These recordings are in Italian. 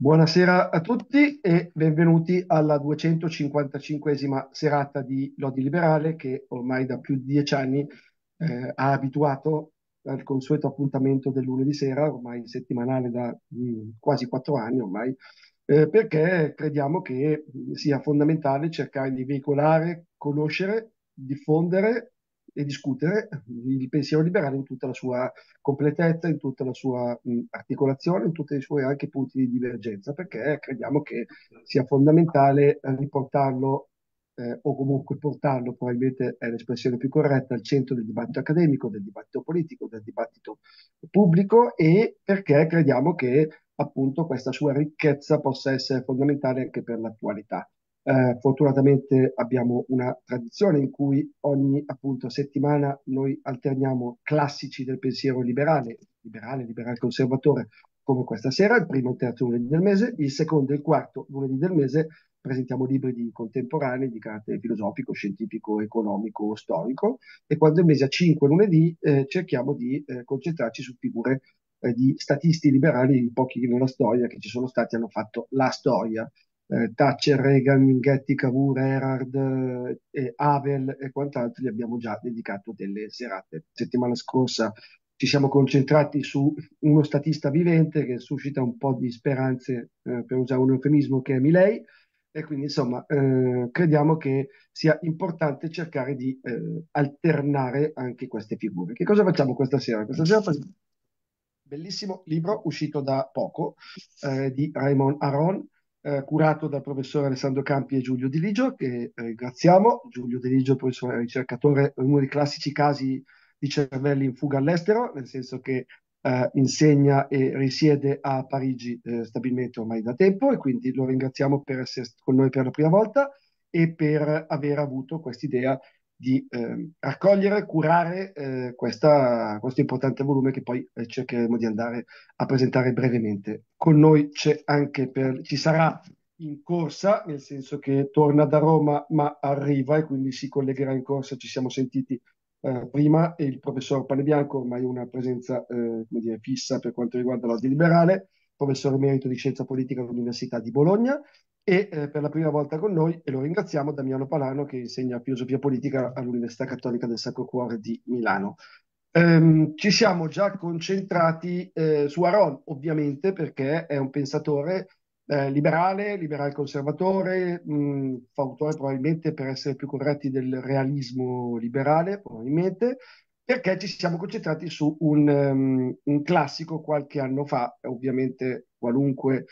Buonasera a tutti e benvenuti alla 255esima serata di Lodi Liberale che ormai da più di dieci anni eh, ha abituato al consueto appuntamento del lunedì sera, ormai settimanale da mh, mm, quasi quattro anni ormai, eh, perché crediamo che sia fondamentale cercare di veicolare, conoscere, diffondere e discutere mm, il pensiero liberale in tutta la sua completezza, in tutta la sua mh, mm, articolazione, in tutti i suoi anche punti di divergenza, perché crediamo che sia fondamentale riportarlo eh, o comunque portarlo, probabilmente è l'espressione più corretta, al centro del dibattito accademico, del dibattito politico, del dibattito pubblico e perché crediamo che appunto questa sua ricchezza possa essere fondamentale anche per l'attualità. Eh, fortunatamente abbiamo una tradizione in cui ogni appunto settimana noi alterniamo classici del pensiero liberale, liberale, liberale conservatore, come questa sera, il primo e il terzo lunedì del mese, il secondo e il quarto lunedì del mese presentiamo libri di contemporanei di carattere filosofico, scientifico, economico, storico e quando il mese a 5 lunedì eh, cerchiamo di eh, concentrarci su figure eh, di statisti liberali, di pochi nella storia che ci sono stati hanno fatto la storia eh, Thatcher, Reagan, Minghetti, Cavour, Erard, eh, Havel e quant'altro, gli abbiamo già dedicato delle serate. Settimana scorsa ci siamo concentrati su uno statista vivente che suscita un po' di speranze, eh, per usare un eufemismo, che è Milei, e quindi insomma eh, crediamo che sia importante cercare di eh, alternare anche queste figure. Che cosa facciamo questa sera? Questa sera facciamo un bellissimo libro uscito da poco eh, di Raymond Aron, eh, curato dal professor Alessandro Campi e Giulio Di Ligio, che eh, ringraziamo. Giulio Di Ligio, professore ricercatore, è uno dei classici casi di cervelli in fuga all'estero, nel senso che eh, insegna e risiede a Parigi eh, stabilmente ormai da tempo e quindi lo ringraziamo per essere con noi per la prima volta e per aver avuto questa idea di eh, raccogliere, curare eh, questa, questo importante volume che poi eh, cercheremo di andare a presentare brevemente. Con noi c'è anche per, ci sarà in corsa, nel senso che torna da Roma ma arriva e quindi si collegherà in corsa, ci siamo sentiti eh, prima e il professor Panebianco, ormai una presenza eh, dire, fissa per quanto riguarda l'ordine liberale, professore emerito di scienza politica all'Università di Bologna e eh, per la prima volta con noi, e lo ringraziamo, Damiano Palano che insegna filosofia politica all'Università Cattolica del Sacro Cuore di Milano. Ehm, ci siamo già concentrati eh, su Aron, ovviamente, perché è un pensatore eh, liberale, liberal conservatore, mh, mm, fautore probabilmente per essere più corretti del realismo liberale, probabilmente, perché ci siamo concentrati su un, um, un, classico qualche anno fa, ovviamente qualunque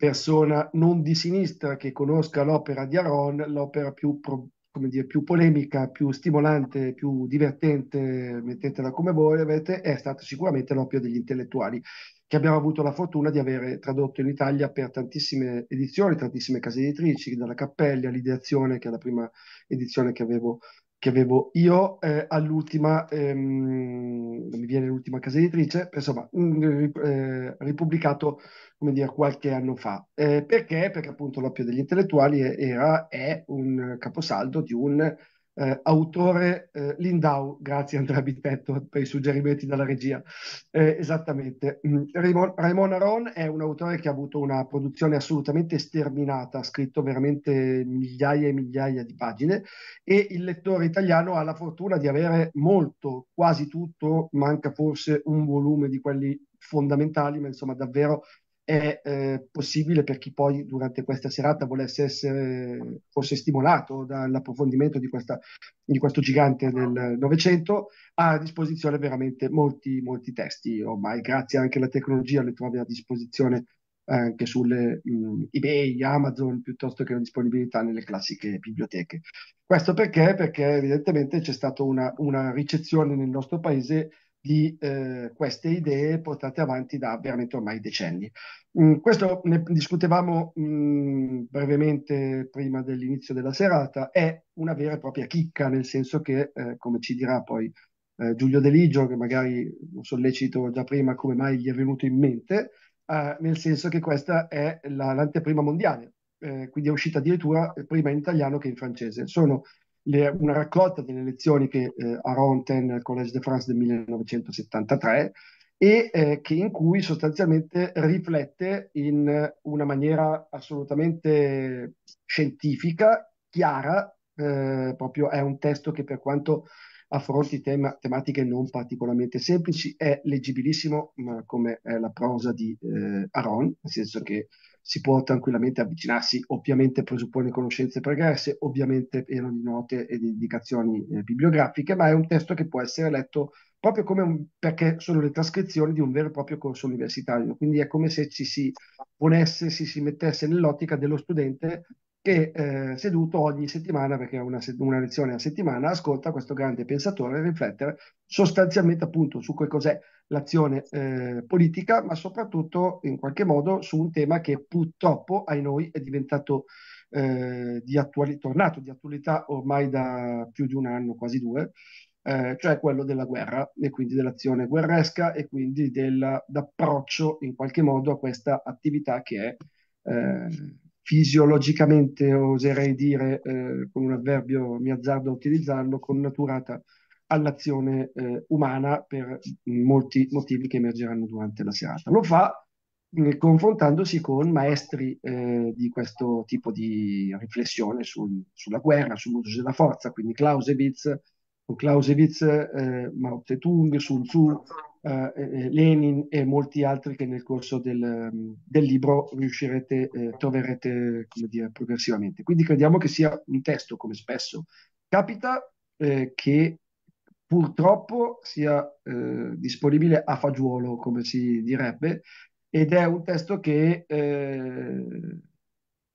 persona non di sinistra che conosca l'opera di Aron, l'opera più, pro, dire, più polemica, più stimolante, più divertente, mettetela come volete, è stata sicuramente l'opera degli intellettuali che abbiamo avuto la fortuna di avere tradotto in Italia per tantissime edizioni, tantissime case editrici, dalla Cappelli all'Ideazione, che è la prima edizione che avevo che avevo io eh, all'ultima, ehm, mi viene l'ultima casa editrice, insomma, mh, eh, ripubblicato come dire, qualche anno fa. Eh, perché? Perché appunto l'Oppio degli intellettuali era, è un caposaldo di un eh, autore eh, Lindau, grazie Andrea Bitetto per i suggerimenti dalla regia. Eh, esattamente. Mm, Raymond Aron è un autore che ha avuto una produzione assolutamente sterminata, ha scritto veramente migliaia e migliaia di pagine e il lettore italiano ha la fortuna di avere molto, quasi tutto, manca forse un volume di quelli fondamentali, ma insomma davvero è eh, possibile per chi poi durante questa serata volesse essere forse stimolato dall'approfondimento di, questa, di questo gigante del Novecento, ha a disposizione veramente molti, molti testi ormai, grazie anche alla tecnologia le trovi a disposizione anche sulle mh, mm, eBay, Amazon, piuttosto che la disponibilità nelle classiche biblioteche. Questo perché? Perché evidentemente c'è stata una, una ricezione nel nostro paese di eh, queste idee portate avanti da veramente ormai decenni. Mm, questo ne discutevamo mm, brevemente prima dell'inizio della serata, è una vera e propria chicca, nel senso che, eh, come ci dirà poi eh, Giulio Deligio, che magari lo sollecito già prima come mai gli è venuto in mente, eh, nel senso che questa è la, l'anteprima mondiale, eh, quindi è uscita addirittura prima in italiano che in francese. Sono le, una raccolta delle lezioni che eh, Aron tenne al Collège de France del 1973 e eh, che, in cui sostanzialmente riflette in una maniera assolutamente scientifica, chiara, eh, proprio è un testo che per quanto affronti tema, tematiche non particolarmente semplici, è leggibilissimo, ma come è la prosa di eh, Aron, nel senso che si può tranquillamente avvicinarsi, ovviamente presuppone conoscenze pregresse, ovviamente pieno di note e di indicazioni eh, bibliografiche, ma è un testo che può essere letto proprio come un, perché sono le trascrizioni di un vero e proprio corso universitario, quindi è come se ci si ponesse, si, si mettesse nell'ottica dello studente che eh, seduto ogni settimana, perché è una, una, lezione a settimana, ascolta questo grande pensatore riflettere sostanzialmente appunto su che cos'è l'azione eh, politica, ma soprattutto in qualche modo su un tema che purtroppo ai noi è diventato eh, di attuali- tornato di attualità ormai da più di un anno, quasi due, eh, cioè quello della guerra e quindi dell'azione guerresca e quindi dell'approccio in qualche modo a questa attività che è eh, fisiologicamente, oserei dire eh, con un avverbio, mi azzardo a utilizzarlo, connaturata all'azione eh, umana per molti motivi che emergeranno durante la serata. Lo fa eh, confrontandosi con maestri eh, di questo tipo di riflessione sul, sulla guerra, sull'uso della forza, quindi Clausewitz, con Clausewitz, eh, Mao Tse-tung, Sun Tzu, eh, eh, Lenin e molti altri che nel corso del, del libro riuscirete, eh, troverete dire, progressivamente. Quindi crediamo che sia un testo, come spesso capita, che purtroppo sia eh, disponibile a fagiolo, come si direbbe, ed è un testo che, eh,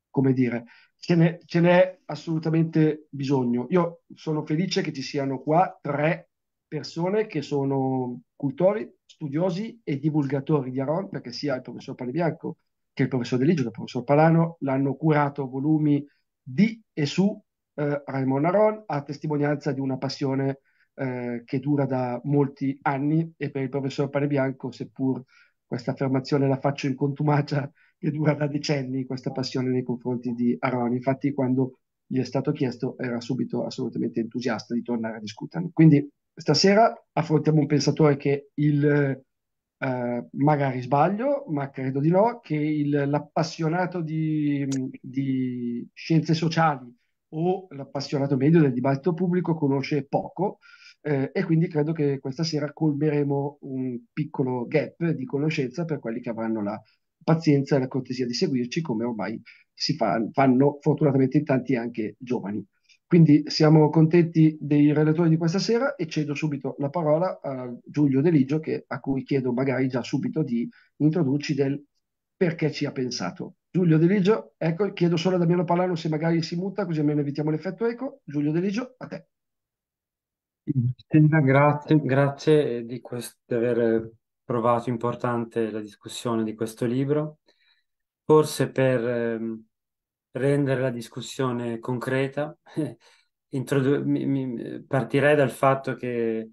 come dire, ce, ne, ce n'è assolutamente bisogno. Io sono felice che ci siano qua tre persone che sono cultori, studiosi e divulgatori di Aron, perché sia il professor Palebianco che il professor Deligio che il professor Palano l'hanno curato volumi di e su eh, Raimond Aron, a testimonianza di una passione eh, che dura da molti anni e per il professor Panebianco, seppur questa affermazione la faccio in contumacia, che dura da decenni questa passione nei confronti di Aroni. Infatti quando gli è stato chiesto era subito assolutamente entusiasta di tornare a discuterne. Quindi stasera affrontiamo un pensatore che il... Uh, magari sbaglio, ma credo di no, che il, l'appassionato di, di, scienze sociali o l'appassionato medio del dibattito pubblico conosce poco eh, e quindi credo che questa sera colmeremo un piccolo gap di conoscenza per quelli che avranno la pazienza e la cortesia di seguirci, come ormai si fa, fanno fortunatamente in tanti anche giovani. Quindi siamo contenti dei relatori di questa sera e cedo subito la parola a Giulio Deligio, che, a cui chiedo magari già subito di introdurci del perché ci ha pensato. Giulio Deligio, ecco, chiedo solo a Damiano Palano se magari si muta, così almeno evitiamo l'effetto eco. Giulio Deligio, a te. Grazie, grazie eh, di, di aver provato importante la discussione di questo libro. Forse per eh, rendere la discussione concreta, mi- mi- partirei dal fatto che,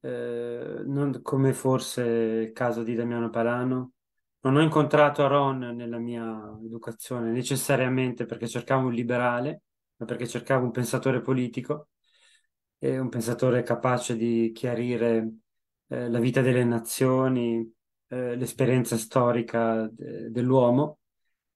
eh, non, come forse il caso di Damiano Palano, non ho incontrato Aaron nella mia educazione necessariamente perché cercavo un liberale, ma perché cercavo un pensatore politico è un pensatore capace di chiarire eh, la vita delle nazioni, eh, l'esperienza storica de- dell'uomo.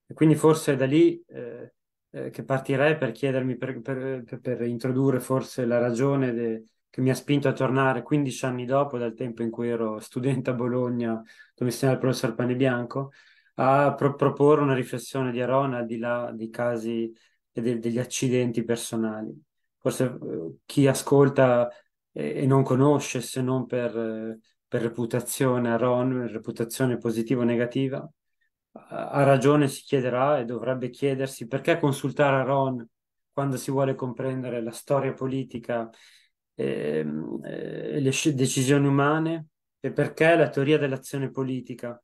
E quindi forse è da lì eh, eh che partirei per chiedermi, per, per, per introdurre forse la ragione de- che mi ha spinto a tornare 15 anni dopo, dal tempo in cui ero studente a Bologna, dove insieme il professor Panebianco, a pro- proporre una riflessione di Arona al di là dei casi e de- degli accidenti personali forse eh, chi ascolta eh, e, non conosce se non per, eh, per reputazione a Ron, reputazione positiva o negativa, a ragione si chiederà e dovrebbe chiedersi perché consultare a Ron quando si vuole comprendere la storia politica e, ehm, e le decisioni umane e perché la teoria dell'azione politica.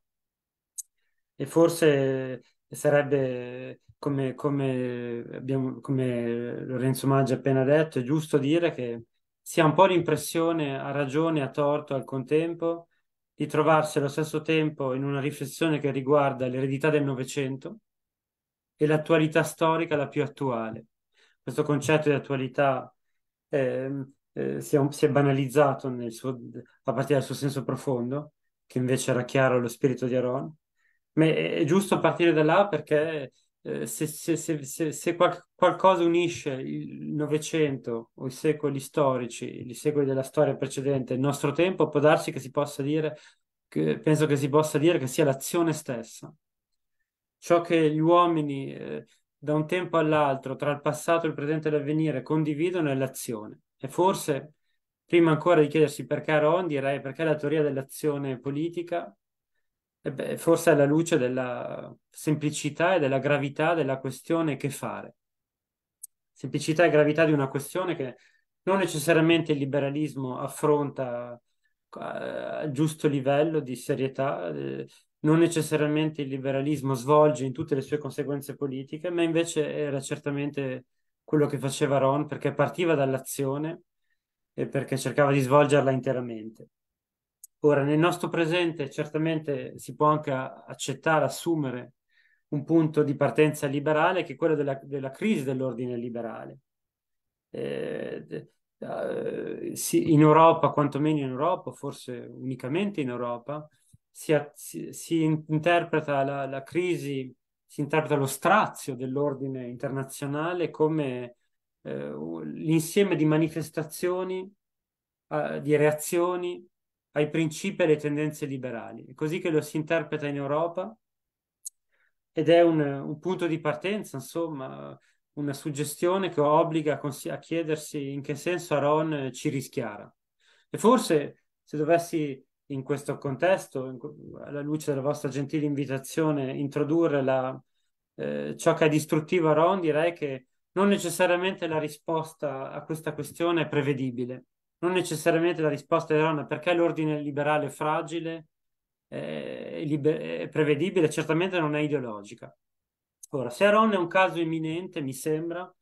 E forse sarebbe come, come, abbiamo, come Lorenzo Maggi ha appena detto, è giusto dire che si ha un po' l'impressione, a ragione e a torto al contempo, di trovarsi allo stesso tempo in una riflessione che riguarda l'eredità del Novecento e l'attualità storica la più attuale. Questo concetto di attualità eh, eh, si, è, si, è, banalizzato suo, a partire dal suo senso profondo, che invece era chiaro allo spirito di Aron, ma è giusto partire da là perché eh, se, se, se, se qual- qualcosa unisce il Novecento o i secoli storici, i secoli della storia precedente, il nostro tempo, può darsi che si possa dire, che, penso che si possa dire che sia l'azione stessa. Ciò che gli uomini eh, da un tempo all'altro, tra il passato, il presente e l'avvenire, condividono è l'azione. E forse, prima ancora di chiedersi perché Aron, direi perché la teoria dell'azione politica eh beh, forse alla luce della semplicità e della gravità della questione che fare. Semplicità e gravità di una questione che non necessariamente il liberalismo affronta eh, al giusto livello di serietà, eh, non necessariamente il liberalismo svolge in tutte le sue conseguenze politiche, ma invece era certamente quello che faceva Ron perché partiva dall'azione e perché cercava di svolgerla interamente. Ora, nel nostro presente certamente si può anche accettare, assumere un punto di partenza liberale che è quello della, della crisi dell'ordine liberale. Eh, eh, si, in Europa, quantomeno in Europa, forse unicamente in Europa, si, si, si interpreta la, la, crisi, si interpreta lo strazio dell'ordine internazionale come eh, l'insieme di manifestazioni, eh, di reazioni ai principi e alle tendenze liberali. È così che lo si interpreta in Europa ed è un, un punto di partenza, insomma, una suggestione che obbliga a, cons- a chiedersi in che senso Aron ci rischiara. E forse se dovessi in questo contesto, in, alla luce della vostra gentile invitazione, introdurre la, eh, ciò che è distruttivo a Ron, direi che non necessariamente la risposta a questa questione è prevedibile non necessariamente la risposta è erronea, perché l'ordine liberale è fragile, è, liber- è prevedibile, certamente non è ideologica. Ora, se Aron è un caso imminente, mi sembra,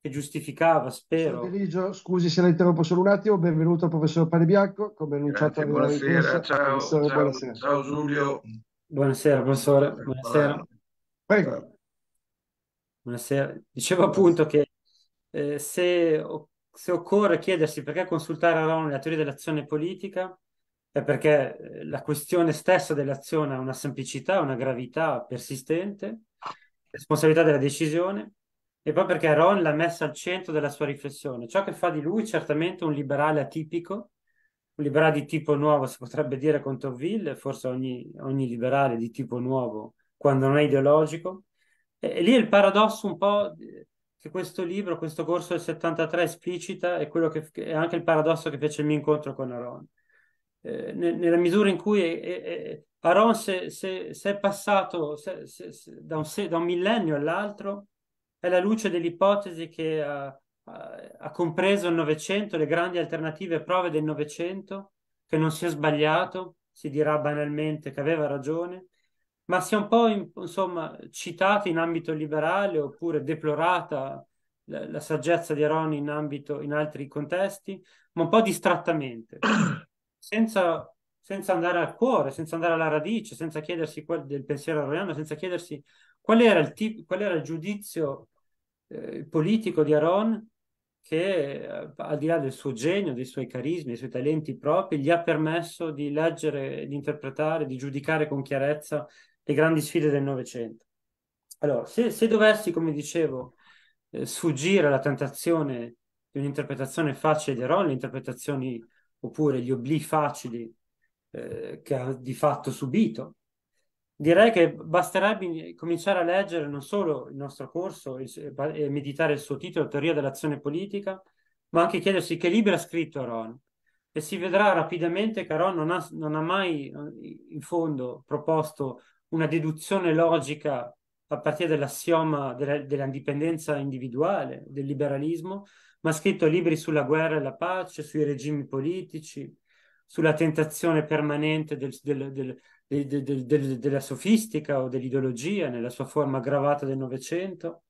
che giustificava, spero... Sergio, scusi se la interrompo solo un attimo, benvenuto al professor Panibianco, come annunciato... Grazie, buonasera, ciao, ciao, buonasera. ciao Giulio. Buonasera professore, buonasera. Prego. Buonasera. Dicevo appunto che eh, se se occorre chiedersi perché consultare a Ron la teoria dell'azione politica, è perché eh, la questione stessa dell'azione ha una semplicità, una gravità persistente, responsabilità della decisione, e poi perché Ron l'ha messa al centro della sua riflessione, ciò che fa di lui certamente un liberale atipico, un liberale di tipo nuovo, si potrebbe dire con Torville, forse ogni, ogni liberale di tipo nuovo quando non è ideologico. E, e lì è il paradosso un po' che questo libro, questo corso del 73 esplicita è, quello che, è anche il paradosso che fece il mio incontro con Aaron. Eh, ne, nella misura in cui è, eh, è, eh, eh, Aron se, se, se, è passato se, da, un, da, un, millennio all'altro è la luce dell'ipotesi che ha, ha, ha compreso il Novecento, le grandi alternative e prove del Novecento, che non si è sbagliato, si dirà banalmente che aveva ragione, ma sia un po' insomma, citata in ambito liberale oppure deplorata la, la saggezza di Aroni in, ambito, in altri contesti, ma un po' distrattamente, senza, senza, andare al cuore, senza andare alla radice, senza chiedersi quel, del pensiero aroniano, senza chiedersi qual era il, tip, qual era il giudizio eh, politico di Aron che eh, al di là del suo genio, dei suoi carismi, dei suoi talenti propri, gli ha permesso di leggere, di interpretare, di giudicare con chiarezza le grandi sfide del Novecento. Allora, se, se, dovessi, come dicevo, eh, sfuggire alla tentazione di un'interpretazione facile di Erol, interpretazioni oppure gli oblì facili eh, che ha di fatto subito, direi che basterebbe cominciare a leggere non solo il nostro corso il, e meditare il suo titolo, Teoria dell'azione politica, ma anche chiedersi che libro ha scritto Ron. E si vedrà rapidamente che Ron non ha, non ha mai eh, in fondo proposto una deduzione logica a partire dall'assioma dell'indipendenza individuale, del liberalismo, ma ha scritto libri sulla guerra e la pace, sui regimi politici, sulla tentazione permanente del, del, del, della sofistica o dell'ideologia nella sua forma aggravata del Novecento.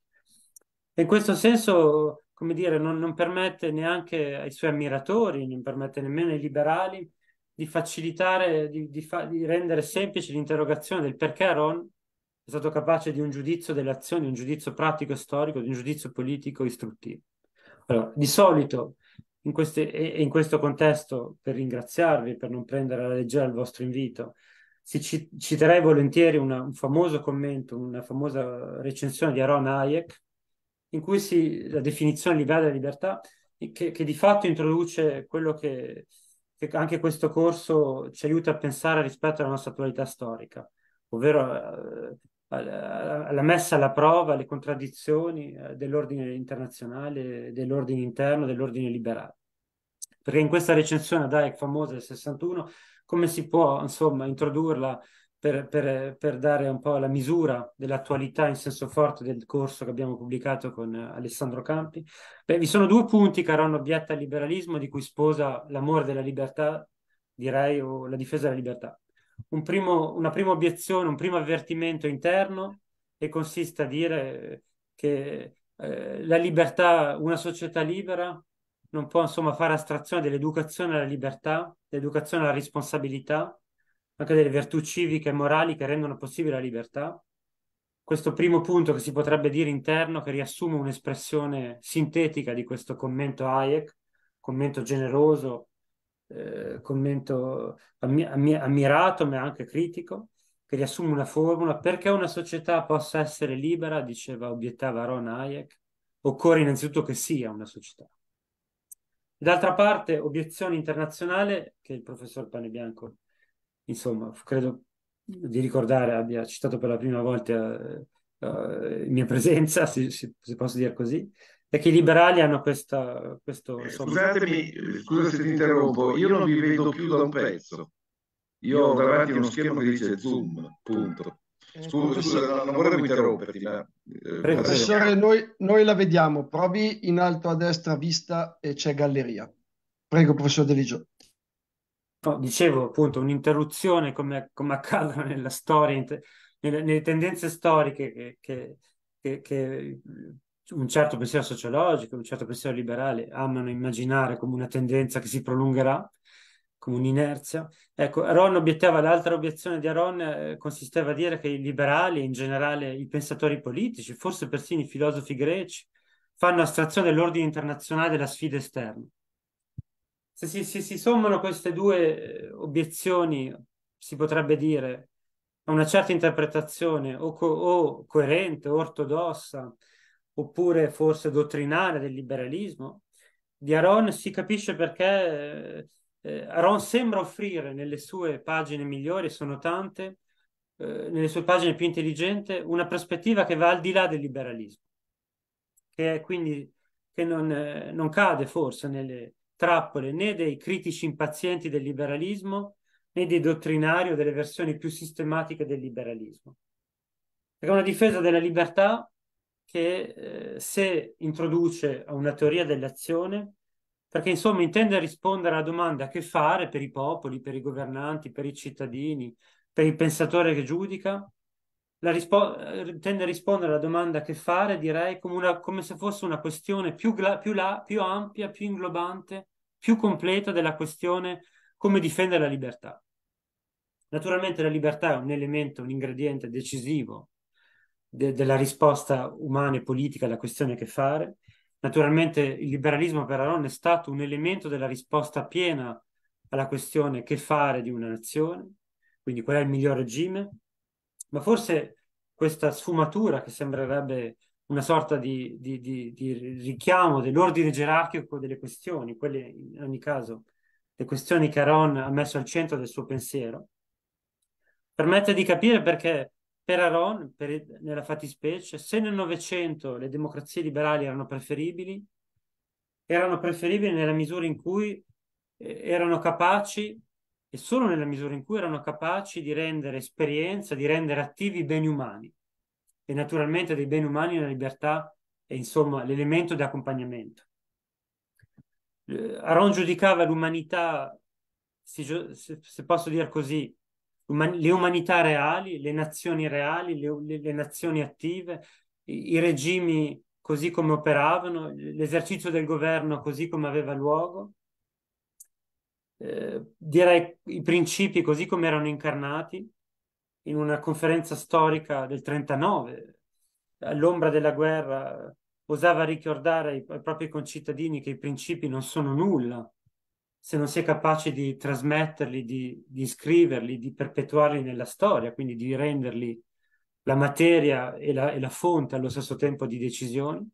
E in questo senso, come dire, non, non permette neanche ai suoi ammiratori, non permette nemmeno ai liberali di facilitare, di, di, fa- di rendere semplice l'interrogazione del perché Aaron è stato capace di un giudizio delle azioni, un giudizio pratico e storico, di un giudizio politico istruttivo. Allora, di solito in, queste, e in questo contesto, per ringraziarvi, per non prendere alla leggera il vostro invito, ci, citerei volentieri una, un famoso commento, una famosa recensione di Aaron Hayek, in cui si, la definizione liberale della libertà, che, che, di fatto introduce quello che che anche questo corso ci aiuta a pensare rispetto alla nostra attualità storica, ovvero eh, alla eh, messa alla prova, alle contraddizioni eh, dell'ordine internazionale, dell'ordine interno, dell'ordine liberale. Perché in questa recensione ad AEC famosa del 61, come si può insomma introdurla per, per, per, dare un po' la misura dell'attualità in senso forte del corso che abbiamo pubblicato con Alessandro Campi. Beh, vi sono due punti che hanno obietta al liberalismo di cui sposa l'amore della libertà, direi, o la difesa della libertà. Un primo, una prima obiezione, un primo avvertimento interno che consiste a dire che eh, la libertà, una società libera, non può insomma fare astrazione dell'educazione alla libertà, dell'educazione alla responsabilità, anche delle virtù civiche e morali che rendono possibile la libertà. Questo primo punto che si potrebbe dire interno, che riassume un'espressione sintetica di questo commento Hayek, commento generoso, eh, commento ammi- ammi- ammirato ma anche critico, che riassume una formula. Perché una società possa essere libera, diceva, obiettava Ron Hayek, occorre innanzitutto che sia una società. D'altra parte, obiezione internazionale, che il professor Panebianco insomma, credo di ricordare abbia citato per la prima volta eh, eh, in mia presenza, se, se, posso dire così, è che i liberali hanno questa, questo... Eh, insomma... Scusatemi, scusa se ti interrompo, io non vi vedo più da un pezzo. Io ho davanti uno schermo che dice Zoom, punto. Eh, scusa, scusa non vorrei interromperti. Ma... Eh, prego, Professore, noi, noi la vediamo. Provi in alto a destra vista e c'è galleria. Prego, professor Deligio dicevo appunto un'interruzione come, come accadono nella storia, nelle, nelle, tendenze storiche che, che, che, un certo pensiero sociologico, un certo pensiero liberale amano immaginare come una tendenza che si prolungherà, come un'inerzia. Ecco, Aron obiettava, l'altra obiezione di Aron eh, consisteva a dire che i liberali, in generale i pensatori politici, forse persino i filosofi greci, fanno astrazione dell'ordine internazionale della sfida esterna se si, se si sommano queste due eh, obiezioni, si potrebbe dire a una certa interpretazione o, co- o coerente, ortodossa, oppure forse dottrinale del liberalismo, di Aron si capisce perché eh, eh, Aron sembra offrire nelle sue pagine migliori, sono tante, eh, nelle sue pagine più intelligenti, una prospettiva che va al di là del liberalismo, che è quindi che non, eh, non cade forse nelle, trappole né dei critici impazienti del liberalismo né dei dottrinari o delle versioni più sistematiche del liberalismo. È una difesa della libertà che eh, se introduce a una teoria dell'azione, perché insomma intende rispondere alla domanda che fare per i popoli, per i governanti, per i cittadini, per il pensatore che giudica, rispo- eh, tende a rispondere alla domanda che fare, direi, come, una, come se fosse una questione più, più, la- più ampia, più inglobante, più completa della questione come difendere la libertà. Naturalmente la libertà è un elemento, un ingrediente decisivo de- della risposta umana e politica alla questione che fare. Naturalmente il liberalismo per Aron è stato un elemento della risposta piena alla questione che fare di una nazione, quindi qual è il miglior regime, ma forse questa sfumatura che sembrerebbe una sorta di, di, di, di richiamo dell'ordine gerarchico delle questioni, quelle in ogni caso le questioni che Aron ha messo al centro del suo pensiero, permette di capire perché per Aron, per, nella fattispecie, se nel Novecento le democrazie liberali erano preferibili, erano preferibili nella misura in cui eh, erano capaci e solo nella misura in cui erano capaci di rendere esperienza, di rendere attivi i beni umani. E naturalmente dei beni umani la libertà è insomma l'elemento di accompagnamento. Eh, Aron giudicava l'umanità, se posso dire così, le umanità reali, le nazioni reali, le, le, le nazioni attive, i, i regimi così come operavano, l'esercizio del governo così come aveva luogo, eh, direi i principi così come erano incarnati in una conferenza storica del 39, all'ombra della guerra, osava ricordare ai, ai propri concittadini che i principi non sono nulla se non si è capace di trasmetterli, di, di scriverli, di perpetuarli nella storia, quindi di renderli la materia e la, e la fonte allo stesso tempo di decisioni.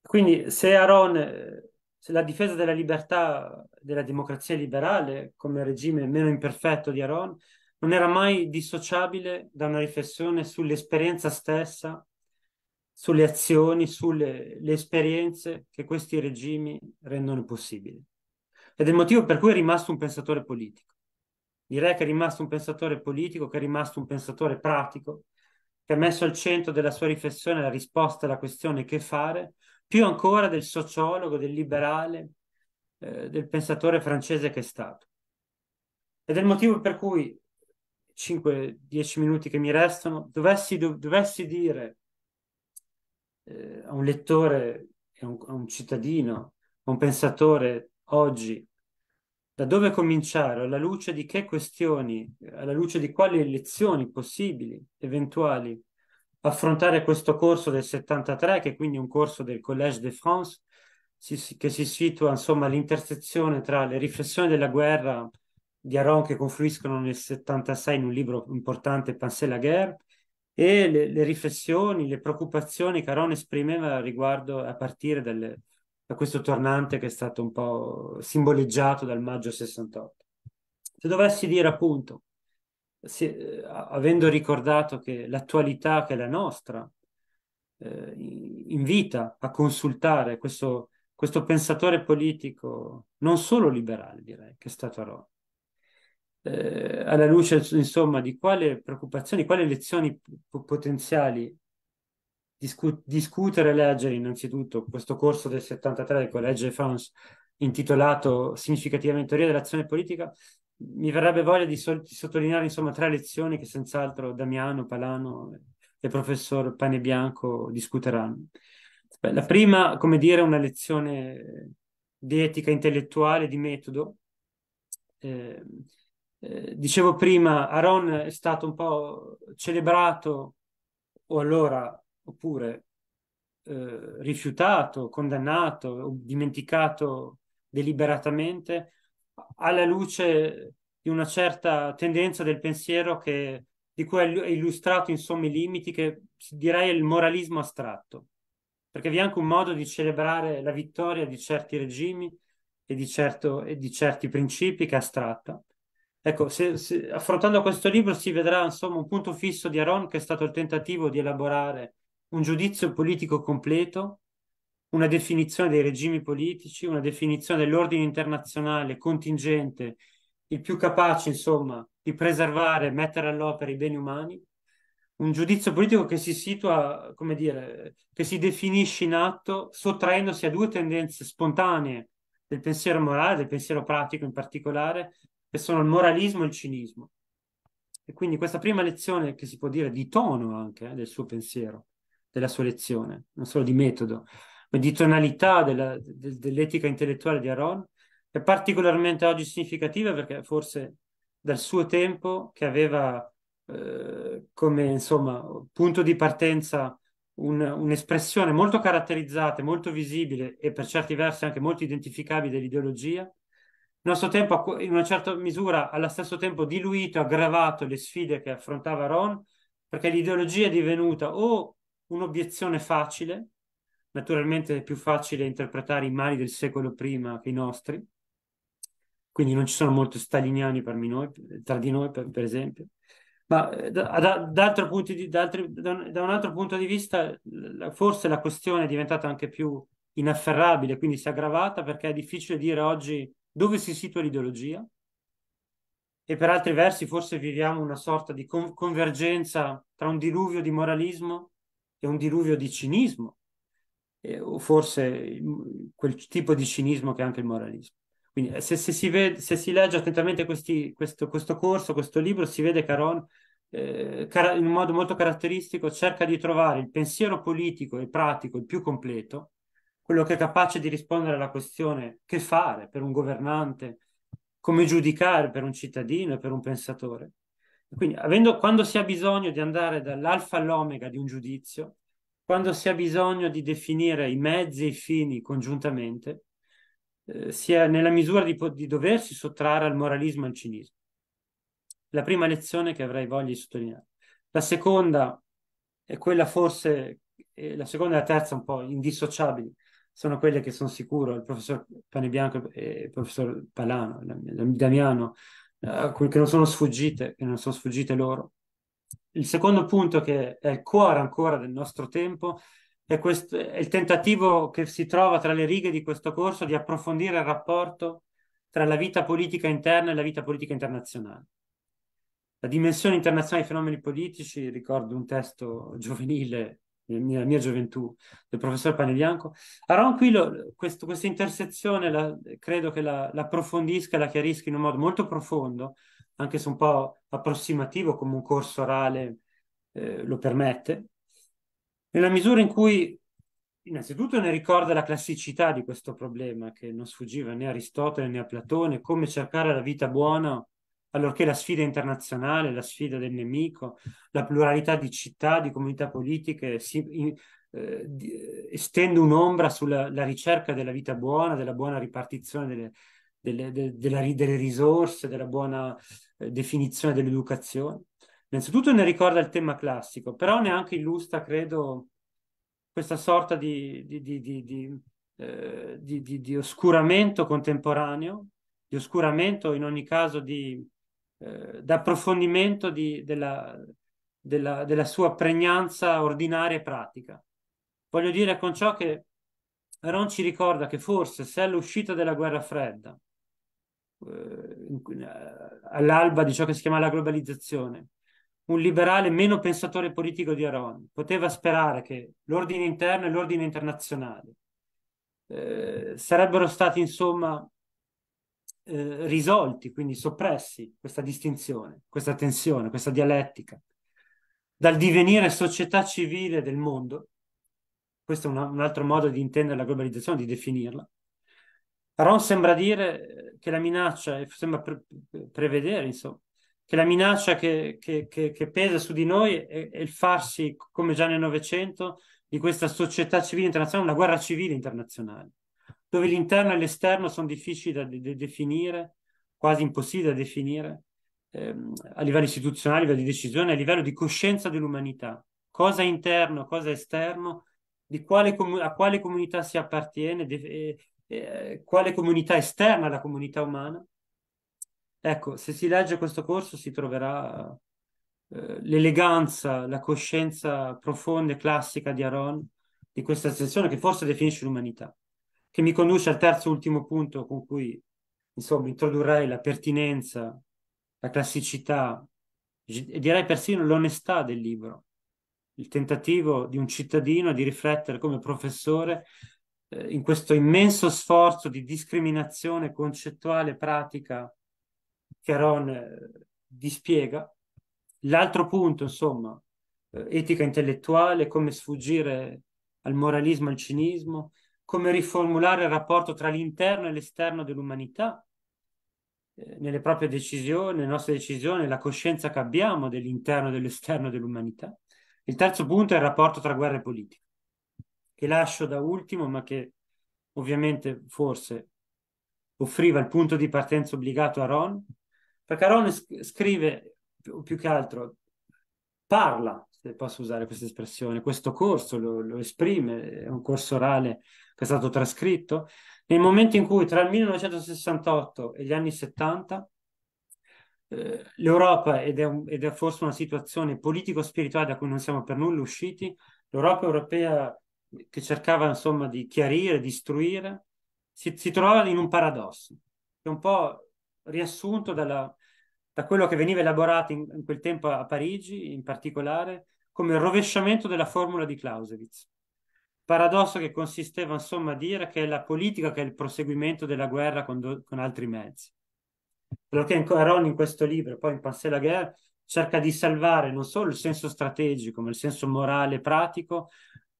Quindi se Aaron eh, la difesa della libertà, della democrazia liberale come regime meno imperfetto di Aaron, non era mai dissociabile da una riflessione sull'esperienza stessa, sulle azioni, sulle esperienze che questi regimi rendono possibili. Ed è il motivo per cui è rimasto un pensatore politico. Direi che è rimasto un pensatore politico, che è rimasto un pensatore pratico, che ha messo al centro della sua riflessione la risposta alla questione che fare, più ancora del sociologo, del liberale, eh, del pensatore francese che è stato. Ed è il motivo per cui, 5-10 minuti che mi restano, dovessi, dov- dovessi dire eh, a un lettore, a un, a un cittadino, a un pensatore oggi, da dove cominciare, alla luce di che questioni, alla luce di quali lezioni possibili, eventuali, affrontare questo corso del 73, che è quindi un corso del Collège de France, si, che si situa insomma all'intersezione tra le riflessioni della guerra di Aron che confluiscono nel 76 in un libro importante, Pensée la guerre, e le, le riflessioni, le preoccupazioni che Aron esprimeva riguardo a partire dalle, da questo tornante che è stato un po' simboleggiato dal maggio 68. Se dovessi dire appunto se, eh, avendo ricordato che l'attualità che è la nostra eh, invita a consultare questo, questo, pensatore politico non solo liberale direi che è stato Aro eh, alla luce insomma di quale preoccupazioni quali lezioni p- potenziali discu- discutere e leggere innanzitutto questo corso del 73 del collegio de France intitolato significativamente teoria dell'azione politica mi verrebbe voglia di, sol- di, sottolineare insomma tre lezioni che senz'altro Damiano, Palano e professor Panebianco discuteranno. Beh, la prima, come dire, è una lezione di etica intellettuale, di metodo. eh, eh dicevo prima, Aaron è stato un po' celebrato o allora oppure eh, rifiutato, condannato o dimenticato deliberatamente alla luce di una certa tendenza del pensiero che, di cui è illustrato insomma i limiti che direi è il moralismo astratto, perché vi è anche un modo di celebrare la vittoria di certi regimi e di, certo, e di certi principi che è astratta. Ecco, se, se, affrontando questo libro si vedrà insomma un punto fisso di Aron che è stato il tentativo di elaborare un giudizio politico completo una definizione dei regimi politici, una definizione dell'ordine internazionale contingente, il più capace, insomma, di preservare e mettere all'opera i beni umani, un giudizio politico che si situa, come dire, che si definisce in atto sottraendosi a due tendenze spontanee del pensiero morale, del pensiero pratico in particolare, che sono il moralismo e il cinismo. E quindi questa prima lezione, che si può dire di tono anche eh, del suo pensiero, della sua lezione, non solo di metodo, di tonalità della, de, dell'etica intellettuale di Aron è particolarmente oggi significativa perché forse dal suo tempo che aveva eh, come insomma punto di partenza un, un'espressione molto caratterizzata, molto visibile e per certi versi anche molto identificabile dell'ideologia. Il nostro tempo, in una certa misura, allo stesso tempo diluito, aggravato le sfide che affrontava Ron, perché l'ideologia è divenuta o un'obiezione facile, Naturalmente è più facile interpretare i mali del secolo prima che i nostri, quindi non ci sono molti staliniani noi, tra di noi, per, per esempio. Ma eh, da, da, di, da, altri, un, da, un altro punto di vista, forse la questione è diventata anche più inafferrabile, quindi si è aggravata perché è difficile dire oggi dove si situa l'ideologia. E per altri versi, forse viviamo una sorta di con- convergenza tra un diluvio di moralismo e un diluvio di cinismo, eh, o forse quel tipo di cinismo che è anche il moralismo. Quindi eh, se, se, si, vede, se si, legge attentamente questi, questo, questo, corso, questo libro, si vede Caron eh, car- in modo molto caratteristico, cerca di trovare il pensiero politico e pratico il più completo, quello che è capace di rispondere alla questione che fare per un governante, come giudicare per un cittadino e per un pensatore. Quindi avendo, quando si ha bisogno di andare dall'alfa all'omega di un giudizio, quando si ha bisogno di definire i mezzi e i fini congiuntamente, eh, si è nella misura di, di doversi sottrarre al moralismo e al cinismo. La prima lezione che avrei voglia di sottolineare. La seconda è quella forse, eh, la seconda e la terza un po' indissociabili, sono quelle che sono sicuro il professor Panebianco e il professor Palano, Damiano, eh, che non sono sfuggite, che non sono sfuggite loro il secondo punto che è il cuore ancora del nostro tempo è, questo, è il tentativo che si trova tra le righe di questo corso di approfondire il rapporto tra la vita politica interna e la vita politica internazionale. La dimensione internazionale dei fenomeni politici, ricordo un testo giovanile nella mia gioventù del professor Panebianco. Aronquillo, questo, questa intersezione la, credo che la, la e la chiarisca in un modo molto profondo, anche se un po' approssimativo come un corso orale eh, lo permette, nella misura in cui innanzitutto ne ricorda la classicità di questo problema che non sfuggiva né a Aristotele né a Platone, come cercare la vita buona allorché la sfida internazionale, la sfida del nemico, la pluralità di città, di comunità politiche si, in, eh, di, estende un'ombra sulla ricerca della vita buona, della buona ripartizione delle, delle, de, della, delle risorse, della buona eh, definizione dell'educazione. Innanzitutto ne ricorda il tema classico, però neanche illustra, credo, questa sorta di, di, di, eh, di oscuramento contemporaneo, di oscuramento in ogni caso di eh, approfondimento della, della, della sua pregnanza ordinaria e pratica. Voglio dire con ciò che Ron ci ricorda che forse se all'uscita della guerra fredda eh, eh, all'alba di ciò che si chiama la globalizzazione, un liberale meno pensatore politico di Aron poteva sperare che l'ordine interno e l'ordine internazionale eh, sarebbero stati insomma eh, risolti, quindi soppressi questa distinzione, questa tensione, questa dialettica dal divenire società civile del mondo, questo è un altro modo di intendere la globalizzazione, di definirla, Ron sembra dire che la minaccia, sembra pre- prevedere, insomma, che la minaccia che, che, che, che pesa su di noi è, è, il farsi, come già nel Novecento, di questa società civile internazionale, una guerra civile internazionale, dove l'interno e l'esterno sono difficili da de- de- definire, quasi impossibili da definire, ehm, a livello istituzionale, a livello di decisione, a livello di coscienza dell'umanità. Cosa è interno, cosa è esterno, quale a quale comunità si appartiene, de- eh, quale comunità esterna alla comunità umana. Ecco, se si legge questo corso si troverà eh, l'eleganza, la coscienza profonda e classica di Aaron di questa sezione che forse definisce l'umanità, che mi conduce al terzo e ultimo punto con cui insomma introdurrei la pertinenza, la classicità e direi persino l'onestà del libro, il tentativo di un cittadino di riflettere come professore eh, in questo immenso sforzo di discriminazione concettuale e pratica che Aron eh, dispiega. L'altro punto, insomma, eh, etica intellettuale, come sfuggire al moralismo, al cinismo, come riformulare il rapporto tra l'interno e l'esterno dell'umanità, eh, nelle proprie decisioni, nelle nostre decisioni, la coscienza che abbiamo dell'interno e dell'esterno dell'umanità. Il terzo punto è il rapporto tra guerra e politica che lascio da ultimo, ma che ovviamente forse offriva il punto di partenza obbligato a Ron, perché Ron scrive più che altro, parla, se posso usare questa espressione, questo corso lo, lo esprime, è un corso orale che è stato trascritto, nel momento in cui tra il 1968 e gli anni 70 eh, l'Europa, ed è, un, ed è forse una situazione politico-spirituale da cui non siamo per nulla usciti, l'Europa europea che cercava insomma di chiarire, di istruire, si, si trovava in un paradosso, che è un po' riassunto dalla, da quello che veniva elaborato in, in, quel tempo a Parigi, in particolare, come il rovesciamento della formula di Clausewitz. Paradosso che consisteva insomma a dire che è la politica che è il proseguimento della guerra con, do, con altri mezzi. Quello che Aron in questo libro, poi in Pensée la guerre, cerca di salvare non solo il senso strategico, ma il senso morale e pratico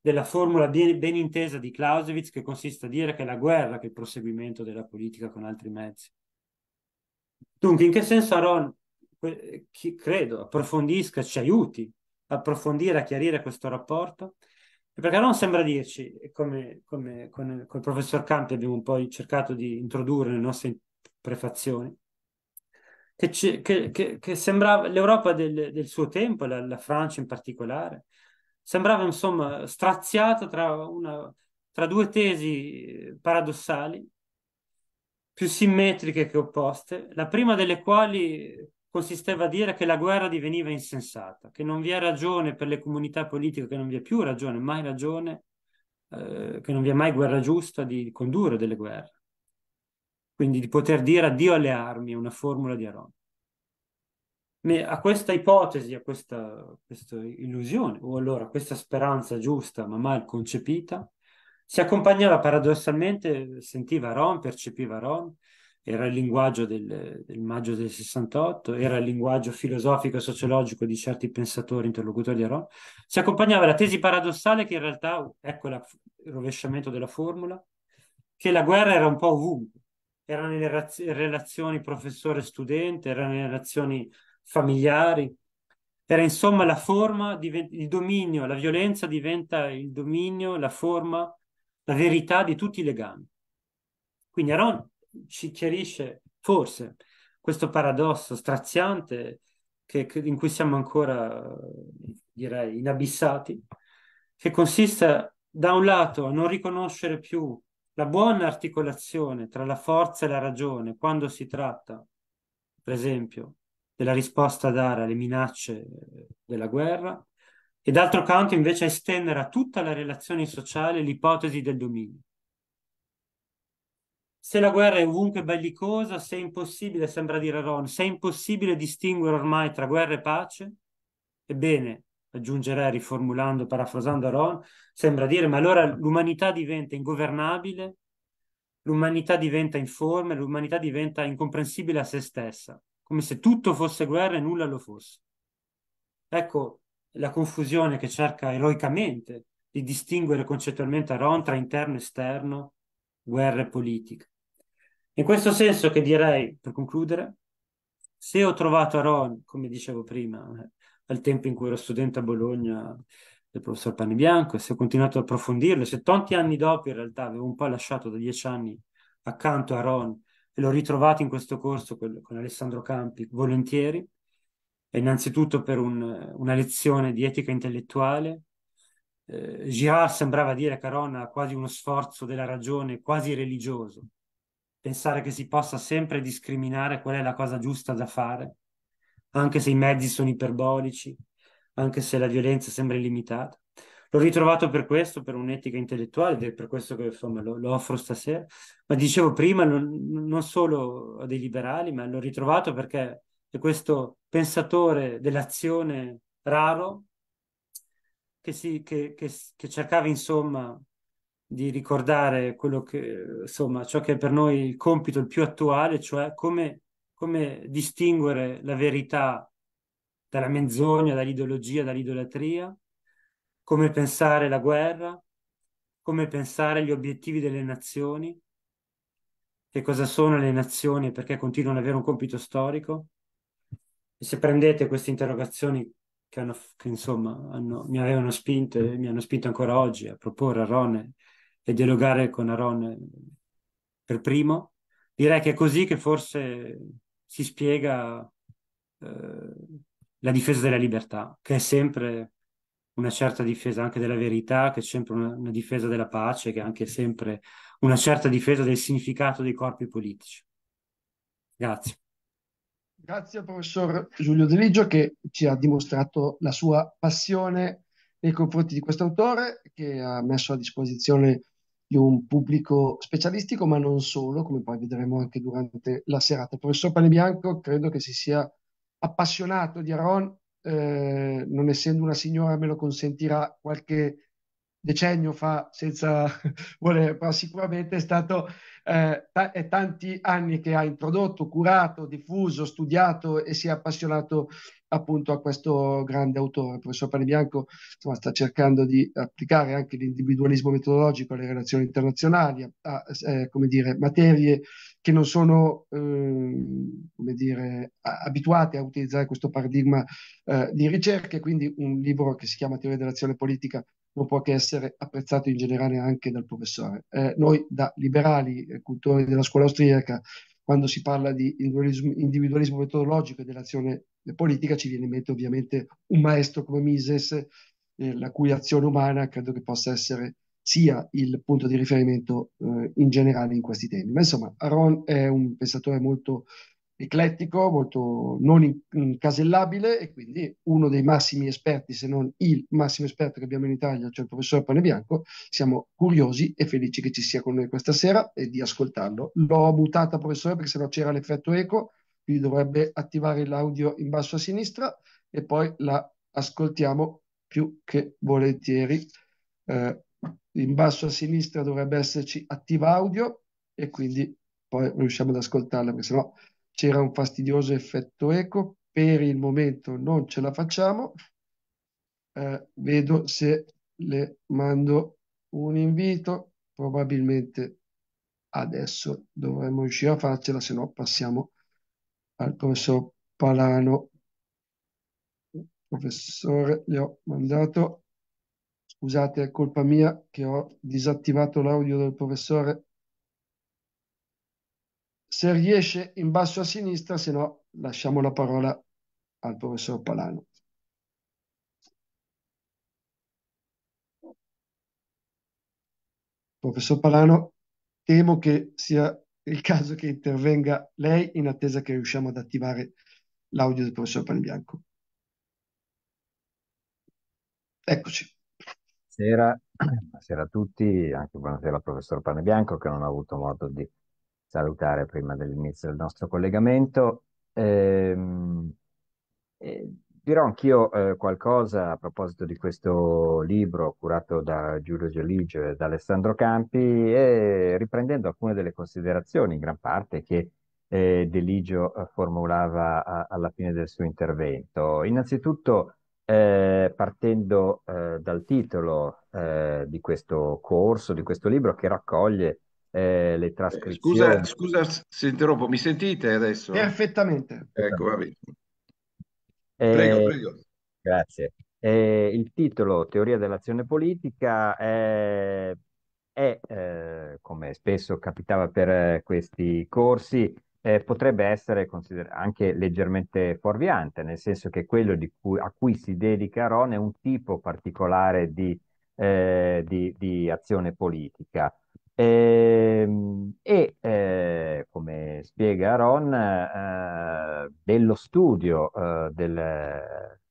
della formula ben, ben intesa di Clausewitz che consiste a dire che è la guerra che è il proseguimento della politica con altri mezzi. Dunque, in che senso Aron, chi, credo, approfondisca, ci aiuti a approfondire, a chiarire questo rapporto? Perché Aron sembra dirci, come, come con, con, il professor Campi abbiamo poi cercato di introdurre nelle nostre prefazioni, che, ci, che, che, che sembrava l'Europa del, del, suo tempo, la, la Francia in particolare, sembrava insomma straziata tra, una, tra due tesi paradossali, più simmetriche che opposte, la prima delle quali consisteva a dire che la guerra diveniva insensata, che non vi è ragione per le comunità politiche, che non vi è più ragione, mai ragione, eh, che non vi è mai guerra giusta di condurre delle guerre. Quindi di poter dire addio alle armi una formula di Aron a questa ipotesi, a questa, questa illusione, o allora a questa speranza giusta ma mal concepita, si accompagnava paradossalmente, sentiva Rom, percepiva Rom, era il linguaggio del, del, maggio del 68, era il linguaggio filosofico e sociologico di certi pensatori interlocutori di Rom, si accompagnava la tesi paradossale che in realtà, ecco la, il rovesciamento della formula, che la guerra era un po' ovunque, era nelle relazioni professore-studente, era nelle relazioni familiari. Era insomma la forma, il dominio, la violenza diventa il dominio, la forma, la verità di tutti i legami. Quindi Aaron ci chiarisce forse questo paradosso straziante che, che, in cui siamo ancora, direi, inabissati, che consiste da un lato a non riconoscere più la buona articolazione tra la forza e la ragione quando si tratta, per esempio, della risposta a dare alle minacce della guerra e d'altro canto invece estendere a tutta la relazione sociale l'ipotesi del dominio. Se la guerra è ovunque bellicosa, se è impossibile, sembra dire Ron, se è impossibile distinguere ormai tra guerra e pace, ebbene, aggiungerei riformulando, parafrasando Ron, sembra dire, ma allora l'umanità diventa ingovernabile, l'umanità diventa informe, l'umanità diventa incomprensibile a se stessa come se tutto fosse guerra e nulla lo fosse. Ecco la confusione che cerca eroicamente di distinguere concettualmente Aron tra interno e esterno, guerra e politica. In questo senso che direi, per concludere, se ho trovato Aron, come dicevo prima, eh, al tempo in cui ero studente a Bologna del professor Pani e se ho continuato ad approfondirlo, se tanti anni dopo in realtà avevo un po' lasciato da dieci anni accanto a Aron l'ho ritrovato in questo corso con, con Alessandro Campi volentieri, innanzitutto per un, una lezione di etica intellettuale. Eh, Girard sembrava dire a Caronna quasi uno sforzo della ragione, quasi religioso, pensare che si possa sempre discriminare qual è la cosa giusta da fare, anche se i mezzi sono iperbolici, anche se la violenza sembra illimitata l'ho ritrovato per questo, per un'etica intellettuale, ed è per questo che insomma, lo, lo, offro stasera. Ma dicevo prima, non, non solo a dei liberali, ma l'ho ritrovato perché è questo pensatore dell'azione raro che, si, che, che, che cercava insomma di ricordare quello che, insomma, ciò che è per noi il compito il più attuale, cioè come, come distinguere la verità dalla menzogna, dall'ideologia, dall'idolatria come pensare la guerra, come pensare gli obiettivi delle nazioni, che cosa sono le nazioni e perché continuano ad avere un compito storico. E se prendete queste interrogazioni che, hanno, che insomma hanno, mi avevano spinto e mi hanno spinto ancora oggi a proporre a e dialogare con Aaron eh, per primo, direi che è così che forse si spiega eh, la difesa della libertà, che è sempre una certa difesa anche della verità, che è sempre una, una difesa della pace, che è anche sempre una certa difesa del significato dei corpi politici. Grazie. Grazie al professor Giulio Deligio che ci ha dimostrato la sua passione nei confronti di questo autore che ha messo a disposizione di un pubblico specialistico, ma non solo, come poi vedremo anche durante la serata. Il professor Panebianco credo che si sia appassionato di Aron eh, non essendo una signora me lo consentirà qualche decennio fa senza voler, però sicuramente è stato eh, t- è tanti anni che ha introdotto, curato, diffuso, studiato e si è appassionato appunto a questo grande autore. Il professor Panebianco insomma, sta cercando di applicare anche l'individualismo metodologico alle relazioni internazionali, a, a eh, come dire, materie che non sono ehm, come dire, abituate a utilizzare questo paradigma eh, di ricerca e quindi un libro che si chiama Teoria dell'azione politica non può che essere apprezzato in generale anche dal professore. Eh, noi da liberali, cultori della scuola austriaca, quando si parla di individualismo, individualismo metodologico e dell'azione politica ci viene in mente ovviamente un maestro come Mises, eh, la cui azione umana credo che possa essere sia il punto di riferimento eh, in generale in questi temi. Ma insomma, Aron è un pensatore molto eclettico, molto non incasellabile e quindi uno dei massimi esperti, se non il massimo esperto che abbiamo in Italia, cioè il professor Pane Bianco. Siamo curiosi e felici che ci sia con noi questa sera e di ascoltarlo. L'ho mutata, professore, perché sennò c'era l'effetto eco, quindi dovrebbe attivare l'audio in basso a sinistra e poi la ascoltiamo più che volentieri. Eh, in basso a sinistra dovrebbe esserci attiva audio e quindi poi riusciamo ad ascoltarla perché sennò c'era un fastidioso effetto eco per il momento non ce la facciamo eh, vedo se le mando un invito probabilmente adesso dovremmo riuscire a farcela se no passiamo al professor Palano professore gli ho mandato Scusate, è colpa mia che ho disattivato l'audio del professore. Se riesce in basso a sinistra, se no lasciamo la parola al professor Palano. Professor Palano, temo che sia il caso che intervenga lei in attesa che riusciamo ad attivare l'audio del professor Panbianco. Eccoci. Buonasera. buonasera, a tutti, anche buonasera al professor Panebianco che non ho avuto modo di salutare prima dell'inizio del nostro collegamento. Ehm, eh, dirò anch'io eh, qualcosa a proposito di questo libro curato da Giulio Geligio e da Alessandro Campi e riprendendo alcune delle considerazioni in gran parte che eh, Deligio eh, formulava a, alla fine del suo intervento. Innanzitutto eh, partendo eh, dal titolo eh, di questo corso, di questo libro che raccoglie eh, le eh, trascrizioni. Scusa, scusa se interrompo, mi sentite adesso? Perfettamente. Ecco, va bene. Eh, prego, prego. Grazie. il titolo Teoria dell'azione politica è, è come spesso capitava per questi corsi, eh, potrebbe essere consider- anche leggermente fuorviante, nel senso che quello cui, a cui si dedica Ron è un tipo particolare di, eh, di, di azione politica. Ehm, e, eh, come spiega Ron, eh, dello studio eh, del,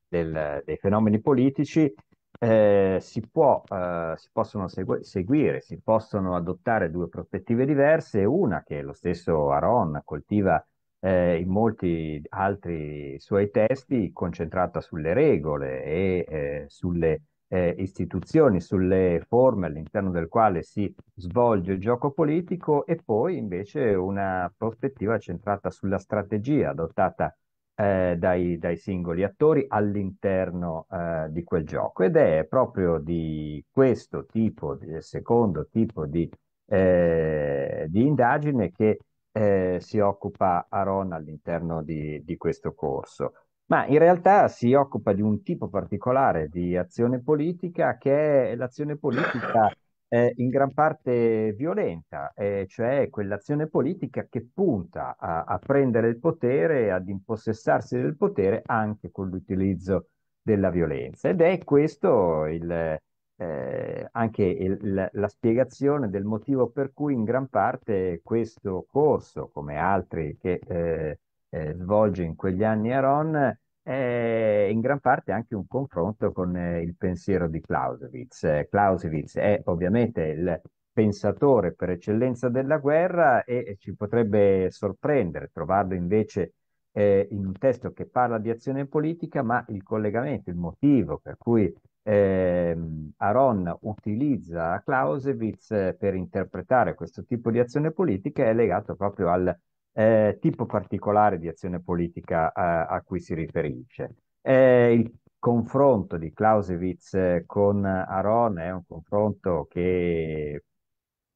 del, dei fenomeni politici eh, si, può, eh, si, possono segu- seguire, si possono adottare due prospettive diverse, una che lo stesso Aron coltiva eh, in molti altri suoi testi, concentrata sulle regole e eh, sulle eh, istituzioni, sulle forme all'interno del quale si svolge il gioco politico e poi invece una prospettiva centrata sulla strategia adottata eh, dai, dai, singoli attori all'interno eh, di quel gioco ed è proprio di questo tipo, di, secondo tipo di, eh, di indagine che eh, si occupa Aron all'interno di, di, questo corso. Ma in realtà si occupa di un tipo particolare di azione politica che è l'azione politica è in gran parte violenta, eh, cioè quell'azione politica che punta a, a, prendere il potere, ad impossessarsi del potere anche con l'utilizzo della violenza. Ed è questo il, eh, anche il, la spiegazione del motivo per cui in gran parte questo corso, come altri che eh, eh svolge in quegli anni Aaron, è in gran parte anche un confronto con eh, il pensiero di Clausewitz. Eh, Clausewitz è ovviamente il pensatore per eccellenza della guerra e ci potrebbe sorprendere trovarlo invece eh, in un testo che parla di azione politica, ma il collegamento, il motivo per cui eh, Aron utilizza Clausewitz eh, per interpretare questo tipo di azione politica è legato proprio al eh, tipo particolare di azione politica a, eh, a cui si riferisce. Eh, il confronto di Clausewitz con Aron è un confronto che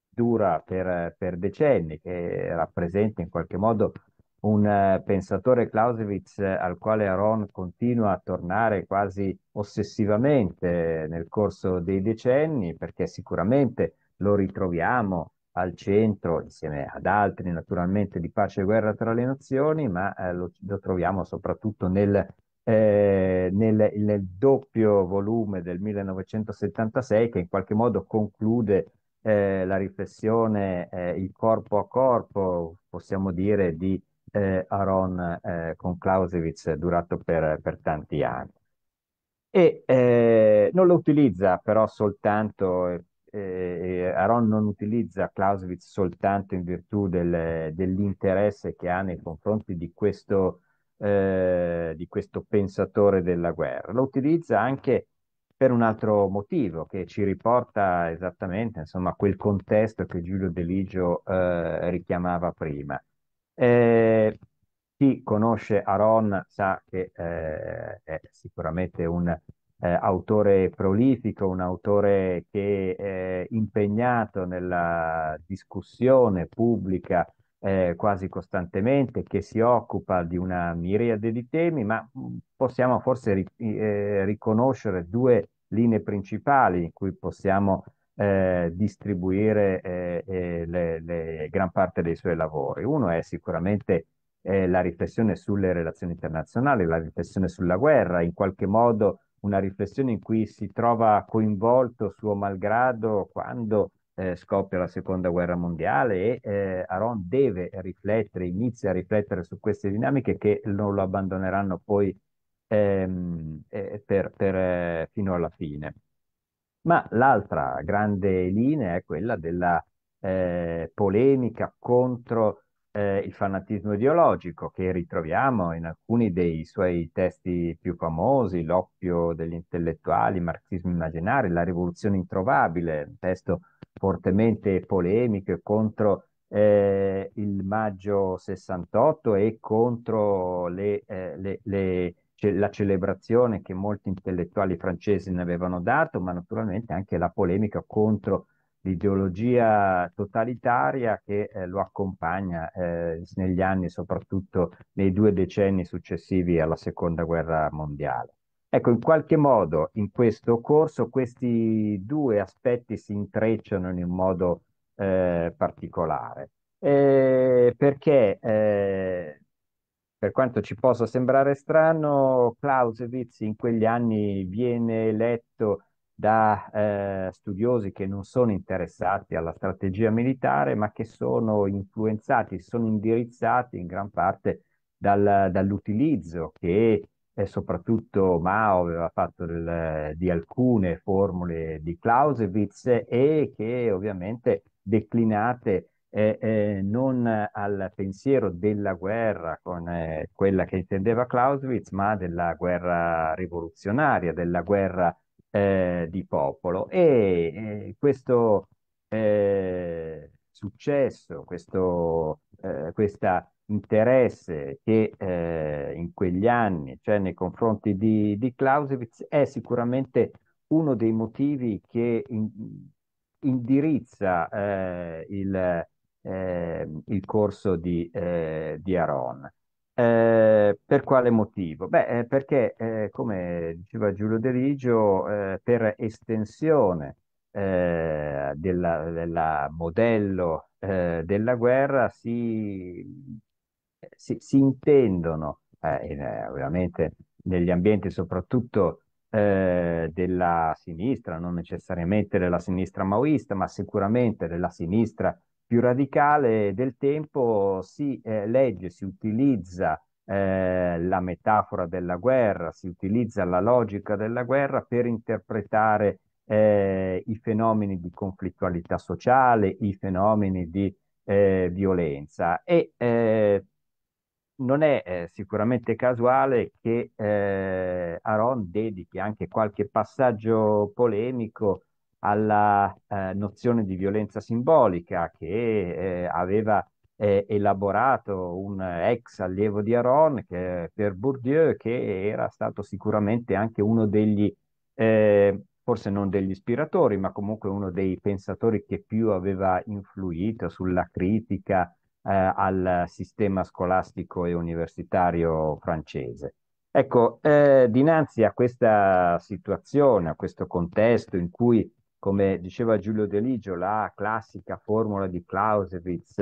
dura per, per decenni, che rappresenta in qualche modo un eh, pensatore Clausewitz eh, al quale Aron continua a tornare quasi ossessivamente nel corso dei decenni, perché sicuramente lo ritroviamo al centro, insieme ad altri naturalmente, di pace e guerra tra le nazioni, ma eh, lo, lo, troviamo soprattutto nel, eh, nel, nel, doppio volume del 1976 che in qualche modo conclude eh, la riflessione eh, il corpo a corpo, possiamo dire, di Aaron eh, eh, con Clausewitz durato per, per tanti anni e eh, non lo utilizza però soltanto, eh, Aron non utilizza Clausewitz soltanto in virtù del, dell'interesse che ha nei confronti di questo, eh, di questo pensatore della guerra, lo utilizza anche per un altro motivo che ci riporta esattamente insomma, a quel contesto che Giulio Deligio eh, richiamava prima. Eh, chi conosce Aaron sa che eh, è sicuramente un eh, autore prolifico, un autore che è eh, impegnato nella discussione pubblica eh, quasi costantemente, che si occupa di una miriade di temi, ma mm, possiamo forse ri eh, riconoscere due linee principali in cui possiamo eh, distribuire eh, le, le gran parte dei suoi lavori. Uno è sicuramente la riflessione sulle relazioni internazionali, la riflessione sulla guerra, in qualche modo una riflessione in cui si trova coinvolto suo malgrado quando eh, scoppia la seconda guerra mondiale e eh, Aron deve riflettere, inizia a riflettere su queste dinamiche che non lo abbandoneranno poi ehm, eh, per, per, eh, fino alla fine. Ma l'altra grande linea è quella della eh, polemica contro eh, il fanatismo ideologico che ritroviamo in alcuni dei suoi testi più famosi, L'oppio degli intellettuali, Marxismo immaginario, La rivoluzione introvabile, un testo fortemente polemico contro eh, il maggio 68 e contro le, eh, le, le, ce, la celebrazione che molti intellettuali francesi ne avevano dato, ma naturalmente anche la polemica contro l'ideologia totalitaria che eh, lo accompagna eh, negli anni, soprattutto nei due decenni successivi alla seconda guerra mondiale. Ecco, in qualche modo in questo corso questi due aspetti si intrecciano in un modo eh, particolare, eh, perché eh, per quanto ci possa sembrare strano, Clausewitz in quegli anni viene eletto da eh, studiosi che non sono interessati alla strategia militare, ma che sono influenzati, sono indirizzati in gran parte dal, dall'utilizzo che eh, soprattutto Mao aveva fatto del, di alcune formule di Clausewitz e che ovviamente declinate eh, eh, non al pensiero della guerra con eh, quella che intendeva Clausewitz, ma della guerra rivoluzionaria, della guerra eh, di popolo. E eh, questo eh, successo, questo eh, interesse che eh, in quegli anni c'è cioè nei confronti di, di Clausewitz è sicuramente uno dei motivi che in, indirizza eh, il, il, corso di, di Aron. Eh, per quale motivo? Beh, eh, perché, eh, come diceva Giulio Derigio, eh, per estensione eh, del della modello della guerra si, si, si intendono, ovviamente negli ambienti soprattutto della sinistra, non necessariamente della sinistra maoista, ma sicuramente della sinistra più radicale del tempo si eh, legge, si utilizza eh, la metafora della guerra, si utilizza la logica della guerra per interpretare eh, i fenomeni di conflittualità sociale, i fenomeni di eh, violenza e eh, non è eh, sicuramente casuale che Aron dedichi anche qualche passaggio polemico alla eh, nozione di violenza simbolica che eh, aveva eh, elaborato un ex allievo di Aron, che, Pierre Bourdieu, che era stato sicuramente anche uno degli, eh, forse non degli ispiratori, ma comunque uno dei pensatori che più aveva influito sulla critica eh, al sistema scolastico e universitario francese. Ecco, eh, dinanzi a questa situazione, a questo contesto in cui come diceva Giulio Deligio, la classica formula di Clausewitz,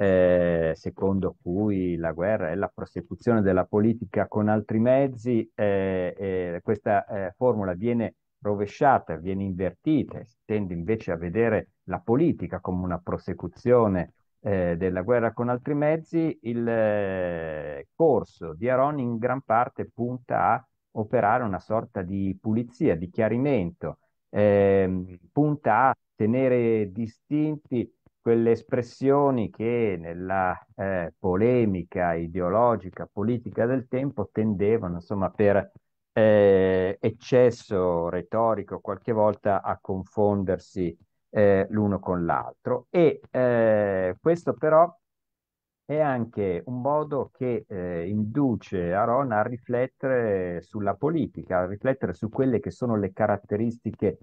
eh, secondo cui la guerra è la prosecuzione della politica con altri mezzi, eh, eh, questa formula viene rovesciata, viene invertita, si tende invece a vedere la politica come una prosecuzione eh, della guerra con altri mezzi, il eh, corso di Aron in gran parte punta a operare una sorta di pulizia, di chiarimento, eh, punta a tenere distinti quelle espressioni che nella eh, polemica ideologica, politica del tempo tendevano, insomma, per eh, eccesso retorico qualche volta a confondersi eh, l'uno con l'altro. E eh, questo però è anche un modo che eh, induce Aaron a riflettere sulla politica, a riflettere su quelle che sono le caratteristiche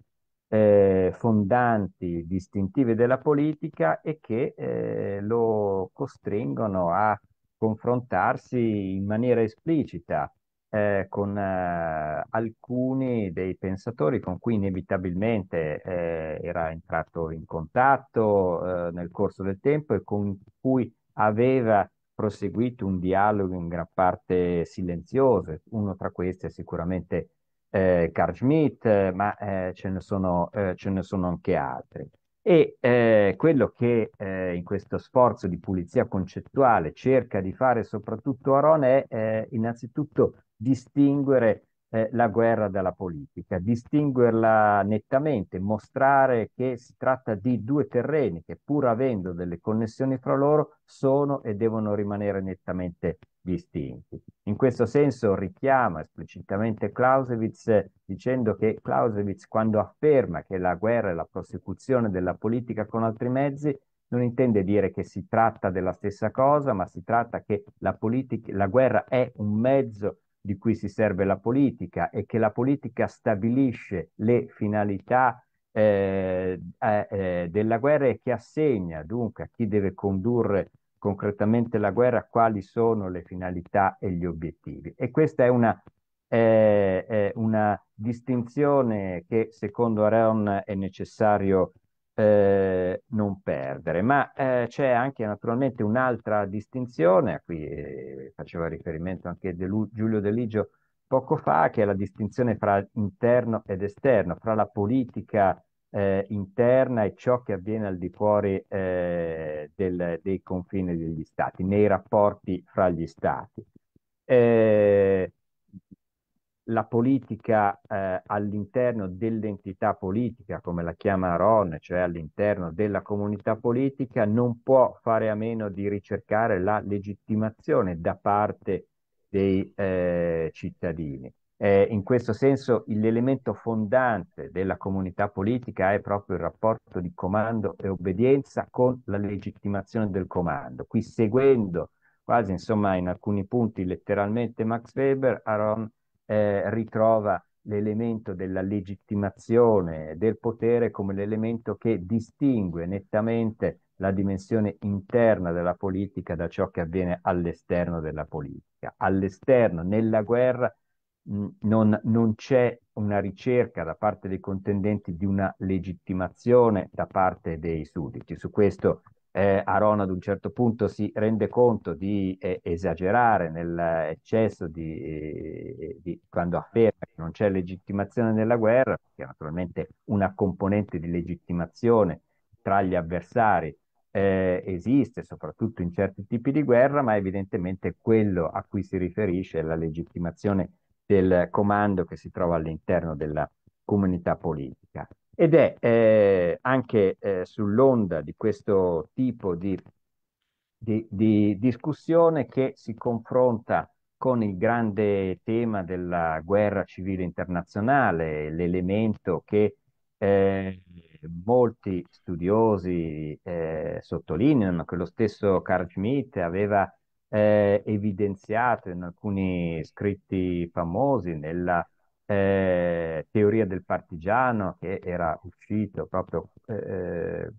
eh, fondanti, distintive della politica e che eh, lo costringono a confrontarsi in maniera esplicita eh, con eh, alcuni dei pensatori con cui inevitabilmente eh, era entrato in contatto nel corso del tempo e con cui aveva proseguito un dialogo in gran parte silenzioso, uno tra questi è sicuramente eh, Carl Schmitt, ma eh, ce, ne sono, eh, ce, ne sono, anche altri. E eh, quello che eh, in questo sforzo di pulizia concettuale cerca di fare soprattutto Aron è eh, innanzitutto distinguere eh, la guerra dalla politica, distinguerla nettamente, mostrare che si tratta di due terreni che pur avendo delle connessioni fra loro sono e devono rimanere nettamente distinti. In questo senso richiama esplicitamente Clausewitz eh, dicendo che Clausewitz quando afferma che la guerra è la prosecuzione della politica con altri mezzi non intende dire che si tratta della stessa cosa, ma si tratta che la, politica, la guerra è un mezzo di cui si serve la politica e che la politica stabilisce le finalità eh, eh, eh, della guerra e che assegna dunque a chi deve condurre concretamente la guerra quali sono le finalità e gli obiettivi. E questa è una, eh, è una distinzione che secondo Aaron è necessario eh, non perdere. Ma eh, c'è anche naturalmente un'altra distinzione, a cui eh, faceva riferimento anche De Lu- Giulio Deligio poco fa, che è la distinzione fra interno ed esterno, fra la politica eh, interna e ciò che avviene al di fuori eh, del, dei confini degli stati, nei rapporti fra gli stati. Eh, la politica eh, all'interno dell'entità politica, come la chiama Ron, cioè all'interno della comunità politica, non può fare a meno di ricercare la legittimazione da parte dei eh, cittadini. Eh, in questo senso l'elemento fondante della comunità politica è proprio il rapporto di comando e obbedienza con la legittimazione del comando. Qui seguendo quasi insomma in alcuni punti letteralmente Max Weber, Aron eh, ritrova l'elemento della legittimazione del potere come l'elemento che distingue nettamente la dimensione interna della politica da ciò che avviene all'esterno della politica. All'esterno, nella guerra, mh, mm, non, non c'è una ricerca da parte dei contendenti di una legittimazione da parte dei sudditi. Su questo eh, Aron ad un certo punto si rende conto di eh, esagerare nell'eccesso eh, di, eh, di, quando afferma che non c'è legittimazione della guerra, che è naturalmente una componente di legittimazione tra gli avversari eh, esiste, soprattutto in certi tipi di guerra, ma evidentemente quello a cui si riferisce è la legittimazione del comando che si trova all'interno della comunità politica ed è eh, anche eh, sull'onda di questo tipo di, di, di, discussione che si confronta con il grande tema della guerra civile internazionale, l'elemento che eh, molti studiosi eh, sottolineano, che lo stesso Carl Schmitt aveva eh, evidenziato in alcuni scritti famosi nella eh, Teoria del partigiano, che era uscito proprio eh,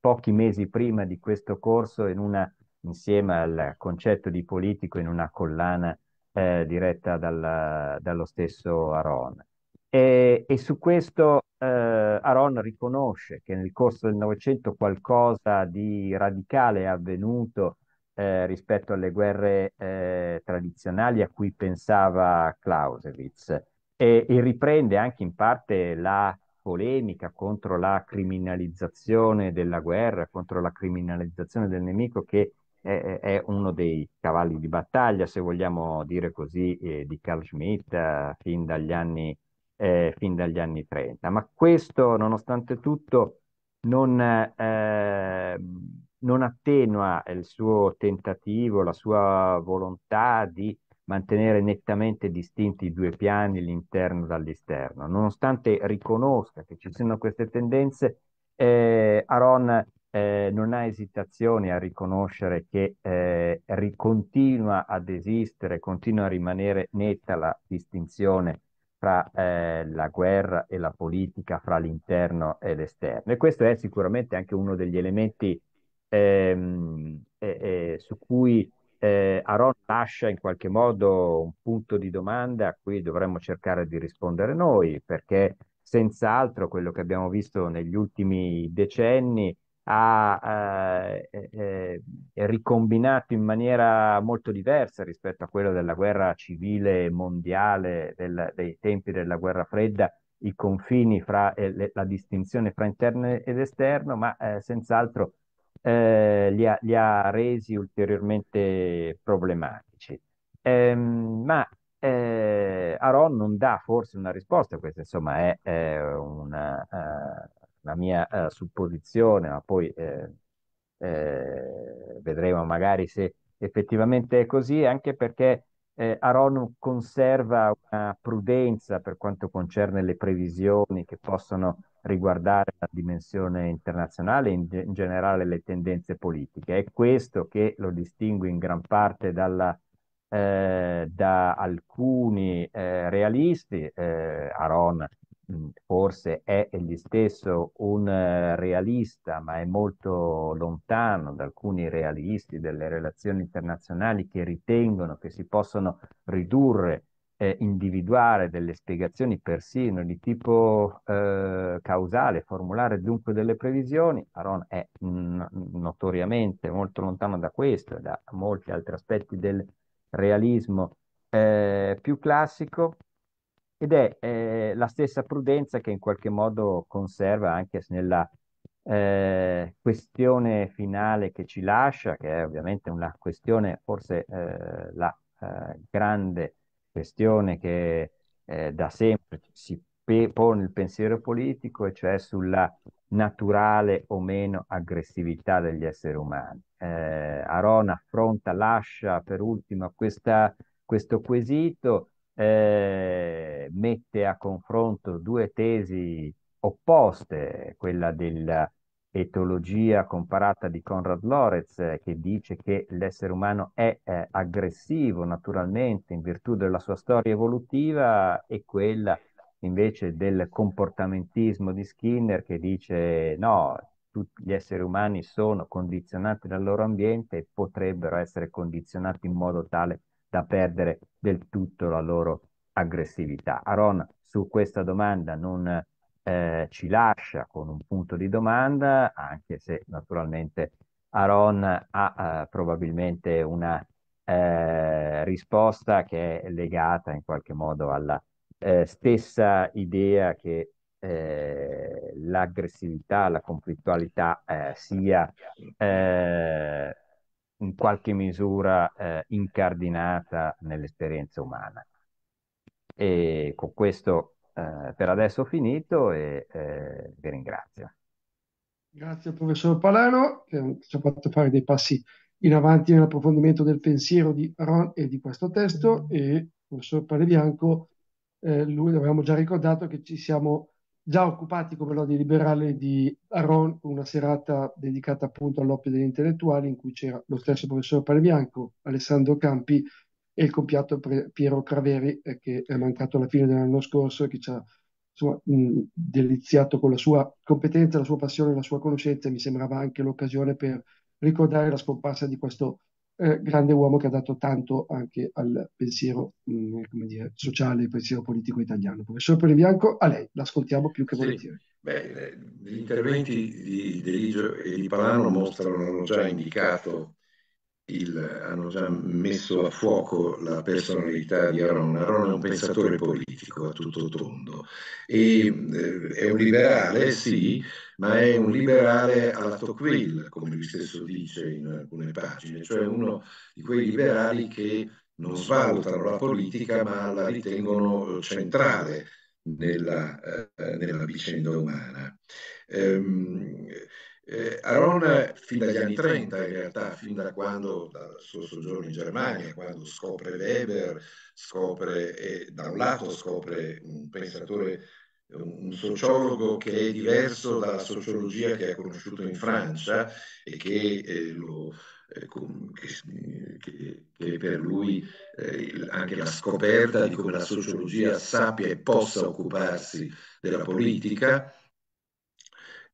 pochi mesi prima di questo corso in una, insieme al concetto di politico in una collana eh, diretta dal, dallo stesso Aron. E, e su questo eh, Aron riconosce che nel corso del Novecento qualcosa di radicale è avvenuto eh, rispetto alle guerre eh, tradizionali a cui pensava Clausewitz e, e riprende anche in parte la polemica contro la criminalizzazione della guerra, contro la criminalizzazione del nemico che è, è uno dei cavalli di battaglia, se vogliamo dire così, eh, di Carl Schmitt eh, fin, dagli anni, eh, fin dagli anni 30. Ma questo, nonostante tutto, non, eh, non attenua il suo tentativo, la sua volontà di mantenere nettamente distinti i due piani, l'interno dall'esterno. Nonostante riconosca che ci siano queste tendenze, eh, Aron eh, non ha esitazioni a riconoscere che eh, continua ad esistere, continua a rimanere netta la distinzione fra eh, la guerra e la politica, fra l'interno e l'esterno. E questo è sicuramente anche uno degli elementi ehm, su cui eh, Aaron lascia in qualche modo un punto di domanda a cui dovremmo cercare di rispondere noi, perché senz'altro quello che abbiamo visto negli ultimi decenni ha eh, eh, eh ricombinato in maniera molto diversa rispetto a quella della guerra civile mondiale, del, dei tempi della guerra fredda, i confini fra eh, le, la distinzione fra interno ed esterno, ma eh, senz'altro eh, li, ha, li, ha, resi ulteriormente problematici. Ehm, ma eh, Aron non dà forse una risposta, questa insomma è, è una, uh, eh, una, mia uh, supposizione, ma poi eh, eh, vedremo magari se effettivamente è così, anche perché eh, Aron conserva una prudenza per quanto concerne le previsioni che possono riguardare la dimensione internazionale e in, ge- in, generale le tendenze politiche. È questo che lo distingue in gran parte dalla, eh, da alcuni eh, realisti. Eh, Aron Mm, forse è egli stesso un eh, realista, ma è molto lontano da alcuni realisti delle relazioni internazionali che ritengono che si possono ridurre, eh, individuare delle spiegazioni persino di tipo eh, causale, formulare dunque delle previsioni. Aron è mh, mm, notoriamente molto lontano da questo e da molti altri aspetti del realismo eh, più classico ed è eh, la stessa prudenza che in qualche modo conserva anche nella eh, questione finale che ci lascia, che è ovviamente una questione, forse eh, la eh, grande questione che eh, da sempre si pe- pone il pensiero politico, e cioè sulla naturale o meno aggressività degli esseri umani. Eh, Arona affronta, lascia per ultimo questa, questo quesito eh, mette a confronto due tesi opposte, quella dell'etologia comparata di Conrad Loretz, eh, che dice che l'essere umano è eh, aggressivo naturalmente in virtù della sua storia evolutiva, e quella invece del comportamentismo di Skinner, che dice no, tutti gli esseri umani sono condizionati dal loro ambiente e potrebbero essere condizionati in modo tale da perdere del tutto la loro aggressività. Aaron su questa domanda non eh, ci lascia con un punto di domanda, anche se naturalmente Aaron ha eh, probabilmente una eh, risposta che è legata in qualche modo alla eh, stessa idea che eh, l'aggressività, la conflittualità eh, sia in qualche misura eh, incardinata nell'esperienza umana. E con questo eh, per adesso ho finito e eh, vi ringrazio. Grazie al professor Palano che ci ha fatto fare dei passi in avanti nell'approfondimento del pensiero di Ron e di questo testo e professor Panebianco, eh, lui l'avevamo già ricordato che ci siamo già occupati come Lodi Liberale di Aron, una serata dedicata appunto all'oppio degli intellettuali in cui c'era lo stesso professor Palebianco, Alessandro Campi e il compiato Pre- Piero Craveri eh, che è mancato alla fine dell'anno scorso e che ci ha insomma, mh, deliziato con la sua competenza, la sua passione, la sua conoscenza e mi sembrava anche l'occasione per ricordare la scomparsa di questo eh, grande uomo che ha dato tanto anche al pensiero mh, mm, dire, sociale, pensiero politico italiano. Professor Peribianco, a lei, l'ascoltiamo più che sì. Beh, gli interventi di, di Deligio e di Palano mostrano, hanno già indicato il, hanno già messo a fuoco la personalità di Aron. Aron è un pensatore politico a tutto tondo e eh, è un liberale, sì, ma è un liberale alla Tocqueville, come lui stesso dice in alcune pagine, cioè uno di quei liberali che non svalutano la politica ma la ritengono centrale nella, eh, nella vicenda umana. Ehm, eh, Aron, eh, fin dagli anni 30, in realtà, fin da quando, dal suo soggiorno in Germania, quando scopre Weber, scopre, eh, da un lato scopre un pensatore, un sociologo che è diverso dalla sociologia che ha conosciuto in Francia e che, eh, lo, eh, che, che, che per lui eh, anche la scoperta di come la sociologia sappia e possa occuparsi della politica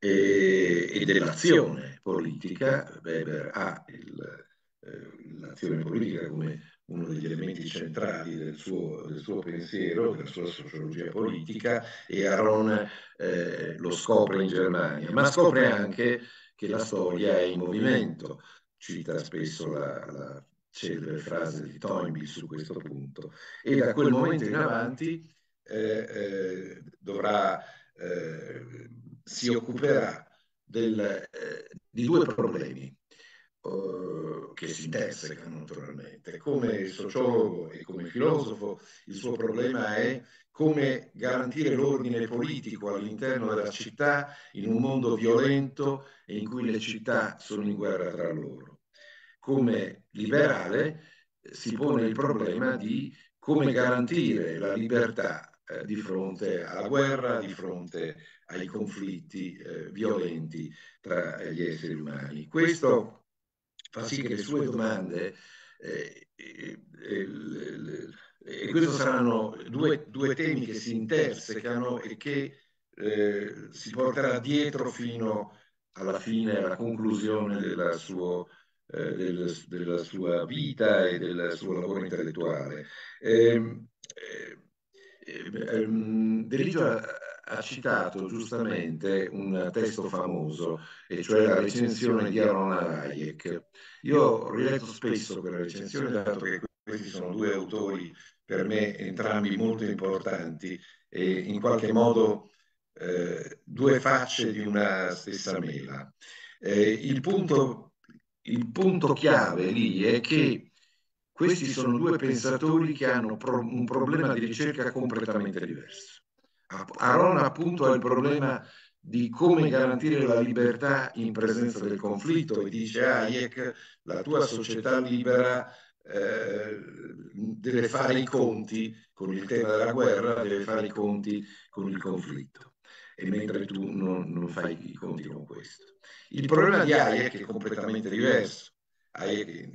e, e dell'azione politica. Weber ha il, eh, l'azione politica come uno degli elementi centrali del suo, del suo, pensiero, della sua sociologia politica, e Aron eh, lo scopre in Germania, ma scopre anche che la storia è in movimento. Cita spesso la, la celebre frase di Toynbee su questo punto. E da quel momento in avanti eh, eh, dovrà eh, si occuperà del, eh, di due problemi eh, che si intersecano naturalmente. Come sociologo e come filosofo il suo problema è come garantire l'ordine politico all'interno della città in un mondo violento e in cui le città sono in guerra tra loro. Come liberale eh, si pone il problema di come garantire la libertà eh, di fronte alla guerra, di fronte ai conflitti eh, violenti tra gli esseri umani. Questo fa sì che le sue domande, eh, eh, eh e questi saranno due, due, temi che si intersecano e che eh, si porterà dietro fino alla fine, alla conclusione della sua della sua vita e del suo lavoro intellettuale. Ehm, eh, Ehm, De Ligio ha citato giustamente un testo famoso, e cioè la recensione di Aaron Hayek. Io ho riletto spesso quella recensione, dato che questi sono due autori per me entrambi molto importanti e in qualche modo eh, due facce di una stessa mela. Eh, il, punto, il punto chiave lì è che questi sono due pensatori che hanno pro- un problema di ricerca completamente diverso. Aron appunto ha il problema di come garantire la libertà in presenza del conflitto e dice ah, Hayek, la tua società libera eh, deve fare i conti con il tema della guerra, deve fare i conti con il conflitto e mentre tu non, non fai i conti con questo. Il problema di Hayek è completamente diverso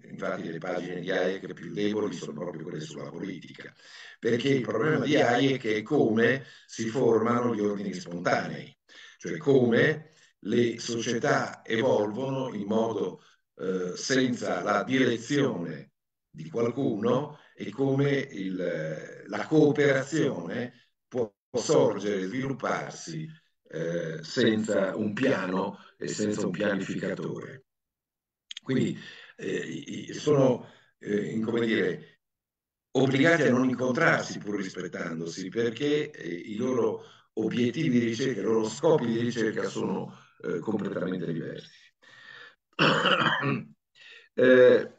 infatti le pagine di Hayek più deboli sono proprio quelle sulla politica, perché il problema di Hayek è come si formano gli ordini spontanei, cioè come le società evolvono in modo eh, senza la direzione di qualcuno e come il, la cooperazione può sorgere e svilupparsi eh, senza un piano e senza un pianificatore. Quindi eh, sono, eh, come dire, obbligati a non incontrarsi pur rispettandosi, perché eh, i loro obiettivi di ricerca, i loro scopi di ricerca sono eh, completamente diversi. Eh,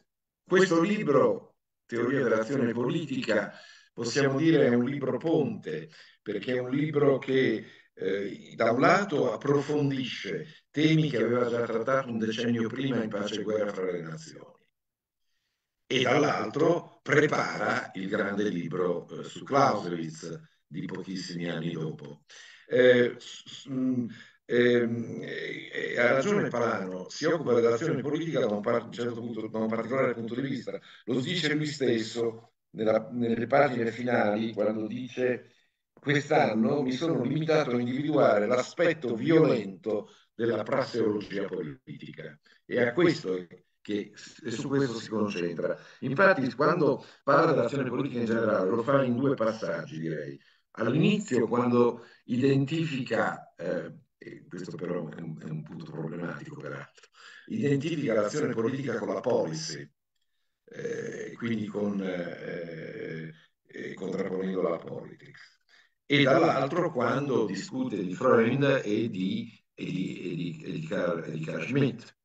questo libro, Teoria dell'azione politica, possiamo dire è un libro ponte, perché è un libro che eh, da un lato approfondisce temi che aveva già trattato un decennio prima in pace e guerra fra le nazioni e dall'altro prepara il grande libro eh, su Clausewitz di pochissimi anni dopo. Eh, mm, ehm, eh, eh, ha ragione Palano, si occupa dell'azione politica da un, da certo punto, da un particolare punto di vista, lo dice lui stesso nella, nelle pagine finali quando dice quest'anno mi sono limitato a individuare l'aspetto violento della prasseologia politica e a questo che su questo si concentra. Infatti, quando parla dell'azione politica in generale, lo fa in due passaggi, direi. All'inizio, quando identifica, eh, questo però è un, è un, punto problematico, peraltro, identifica l'azione politica con la policy, eh, quindi con, eh, eh contrapponendo la politics e dall'altro quando discute di Freund e di, e di, e di, di Carl Car Schmitt.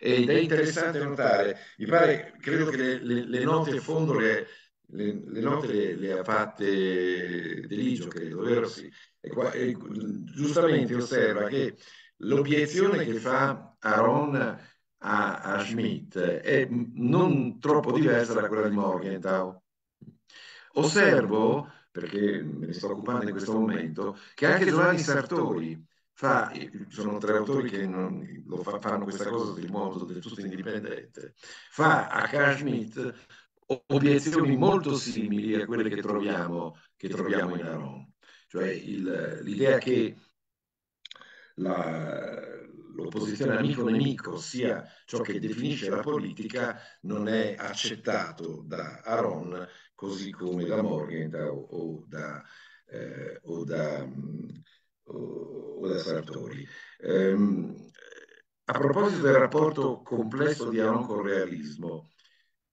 Ed è interessante notare, mi pare, credo che le, le, le note a fondo le, le note le, ha fatte Deligio, credo, vero? Sì. E qua, e, giustamente osserva che l'obiezione che fa Aaron a, a Schmidt è non troppo diversa da quella di Morgenthau. Osservo perché me ne sto occupando in questo momento, che anche Giovanni Sartori fa, sono tre autori che non, lo fa, fanno questa cosa di modo del tutto indipendente, fa a Carl Schmitt obiezioni molto simili a quelle che troviamo, che troviamo in Aron. Cioè il, l'idea che la, l'opposizione amico-nemico sia ciò che definisce la politica non è accettato da Aron così come da Morgenthau o da, eh, o da, mm, o, o da Sartori. Ehm, a proposito del rapporto complesso di Aron con il realismo,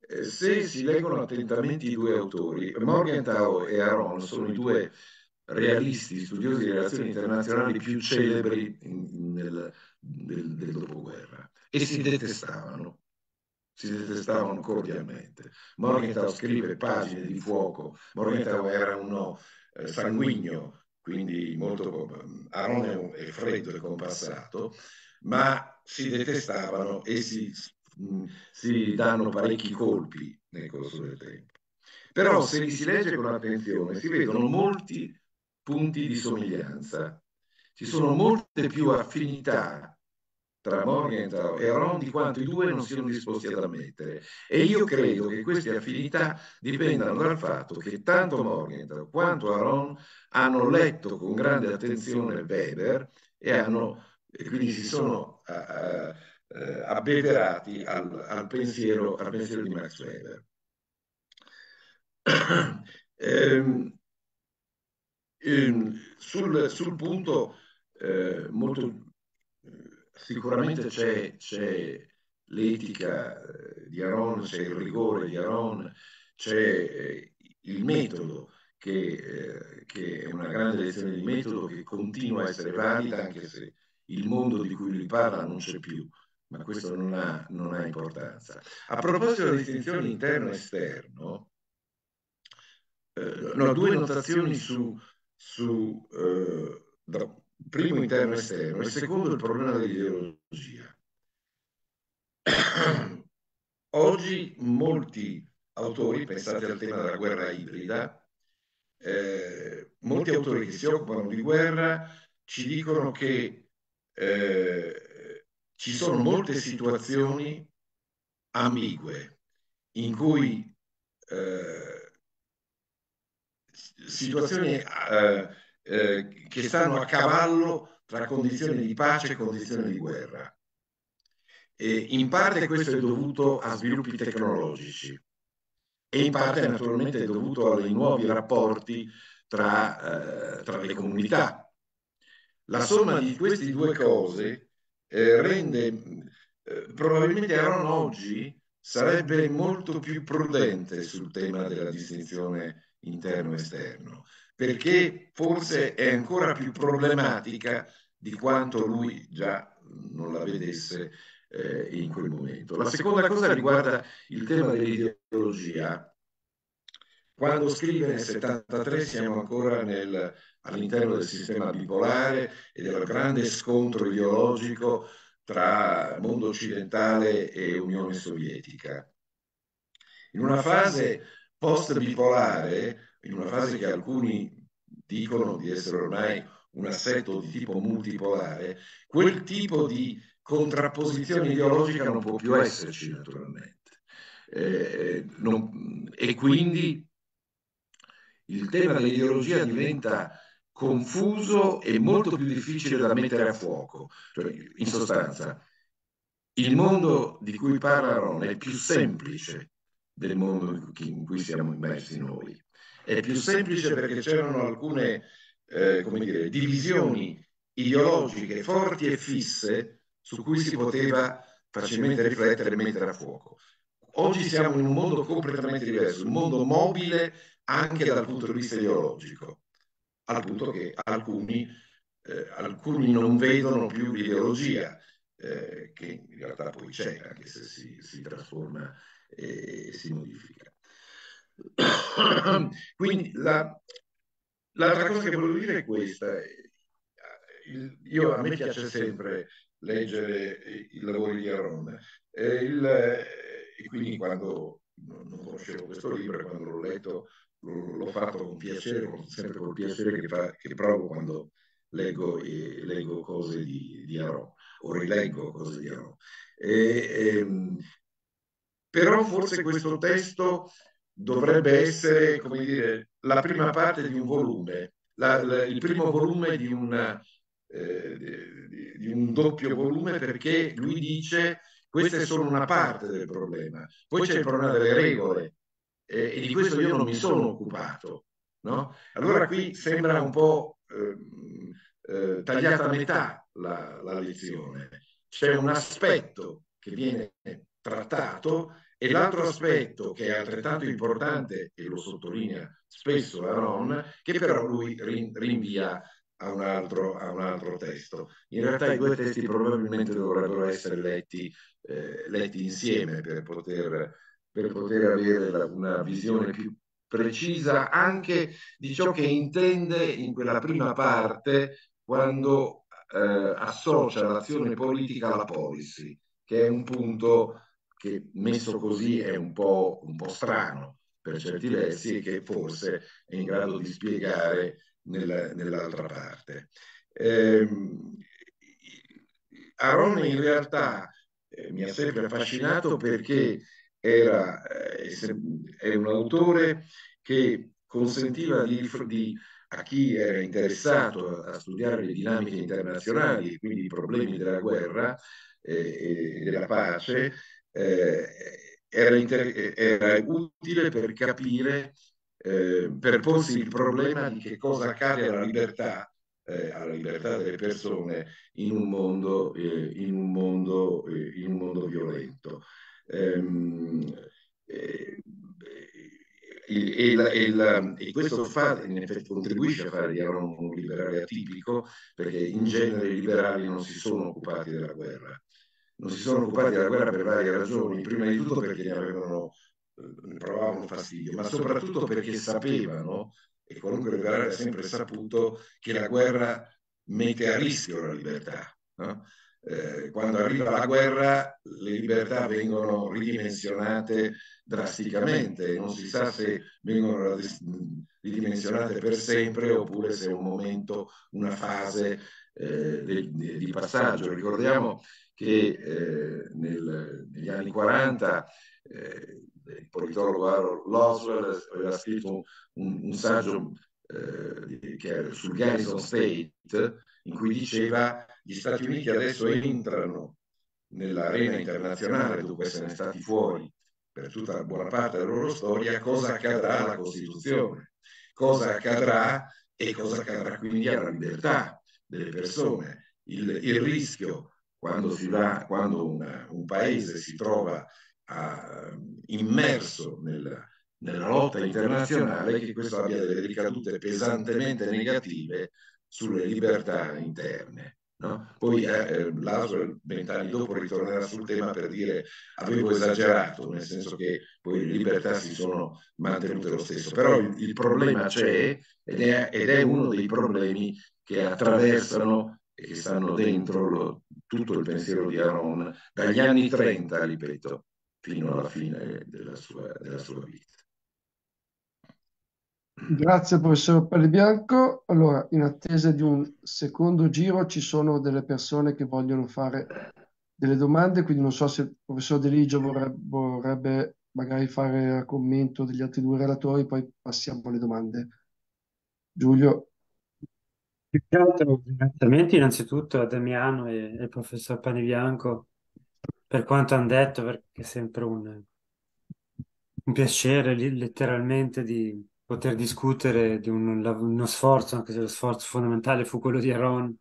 eh, se si leggono attentamente i due autori, Morgenthau e Aron sono i due realisti, studiosi di relazioni internazionali più celebri in, in, nel, del, del dopoguerra e si detestavano si detestavano cordialmente. Morgenthau scrive pagine di fuoco, Morgenthau era uno eh, eh sanguigno, quindi molto eh, arone e freddo e compassato, ma si detestavano e si, mm, si danno parecchi colpi nel corso del tempo. Però se li si legge con attenzione si vedono molti punti di somiglianza, ci sono molte più affinità tra Morgenthau e di quanto i due non siano disposti ad ammettere. E io credo che queste affinità dipendano dal fatto che tanto Morgenthau quanto Aron hanno letto con grande attenzione Weber e, hanno, e quindi si sono eh, abbeverati al, al, pensiero, al, pensiero, di Max Weber. ehm, ehm, sul, sul, punto eh, molto sicuramente c'è, c'è l'etica eh, di Aron, c'è il rigore di Aron, c'è eh, il metodo, che, eh, che, è una grande lezione di metodo che continua a essere valida anche se il mondo di cui lui parla non c'è più, ma questo non ha, non ha importanza. A proposito delle distinzioni interno e esterno, eh, no, due notazioni su, su eh, primo interno e esterno, e secondo il problema dell'ideologia. Oggi molti autori, pensate al tema della guerra ibrida, eh, molti autori che si occupano di guerra ci dicono che eh, ci sono molte situazioni ambigue in cui eh, situazioni eh, eh, che stanno a cavallo tra condizioni di pace e condizioni di guerra. E in parte questo è dovuto a sviluppi tecnologici e in parte naturalmente è dovuto ai nuovi rapporti tra, eh, tra le comunità. La somma di queste due cose eh, rende, eh, probabilmente Aaron oggi sarebbe molto più prudente sul tema della distinzione interno-esterno, perché forse è ancora più problematica di quanto lui già non la vedesse eh, in quel momento. La seconda cosa riguarda il tema dell'ideologia. Quando scrive nel 73 siamo ancora nel, all'interno del sistema bipolare e del grande scontro ideologico tra mondo occidentale e Unione Sovietica. In una fase post-bipolare in una fase che alcuni dicono di essere ormai un assetto di tipo multipolare, quel tipo di contrapposizione ideologica non può più esserci naturalmente. Eh, non, e quindi il tema dell'ideologia diventa confuso e molto più difficile da mettere a fuoco. Cioè, in sostanza, il mondo di cui parlano è più semplice del mondo in cui siamo immersi noi è più semplice perché c'erano alcune eh, dire, divisioni ideologiche forti e fisse su cui si poteva facilmente riflettere e mettere a fuoco. Oggi siamo in un mondo completamente diverso, un mondo mobile anche dal punto di vista ideologico, al punto che alcuni, eh, alcuni non vedono più l'ideologia, eh, che in realtà poi c'è, anche se si, si trasforma e si modifica. Quindi la, l'altra cosa che volevo dire è questa. Io, a me piace sempre leggere i lavori di Aron. E, il, e quindi quando non conoscevo questo libro, quando l'ho letto, l'ho fatto con piacere, con, sempre col piacere che, fa, che provo quando leggo, eh, leggo cose di, di Aron o rileggo cose di Aron. E, ehm, però forse questo testo dovrebbe essere dire, la prima parte di un volume, la, la, il primo volume di, una, eh, di, di un doppio volume perché lui dice questa è solo una parte del problema, poi c'è il problema delle regole eh, e di questo io non mi sono occupato. No? Allora qui sembra un po' ehm, eh, tagliata a metà la, la lezione, c'è un aspetto che viene trattato e l'altro aspetto che è altrettanto importante, e lo sottolinea spesso Aaron, che però lui rinvia a un, altro, a un altro testo. In realtà i due testi probabilmente dovrebbero essere letti, eh, letti insieme per poter, per poter avere la, una visione più precisa anche di ciò che intende in quella prima parte quando eh, associa l'azione politica alla policy, che è un punto che messo così è un po', un po strano per certi versi e che forse è in grado di spiegare nella, nell'altra parte. Eh, Aron in realtà eh, mi ha sempre affascinato perché era, eh, è un autore che consentiva di, di, a chi era interessato a, studiare le dinamiche internazionali, quindi i problemi della guerra eh, e della pace, eh, era, inter- era, utile per capire, eh, per porsi il problema di che cosa accade alla libertà, eh, alla libertà delle persone in un mondo, eh, in un mondo, eh, in un mondo violento. Ehm, eh, e, la, e, la, e, questo fa, in effetti contribuisce a fare di diciamo, Aron un liberale atipico, perché in genere i liberali non si sono occupati della guerra non si sono occupati della guerra per varie ragioni, prima di tutto perché ne avevano, eh, ne provavano fastidio, ma soprattutto perché sapevano, e qualunque liberale ha sempre saputo, che la guerra mette a rischio la libertà. No? Eh, quando arriva la guerra le libertà vengono ridimensionate drasticamente, non si sa se vengono ridimensionate per sempre oppure se è un momento, una fase eh, di, di passaggio. Ricordiamo che eh, nel, negli anni 40 eh, il politologo Harold Loswell aveva scritto un, un saggio eh, sul Garrison State in cui diceva gli Stati Uniti adesso entrano nell'arena internazionale dopo essere stati fuori per tutta la buona parte della loro storia, cosa accadrà alla Costituzione, cosa accadrà e cosa accadrà quindi alla libertà delle persone. il, il rischio quando, va, quando un, un, paese si trova a, immerso nel, nella lotta internazionale, che questo abbia delle ricadute pesantemente negative sulle libertà interne. No? Poi eh, eh Laso vent'anni dopo ritornerà sul tema per dire avevo esagerato, nel senso che poi le libertà si sono mantenute lo stesso, però il, il problema c'è ed è, ed è, uno dei problemi che attraversano e che stanno dentro lo, tutto il pensiero di Aaron, dagli anni 30, ripeto, fino alla fine della sua, della sua vita. Grazie professor Pallibianco. Allora, in attesa di un secondo giro ci sono delle persone che vogliono fare delle domande, quindi non so se il professor Deligio vorrebbe, vorrebbe magari fare a commento degli altri due relatori, poi passiamo alle domande. Giulio. Grazie che altro, innanzitutto a Damiano e al professor Panebianco per quanto hanno detto, perché è sempre un, un piacere letteralmente di poter discutere di un- uno sforzo, anche se lo sforzo fondamentale fu quello di Aaron,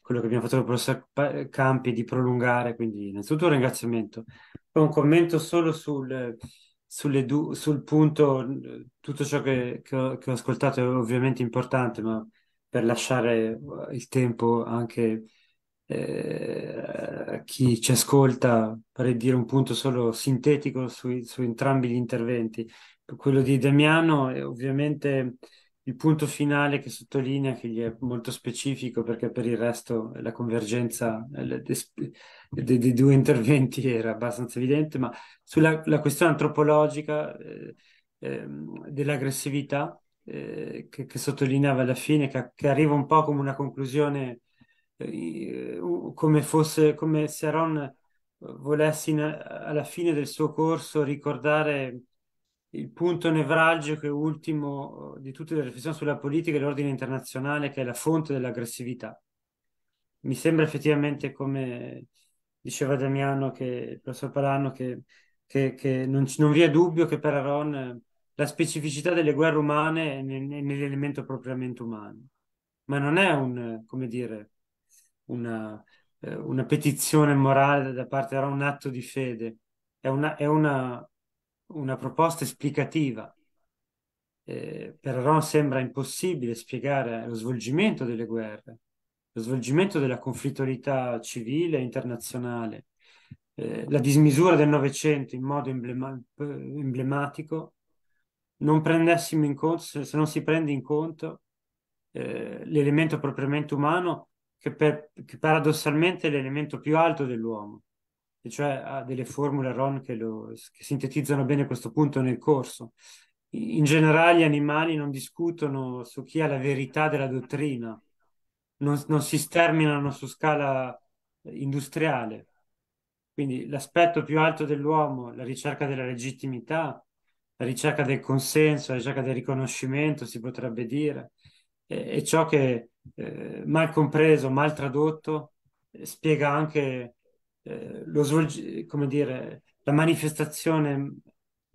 quello che abbiamo fatto con il professor Campi di prolungare, quindi innanzitutto un ringraziamento. Poi un commento solo sul, sulle du- sul punto, tutto ciò che, che ho, che ho ascoltato è ovviamente importante, ma per lasciare eh, il tempo anche eh, a chi ci ascolta per dire un punto solo sintetico su, su entrambi gli interventi. Quello di Damiano è ovviamente il punto finale che sottolinea che gli è molto specifico perché per il resto la convergenza eh, dei due interventi era abbastanza evidente, ma sulla questione antropologica eh, eh, dell'aggressività eh, che, che, sottolineava alla fine, che, che, arriva un po' come una conclusione, eh, eh come, fosse, come se Aaron volesse in, alla fine del suo corso ricordare il punto nevralgico e ultimo eh, di tutte le riflessioni sulla politica e l'ordine internazionale, che è la fonte dell'aggressività. Mi sembra effettivamente, come diceva Damiano, che, il professor Palano, che, che, che non, non, vi è dubbio che per Aron la specificità delle guerre umane nell'elemento propriamente umano. Ma non è un, come dire, una, eh, una petizione morale da parte, era un atto di fede, è una, è una, una proposta esplicativa. Eh, per Ron sembra impossibile spiegare lo svolgimento delle guerre, lo svolgimento della conflittualità civile e internazionale, eh, la dismisura del Novecento in modo emblema- eh, emblematico non prendessimo in conto, se non si prende in conto eh, l'elemento propriamente umano, che, per, che, paradossalmente è l'elemento più alto dell'uomo, e cioè ha delle formule Ron che, lo, che sintetizzano bene questo punto nel corso. In generale gli animali non discutono su chi ha la verità della dottrina, non, non si sterminano su scala industriale. Quindi l'aspetto più alto dell'uomo, la ricerca della legittimità, la ricerca del consenso, la ricerca del riconoscimento, si potrebbe dire, e, e ciò che eh, mal compreso, mal tradotto, spiega anche eh, lo svolg- come dire, la manifestazione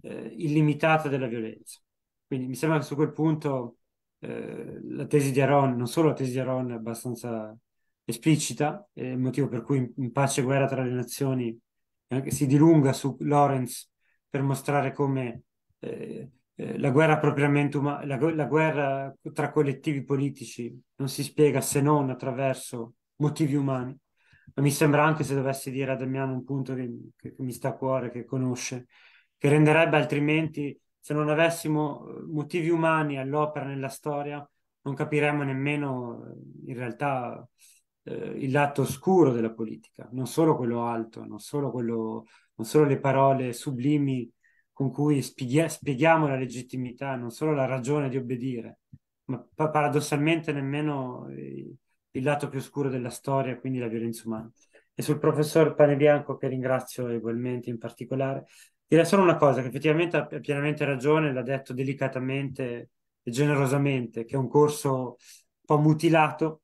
eh, illimitata della violenza. Quindi mi sembra che su quel punto eh, la tesi di Aron, non solo la tesi di Aron è abbastanza esplicita, è il motivo per cui in, in pace e guerra tra le nazioni eh, si dilunga su Lorenz per mostrare come eh, eh, la guerra propriamente umana, la, guerra tra collettivi politici non si spiega se non attraverso motivi umani. Ma mi sembra anche, se dovessi dire a Damiano un punto che, che, che mi sta a cuore, che conosce, che renderebbe altrimenti, se non avessimo eh, motivi umani all'opera nella storia, non capiremmo nemmeno in realtà eh, il lato oscuro della politica, non solo quello alto, non solo, quello, non solo le parole sublimi con cui spieghiamo la legittimità, non solo la ragione di obbedire, ma paradossalmente nemmeno eh, il lato più oscuro della storia, quindi la violenza umana. E sul professor Panebianco, che ringrazio ugualmente in particolare, direi solo una cosa, che effettivamente ha pienamente ragione, l'ha detto delicatamente e generosamente, che è un corso un po' mutilato.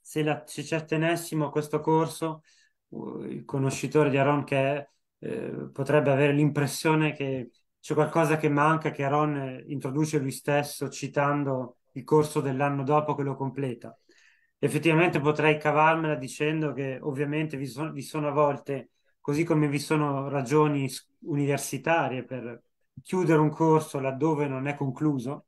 Se, la, se ci attenessimo a questo corso, uh, il conoscitore di Aron che è eh, potrebbe avere l'impressione che c'è qualcosa che manca, che Aaron eh, introduce lui stesso citando il corso dell'anno dopo che lo completa. Effettivamente potrei cavarmela dicendo che ovviamente vi sono, vi sono a volte, così come vi sono ragioni universitarie per chiudere un corso laddove non è concluso,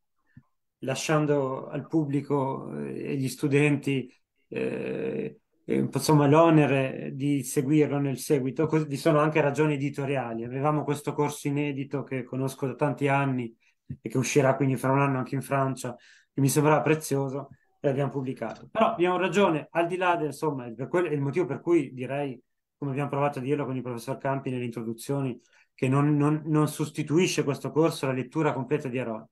lasciando al pubblico eh, e agli studenti eh, eh, insomma l'onere di seguirlo nel seguito, vi sono anche ragioni editoriali. Avevamo questo corso inedito che conosco da tanti anni e che uscirà quindi fra un anno anche in Francia, che mi sembrava prezioso e abbiamo pubblicato. Però abbiamo ragione, al di là del, insomma, per quel, il motivo per cui direi, come abbiamo provato a dirlo con il professor Campi nelle introduzioni, che non, non, non sostituisce questo corso la lettura completa di Aron.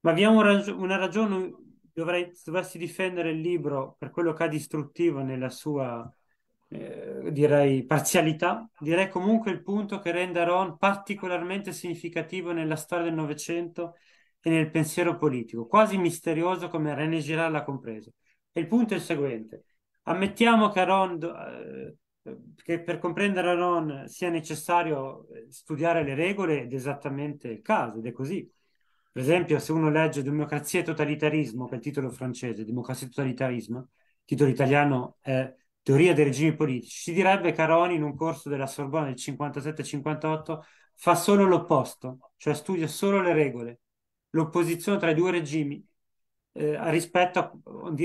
Ma abbiamo una ragione dovrei, dovessi difendere il libro per quello che ha distruttivo nella sua, eh, direi, parzialità, direi comunque il punto che rende Ron particolarmente significativo nella storia del Novecento e nel pensiero politico, quasi misterioso come René Girard l'ha compreso. E il punto è il seguente. Ammettiamo che Ron... Eh, che per comprendere Ron sia necessario eh, studiare le regole ed esattamente il caso, ed è così. Per esempio, se uno legge Democrazia e totalitarismo, che è il titolo francese, Democrazia e totalitarismo, titolo italiano è Teoria dei regimi politici, si direbbe Caroni in un corso della Sorbona del 57-58 fa solo l'opposto, cioè studia solo le regole, l'opposizione tra i due regimi eh, rispetto a,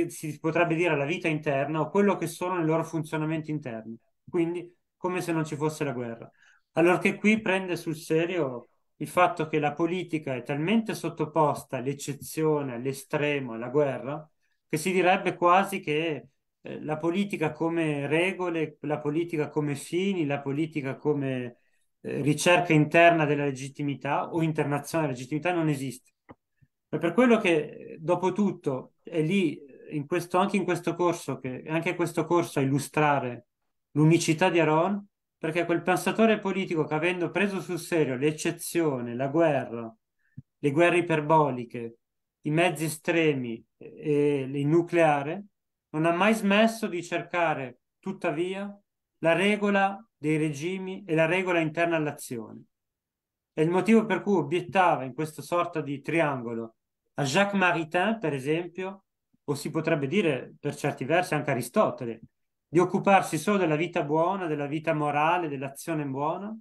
si potrebbe dire alla vita interna o quello che sono i loro funzionamenti interni, quindi come se non ci fosse la guerra. Allora che qui prende sul serio il fatto che la politica è talmente sottoposta all'eccezione, all'estremo, alla guerra, che si direbbe quasi che eh, la politica come regole, la politica come fini, la politica come eh, ricerca interna della legittimità o internazionale legittimità non esiste. Ma per quello che, eh, dopo tutto, è lì, in questo, anche in questo corso, che, anche questo corso a illustrare l'unicità di Aaron, perché quel pensatore politico che avendo preso sul serio l'eccezione, la guerra, le guerre iperboliche, i mezzi estremi e il nucleare, non ha mai smesso di cercare, tuttavia, la regola dei regimi e la regola interna all'azione. È il motivo per cui obiettava in questa sorta di triangolo a Jacques Maritain, per esempio, o si potrebbe dire per certi versi anche Aristotele, di occuparsi solo della vita buona, della vita morale, dell'azione buona,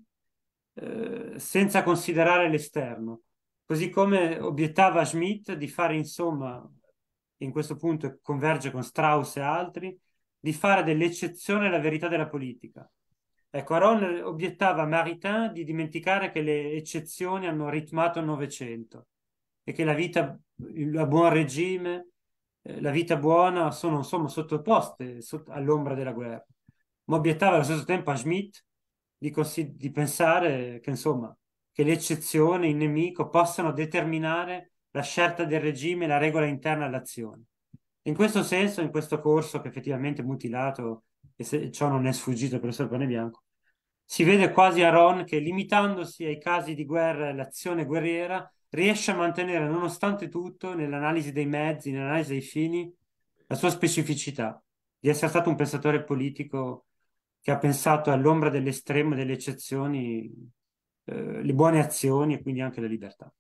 eh, senza considerare l'esterno. Così come obiettava Schmidt di fare, insomma, in questo punto converge con Strauss e altri, di fare dell'eccezione la verità della politica. Ecco, Aron obiettava a Maritain di dimenticare che le eccezioni hanno ritmato il Novecento e che la vita il buon regime, eh, la vita buona sono insomma sottoposte sott- all'ombra della guerra, ma obiettava allo stesso tempo a Schmidt di, di pensare che insomma che l'eccezione, il nemico possano determinare la scelta del regime e la regola interna all'azione. In questo senso, in questo corso che effettivamente è mutilato, e se ciò non è sfuggito al professor Bianco, si vede quasi Aron che limitandosi ai casi di guerra e l'azione guerriera riesce a mantenere nonostante tutto nell'analisi dei mezzi, nell'analisi dei fini, la sua specificità di essere stato un pensatore politico che ha pensato all'ombra dell'estremo, e delle eccezioni, eh, le buone azioni e quindi anche la libertà.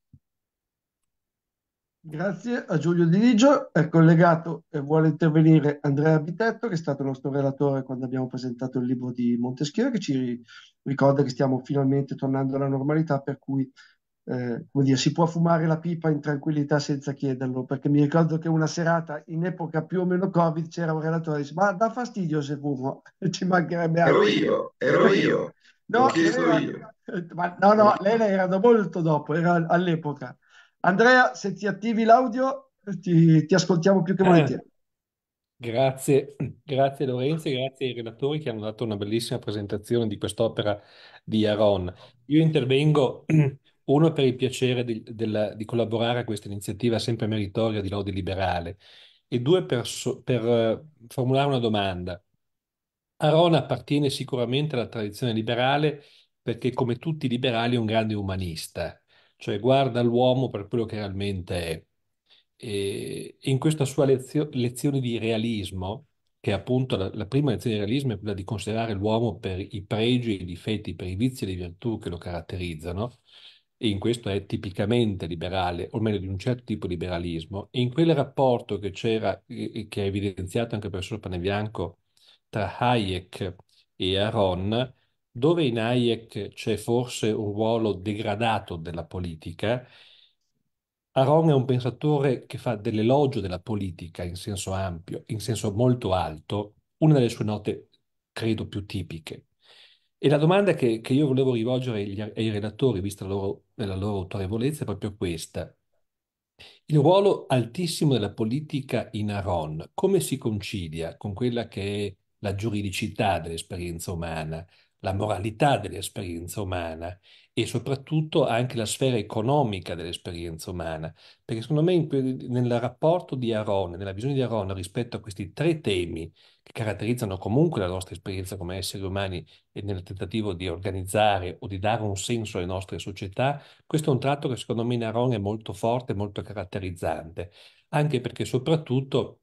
Grazie a Giulio Di Ligio, è collegato e vuole intervenire Andrea Bitetto che è stato il nostro relatore quando abbiamo presentato il libro di Montesquieu che ci ricorda che stiamo finalmente tornando alla normalità per cui eh, come dire, si può fumare la pipa in tranquillità senza chiederlo, perché mi ricordo che una serata in epoca più o meno Covid c'era un relatore che diceva ma dà fastidio se fumo, ci mancherebbe altro. Ero io, ero io. No, era, io. Ma, no, no, lei era molto dopo, era all'epoca. Andrea, se ti attivi l'audio ti, ti ascoltiamo più che eh, volentieri. grazie, grazie Lorenzo e grazie ai relatori che hanno dato una bellissima presentazione di quest'opera di Aaron. Io intervengo Uno per il piacere di, della, di collaborare a questa iniziativa sempre meritoria di Lodi Liberale e due per, per eh, formulare una domanda. Arona appartiene sicuramente alla tradizione liberale perché come tutti i liberali è un grande umanista, cioè guarda l'uomo per quello che realmente è. E in questa sua lezio, lezione di realismo, che appunto la, la, prima lezione di realismo è quella di considerare l'uomo per i pregi e i difetti, per i vizi e le virtù che lo caratterizzano, e in questo è tipicamente liberale, o meglio di un certo tipo di liberalismo, e in quel rapporto che c'era, che ha evidenziato anche il professor Panebianco, tra Hayek e Aron, dove in Hayek c'è forse un ruolo degradato della politica, Aron è un pensatore che fa dell'elogio della politica in senso ampio, in senso molto alto, una delle sue note, credo, più tipiche. E la domanda che, che io volevo rivolgere agli- ai relatori, vista la loro, la loro autorevolezza, è proprio questa. Il ruolo altissimo della politica in Aron, come si concilia con quella che è la giuridicità dell'esperienza umana, la moralità dell'esperienza umana e soprattutto anche la sfera economica dell'esperienza umana, perché secondo me in, nel rapporto di Arone, nella visione di Arone rispetto a questi tre temi che caratterizzano comunque la nostra esperienza come esseri umani e nel tentativo di organizzare o di dare un senso alle nostre società, questo è un tratto che secondo me in Arone è molto forte, molto caratterizzante, anche perché soprattutto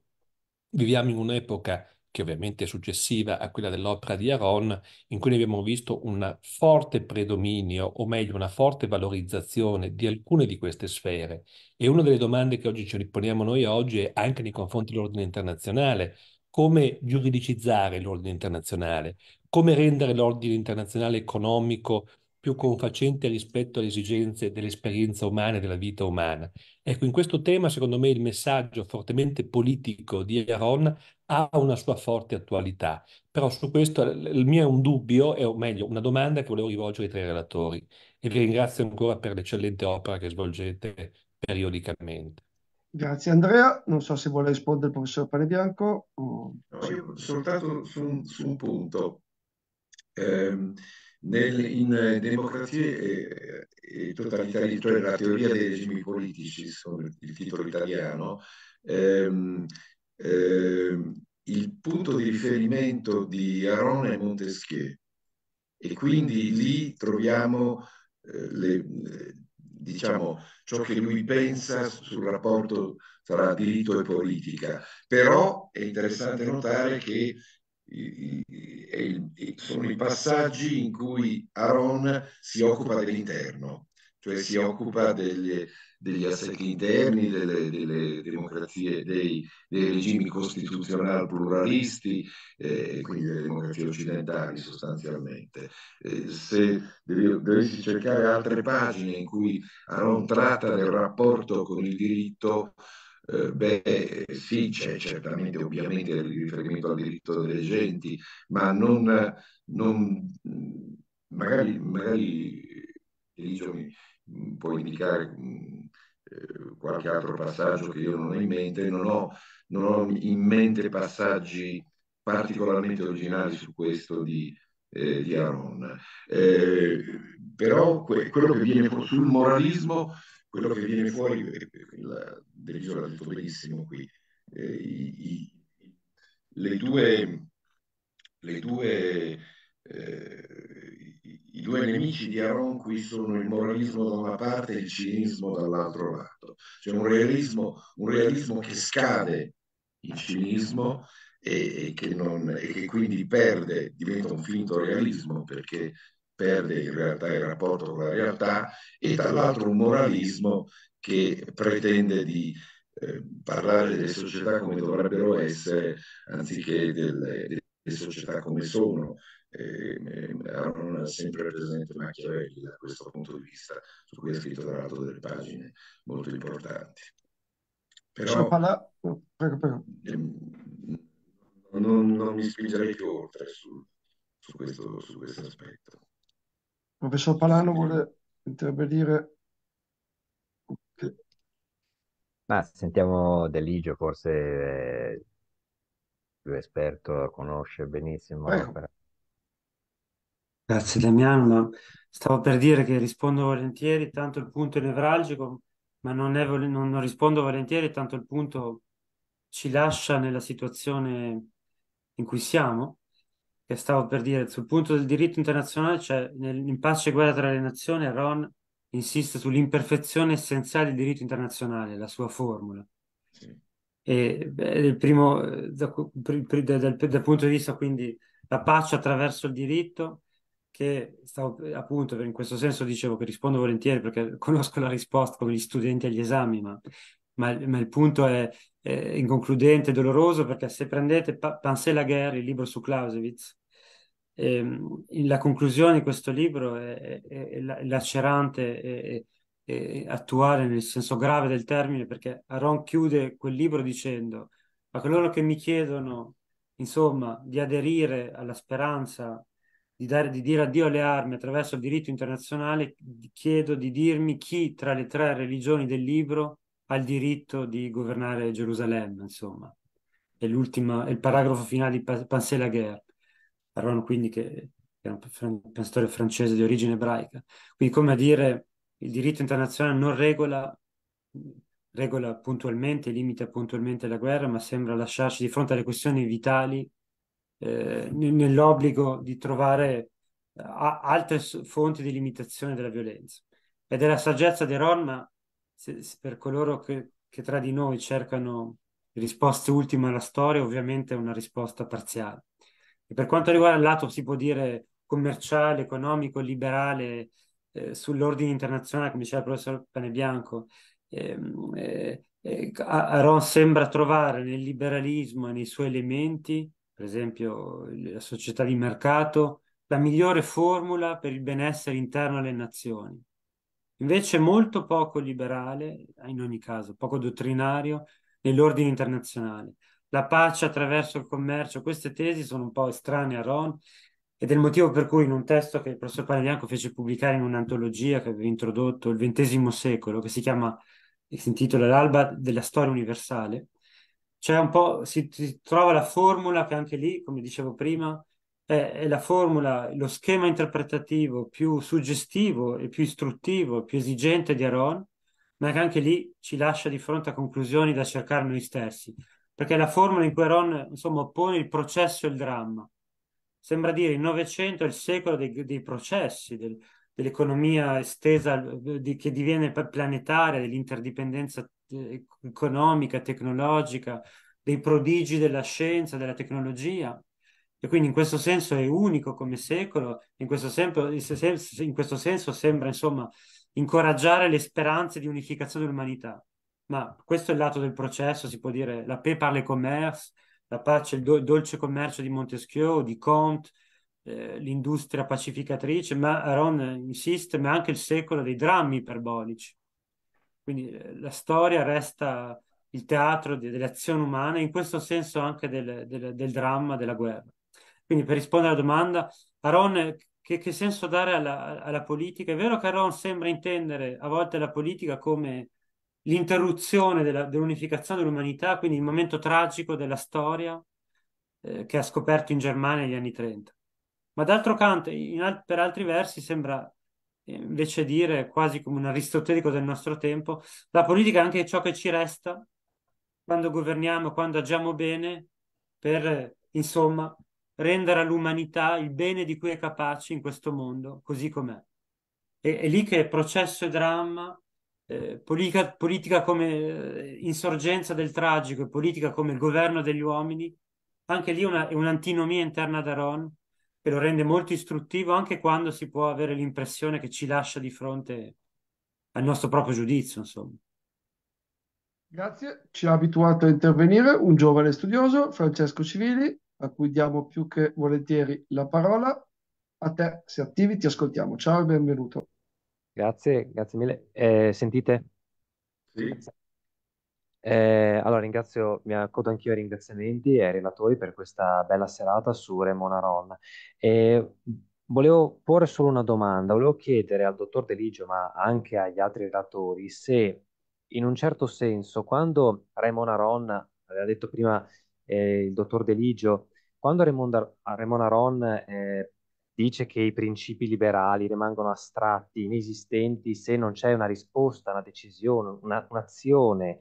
viviamo in un'epoca che ovviamente è successiva a quella dell'opera di Aaron, in cui abbiamo visto un forte predominio, o meglio una forte valorizzazione di alcune di queste sfere. E una delle domande che oggi ci riponiamo noi oggi è anche nei confronti dell'ordine internazionale, come giuridicizzare l'ordine internazionale, come rendere l'ordine internazionale economico più confacente rispetto alle esigenze dell'esperienza umana e della vita umana. Ecco, in questo tema, secondo me, il messaggio fortemente politico di Aaron ha una sua forte attualità, però su questo il mio è un dubbio, o meglio una domanda che volevo rivolgere ai tre relatori e vi ringrazio ancora per l'eccellente opera che svolgete periodicamente. Grazie Andrea, non so se vuole rispondere il professor Panebianco. O... No, io soltanto su un, su un punto. Eh, nel, in democrazie e, e totalitarismo, cioè la teoria dei regimi politici, il titolo italiano, ehm, eh, il punto di riferimento di Aron è Montesquieu e quindi lì troviamo eh, le, diciamo, ciò che lui pensa sul rapporto tra diritto e politica. Però è interessante notare che sono i passaggi in cui Aron si occupa dell'interno, cioè si occupa delle, degli assetti interni, delle, delle democrazie, dei, dei, regimi costituzionali pluralisti, eh, quindi delle democrazie occidentali sostanzialmente. Eh, se dovessi cercare altre pagine in cui Aron tratta del rapporto con il diritto, eh, beh, sì, c'è certamente ovviamente il riferimento al diritto delle genti, ma non, non magari, magari eh, Eligio mi può indicare mm, eh, qualche altro passaggio che io non ho in mente, non ho, non ho in mente passaggi particolarmente originali su questo di, eh, di Aron. Eh, però que- quello che viene fuori sul moralismo, quello che viene fuori, eh, la, Delio l'ha detto benissimo qui, eh, i, i, le due, le due eh, i due nemici di Aaron qui sono il moralismo da una parte e il cinismo dall'altro lato. C'è un realismo, un realismo che scade il cinismo e, e, che non, e, che quindi perde, diventa un finto realismo perché perde in realtà il rapporto con la realtà e dall'altro un moralismo che pretende di eh, parlare delle società come dovrebbero essere anziché delle, delle società come sono, eh, ehm, non sempre presente Machiavelli da questo punto di vista, su cui ha scritto tra l'altro delle pagine molto importanti. Però parla... Oh, ehm, non, non, mi spingerei più oltre su, su, questo, su questo aspetto. Professor Palano vuole intervenire. Ma sentiamo Deligio, forse eh, più esperto, conosce benissimo Prego. l'opera. Grazie Damiano, stavo per dire che rispondo volentieri, tanto il punto nevralgico, ma non, è, non, non rispondo volentieri, tanto il punto ci lascia nella situazione in cui siamo, che stavo per dire, sul punto del diritto internazionale, cioè nel, in pace e guerra tra le nazioni, Ron insiste sull'imperfezione essenziale del diritto internazionale, la sua formula. Sì. E il primo, eh, dal, dal, dal punto di vista quindi la pace attraverso il diritto, che stavo, appunto in questo senso dicevo che rispondo volentieri perché conosco la risposta come gli studenti agli esami, ma, ma, ma il punto è, è, inconcludente, doloroso, perché se prendete pa- Pensée Laguerre, il libro su Clausewitz, ehm, la conclusione di questo libro è, è, è lacerante, eh, attuale nel senso grave del termine, perché Aaron chiude quel libro dicendo a coloro che mi chiedono, insomma, di aderire alla speranza di, dare, di dire addio alle armi attraverso il diritto internazionale, chiedo di dirmi chi tra le tre religioni del libro ha il diritto di governare Gerusalemme, insomma. È, l'ultima, è il paragrafo finale di Pensée la guerre. Aron quindi che era un pensatore francese di origine ebraica. Quindi come a dire il diritto internazionale non regola, regola puntualmente, limita puntualmente la guerra, ma sembra lasciarci di fronte alle questioni vitali eh, nell'obbligo di trovare eh, altre fonti di limitazione della violenza. Ed è la saggezza di Roma per coloro che, che, tra di noi cercano risposte ultime alla storia, ovviamente una risposta parziale. E per quanto riguarda il lato, si può dire, commerciale, economico, liberale, eh, sull'ordine internazionale, come diceva il professor Panebianco, ehm, eh, eh, Aron sembra trovare nel liberalismo e nei suoi elementi, per esempio la società di mercato, la migliore formula per il benessere interno alle nazioni. Invece molto poco liberale, in ogni caso, poco dottrinario, nell'ordine internazionale. La pace attraverso il commercio, queste tesi sono un po' estranee a Ron ed è il motivo per cui in un testo che il professor Panabianco fece pubblicare in un'antologia che aveva introdotto il XX secolo, che si chiama, che si intitola L'alba della storia universale, c'è un po', si, si, trova la formula che anche lì, come dicevo prima, è, è, la formula, lo schema interpretativo più suggestivo e più istruttivo, più esigente di Aron, ma che anche lì ci lascia di fronte a conclusioni da cercare noi stessi, perché è la formula in cui Aron, insomma, oppone il processo e il dramma sembra dire il Novecento è il secolo dei, dei processi, del, dell'economia estesa di, che diviene planetaria, dell'interdipendenza eh, economica, tecnologica, dei prodigi della scienza, della tecnologia. E quindi in questo senso è unico come secolo, in questo, senso, in questo senso sembra insomma incoraggiare le speranze di unificazione dell'umanità. Ma questo è il lato del processo, si può dire, la paix par les commerce, la pace, il do- dolce commercio di Montesquieu, di Comte, eh, l'industria pacificatrice, ma Aron eh, insiste, ma anche il secolo dei drammi iperbolici. Quindi eh, la storia resta il teatro de- delle azioni umane, in questo senso anche del, del, del, dramma della guerra. Quindi per rispondere alla domanda, Aron, eh, che, che senso dare alla, alla politica? È vero che Aron sembra intendere a volte la politica come l'interruzione della, dell'unificazione dell'umanità, quindi il momento tragico della storia eh, che ha scoperto in Germania negli anni 30. Ma d'altro canto, in, per altri versi sembra eh, invece dire, quasi come un aristotelico del nostro tempo, la politica è anche ciò che ci resta quando governiamo, quando agiamo bene, per, insomma, rendere all'umanità il bene di cui è capace in questo mondo, così com'è. è lì che processo e dramma eh, politica, politica, come eh, insorgenza del tragico e politica come governo degli uomini, anche lì una, è un'antinomia interna da Ron che lo rende molto istruttivo anche quando si può avere l'impressione che ci lascia di fronte al nostro proprio giudizio, insomma. Grazie, ci ha abituato a intervenire un giovane studioso, Francesco Civili, a cui diamo più che volentieri la parola. A te, se attivi, ti ascoltiamo. Ciao e benvenuto. Grazie, grazie mille. Eh, sentite? Sì. Eh, allora ringrazio, mi accodo anch'io ai ringraziamenti e ai relatori per questa bella serata su Remona Ron. E eh, volevo porre solo una domanda, volevo chiedere al dottor Deligio, ma anche agli altri relatori, se in un certo senso, quando Remona Ron, aveva detto prima eh, il dottor Deligio, quando Remona Ron eh, dice che i principi liberali rimangono astratti, inesistenti, se non c'è una risposta, una decisione, una, un'azione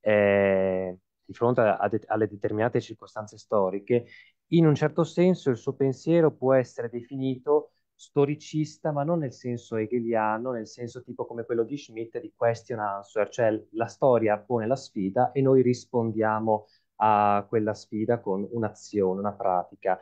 eh, di fronte a, a de- alle determinate circostanze storiche, in un certo senso il suo pensiero può essere definito storicista, ma non nel senso hegeliano, nel senso tipo come quello di Schmitt di question answer, cioè la storia pone la sfida e noi rispondiamo a quella sfida con un'azione, una pratica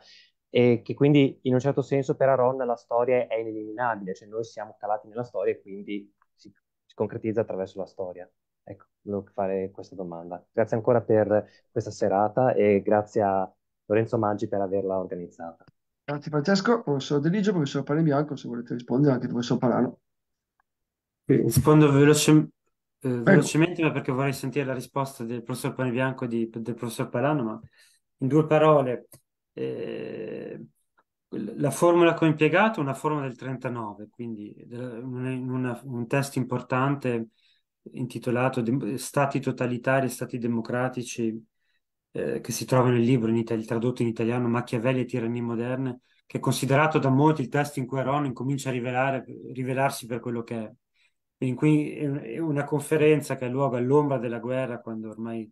e che quindi in un certo senso per Aaron la storia è ineliminabile, cioè noi siamo calati nella storia e quindi si, si concretizza attraverso la storia. Ecco, volevo fare questa domanda. Grazie ancora per questa serata e grazie a Lorenzo Maggi per averla organizzata. Grazie Francesco, professor Deligio, professor Pane Bianco, se volete rispondere anche professor Palano. Rispondo veloce, eh, velocemente ma perché vorrei sentire la risposta del professor Pane Bianco e del professor Palano, ma in due parole, eh, la formula che ho impiegato è una formula del 39, quindi in una, un test importante intitolato Stati totalitari e Stati democratici, eh, che si trova nel libro in Italia, tradotto in italiano Machiavelli e tirannie moderne, che è considerato da molti il test in cui Ronin incomincia a rivelare, rivelarsi per quello che è. In cui è una conferenza che ha luogo all'ombra della guerra, quando ormai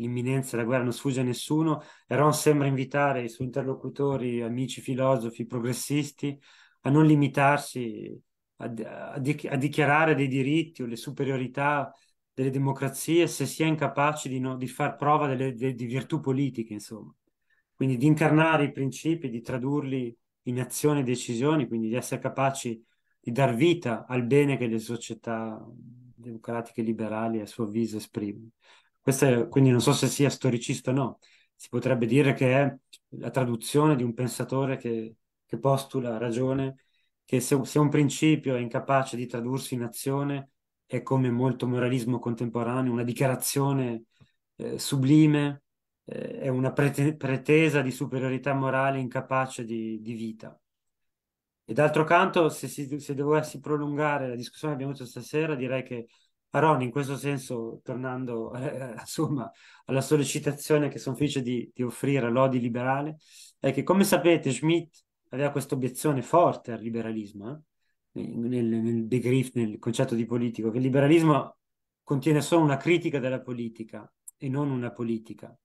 l'imminenza della guerra non sfugge a nessuno e Ron sembra invitare i suoi interlocutori, amici filosofi, progressisti, a non limitarsi a, a, a dichiarare dei diritti o le superiorità delle democrazie se si è incapaci di, no, di far prova delle, de, di virtù politiche, insomma. Quindi di incarnare i principi, di tradurli in azioni e decisioni, quindi di essere capaci di dar vita al bene che le società democratiche liberali a suo avviso esprimono. Questa, quindi non so se sia storicista o no, si potrebbe dire che è la traduzione di un pensatore che, che postula ragione, che se, se, un principio è incapace di tradursi in azione è come molto moralismo contemporaneo, una dichiarazione eh, sublime, eh, è una prete- pretesa di superiorità morale incapace di, di vita. E d'altro canto, se, si, se dovessi prolungare la discussione che abbiamo avuto stasera, direi che Aaron, in questo senso, tornando eh, eh, insomma, alla sollecitazione che sono felice di, di offrire all'Odi liberale, è che come sapete Schmidt aveva questa obiezione forte al liberalismo, eh? nel, nel Begriff, nel concetto di politico, che il liberalismo contiene solo una critica della politica e non una politica.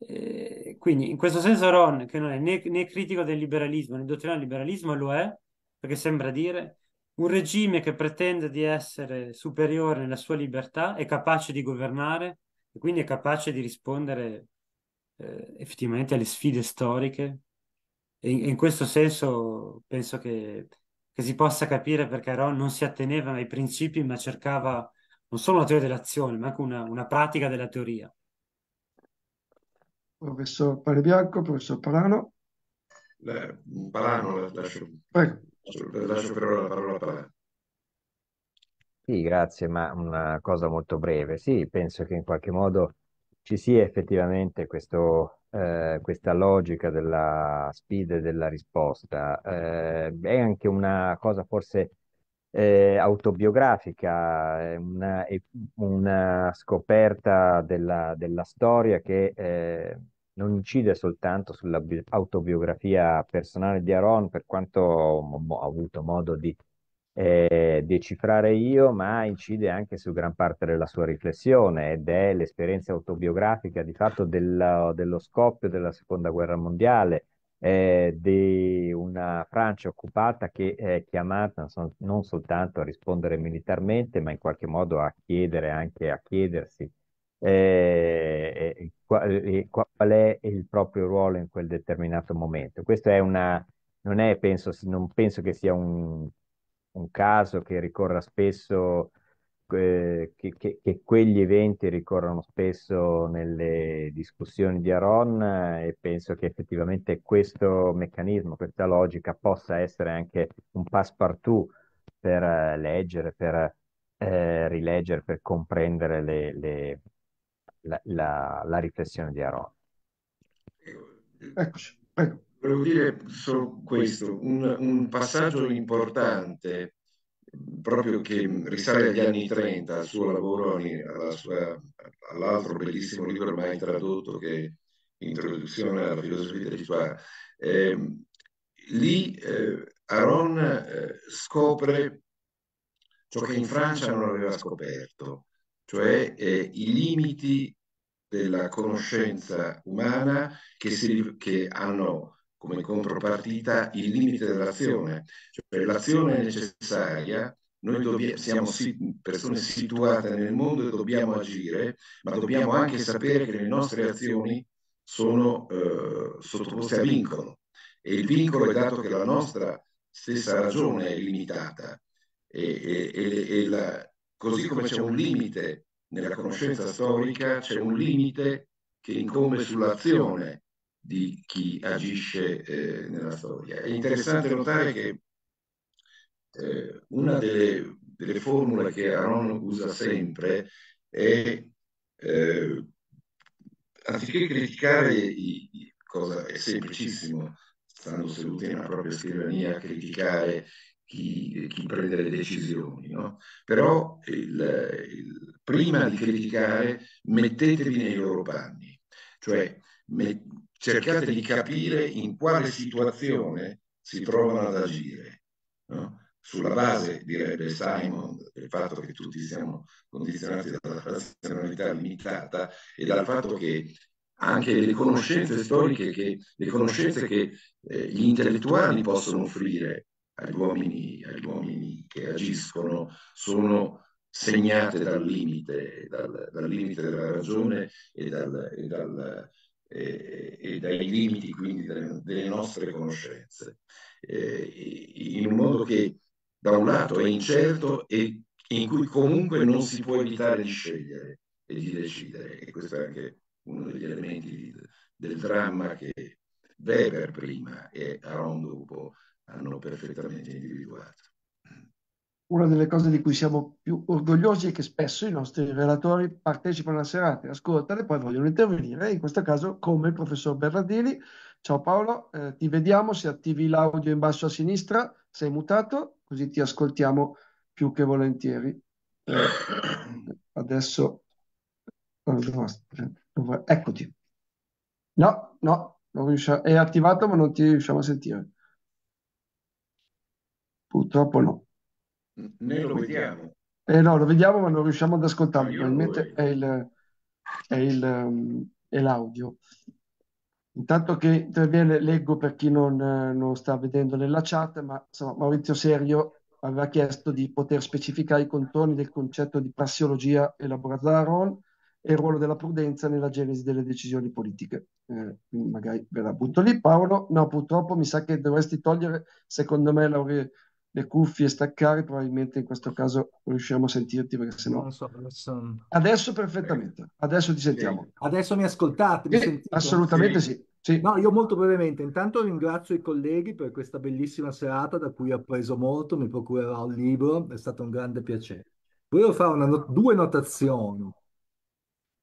E eh, quindi in questo senso Ron, che non è né, né critico del liberalismo né dottrinale del liberalismo, lo è perché sembra dire un regime che pretende di essere superiore nella sua libertà è capace di governare e quindi è capace di rispondere eh, effettivamente alle sfide storiche. E in, in questo senso penso che, che, si possa capire perché Ron non si atteneva ai principi, ma cercava non solo una teoria dell'azione, ma anche una, una pratica della teoria. Professor Palebianco, professor Palano. Le, la lascio. Prego. Lascio però la parola a te. Sì, grazie, ma una cosa molto breve. Sì, penso che in qualche modo ci sia effettivamente questo, eh, questa logica della speed e della risposta. Eh, è anche una cosa forse eh, autobiografica, una, una scoperta della, della storia che eh, non incide soltanto sull'autobiografia personale di Aaron, per quanto ho avuto modo di eh, decifrare io, ma incide anche su gran parte della sua riflessione ed è l'esperienza autobiografica di fatto della, dello scoppio della seconda guerra mondiale, eh, di una Francia occupata che è chiamata non soltanto a rispondere militarmente, ma in qualche modo a chiedere anche a chiedersi eh, e, qual è il proprio ruolo in quel determinato momento. Questo è una, non, è, penso, non penso che sia un, un caso che ricorra spesso, eh, che, che, che, quegli eventi ricorrono spesso nelle discussioni di Aron e penso che effettivamente questo meccanismo, questa logica possa essere anche un passepartout per eh, leggere, per eh, rileggere, per comprendere le, le, la, la, riflessione di Aaron. Eccoci. Ecco, volevo dire solo questo, un, un passaggio importante proprio che risale agli anni 30 al suo lavoro, all'altro bellissimo libro mai tradotto che è Introduzione alla filosofia spirituale. Eh, lì eh, Aron eh, scopre ciò che in Francia non aveva scoperto, cioè eh, i limiti della conoscenza umana che, si, che hanno come contropartita il limite dell'azione, cioè l'azione necessaria noi dobbiamo, siamo persone situate nel mondo e dobbiamo agire, ma dobbiamo anche sapere che le nostre azioni sono eh, sottoposte a vincolo e il vincolo è dato che la nostra stessa ragione è limitata e, e, e, e la, così come c'è un limite nella conoscenza storica c'è un limite che incombe sull'azione di chi agisce eh, nella storia. È interessante notare che eh, una delle, delle, formule che Aaron usa sempre è, eh, anziché criticare, i, cosa è semplicissimo, stando seduti nella propria scrivania, criticare chi, chi prende le decisioni, no? però il, il, prima di criticare mettetevi nei loro panni, cioè me, cercate di capire in quale situazione si trovano ad agire. No? Sulla base, direbbe Simon, del fatto che tutti siamo condizionati dalla razionalità limitata e dal fatto che anche le conoscenze storiche, che, le conoscenze che eh, gli intellettuali possono offrire agli uomini, agli uomini che agiscono sono segnate dal limite, dal, dal limite della ragione e, dal, e, dal, e, e, dai limiti quindi delle, delle nostre conoscenze, eh, in un modo che da un lato è incerto e in cui comunque non si può evitare di scegliere e di decidere, e questo è anche uno degli elementi di, del dramma che Weber prima e Aron dopo hanno perfettamente individuato. Una delle cose di cui siamo più orgogliosi è che spesso i nostri relatori partecipano alla serata, ascoltano e poi vogliono intervenire, in questo caso come il professor Berradini. Ciao Paolo, eh, ti vediamo, se attivi l'audio in basso a sinistra, sei mutato, così ti ascoltiamo più che volentieri. Eh, adesso eccoti. No, no, non riusciamo, è attivato ma non ti riusciamo a sentire. Purtroppo no. Noi lo vediamo. Eh no, lo vediamo ma non riusciamo ad ascoltarlo, probabilmente è, il, è, il, ehm, è l'audio. Intanto che interviene, leggo per chi non, non sta vedendo nella chat, ma insomma, Maurizio Serio aveva chiesto di poter specificare i contorni del concetto di prassiologia elaborato da Ron e il ruolo della prudenza nella genesi delle decisioni politiche. Eh, magari ve la butto lì. Paolo, no, purtroppo mi sa che dovresti togliere, secondo me, la, le cuffie staccare, probabilmente in questo caso riusciamo a sentirti perché sennò... No... So, adesso... adesso... perfettamente, adesso ti sentiamo. Adesso mi ascoltate? Mi sì, assolutamente sì. sì. No, io molto brevemente, intanto ringrazio i colleghi per questa bellissima serata da cui ho preso molto, mi procurerò un libro, è stato un grande piacere. Volevo fare not- due notazioni.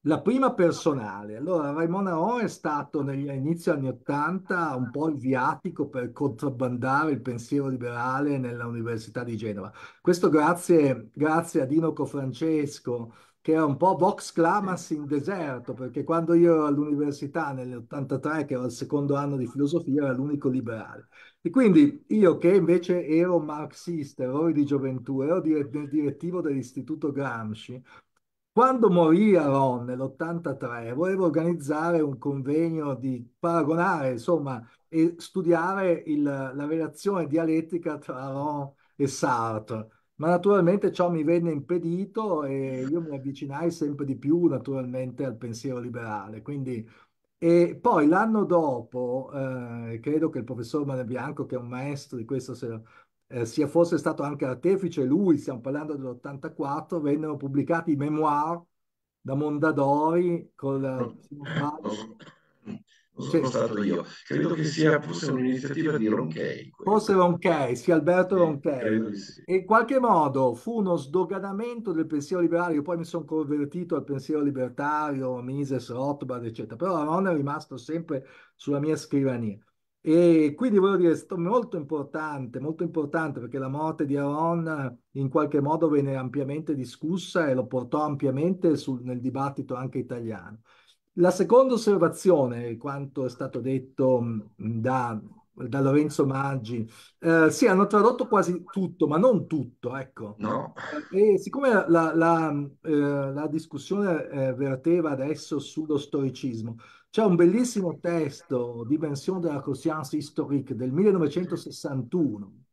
La prima personale. Allora, Raimona O è stato negli inizi anni Ottanta un po' il viatico per contrabbandare il pensiero liberale nella Università di Genova. Questo grazie, grazie a Dino Cofrancesco, che era un po' vox clamas in deserto, perché quando io ero all'università nell'83, che ero al secondo anno di filosofia, era l'unico liberale. E quindi io che invece ero marxista, ero di gioventù, ero dire- nel direttivo dell'Istituto Gramsci, quando morì a Ron nell'83, volevo organizzare un convegno di paragonare, insomma, e studiare il- la relazione dialettica tra Ron e Sartre. Ma naturalmente ciò mi venne impedito e io mi avvicinai sempre di più naturalmente al pensiero liberale. Quindi, e poi l'anno dopo, eh, credo che il professor Manebianco, che è un maestro di questo, se- eh, sia fosse stato anche artefice lui, stiamo parlando dell'84, vennero pubblicati i memoir da Mondadori con la... Non sono stato io, credo che sia forse un'iniziativa di Ronchey. Forse Ronchey, sì, Alberto Ronchey. Sì. E in qualche modo fu uno sdoganamento del pensiero liberale. Io poi mi sono convertito al pensiero libertario, Mises, Rothbard, eccetera. Però Ron è rimasto sempre sulla mia scrivania. E quindi voglio dire, è molto importante, molto importante perché la morte di Aaron in qualche modo venne ampiamente discussa e lo portò ampiamente sul, nel dibattito anche italiano. La seconda osservazione, quanto è stato detto da, da Lorenzo Maggi, eh, sì, hanno tradotto quasi tutto, ma non tutto, ecco. No. E siccome la, la, eh, la discussione eh, verteva adesso sullo storicismo, c'è un bellissimo testo, Dimension de la conscience historique, del 1961,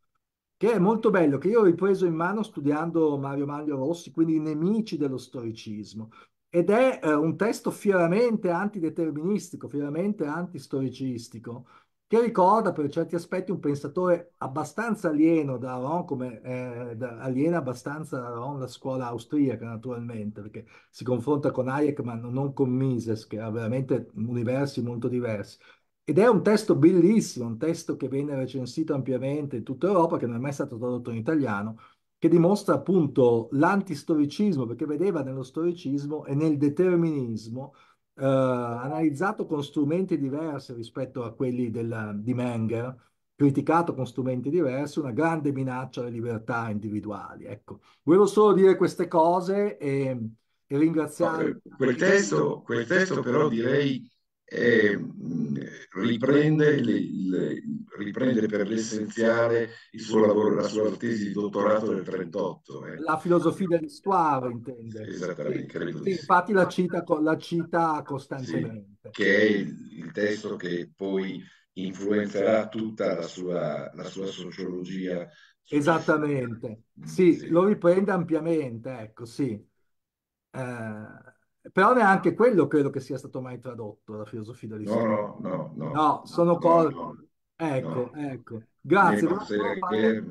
che è molto bello, che io ho ripreso in mano studiando Mario Maglio Rossi, quindi i nemici dello storicismo. Ed è eh, un testo fieramente antideterministico, fieramente antistoricistico, che ricorda per certi aspetti un pensatore abbastanza alieno da Aron, come eh, aliena abbastanza da Aron la scuola austriaca naturalmente, perché si confronta con Hayek ma non con Mises, che ha veramente universi molto diversi. Ed è un testo bellissimo, un testo che viene recensito ampiamente in tutta Europa, che non è mai stato tradotto in italiano, che dimostra appunto l'antistoricismo, perché vedeva nello storicismo e nel determinismo eh, analizzato con strumenti diversi rispetto a quelli del, di Menger, criticato con strumenti diversi, una grande minaccia alle libertà individuali. Ecco, volevo solo dire queste cose e, e ringraziare. Eh, quel testo, quel testo però direi e mm, riprende, le, le, riprende, per l'essenziale il suo lavoro, la sua tesi di dottorato del 38. Eh. La filosofia dell'histoire, intende. Esattamente, sì, sì, Infatti la cita, la cita costantemente. Sì, che è il, il, testo che poi influenzerà tutta la sua, la sua sociologia. Esattamente, mm, sì, lo riprende ampiamente, ecco, sì. Eh però neanche quello credo che sia stato mai tradotto la filosofia di No, no, no. No, no sono no, cose... No, ecco, ecco. Grazie. Che...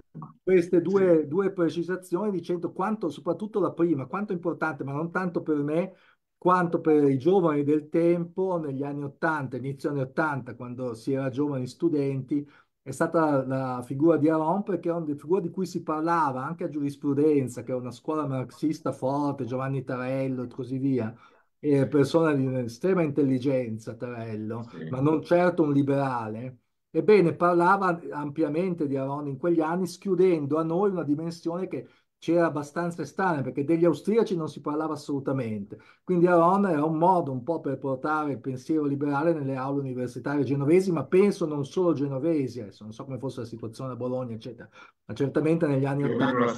Queste due, due, precisazioni dicendo quanto, soprattutto la prima, quanto è importante, ma non tanto per me, quanto per i giovani del tempo negli anni 80, inizio anni 80, quando si era giovani studenti, è stata la figura di Aaron perché era una figura di cui si parlava anche a giurisprudenza, che era una scuola marxista forte, Giovanni Tarello e così via, e persona di estrema intelligenza Tarello, ma non certo un liberale. Ebbene, parlava ampiamente di Aaron in quegli anni, schiudendo a noi una dimensione che c'era abbastanza estranea perché degli austriaci non si parlava assolutamente. Quindi Aron era un modo un po' per portare il pensiero liberale nelle aule universitarie genovesi, ma penso non solo genovesi, adesso non so come fosse la situazione a Bologna, eccetera, ma certamente negli anni 80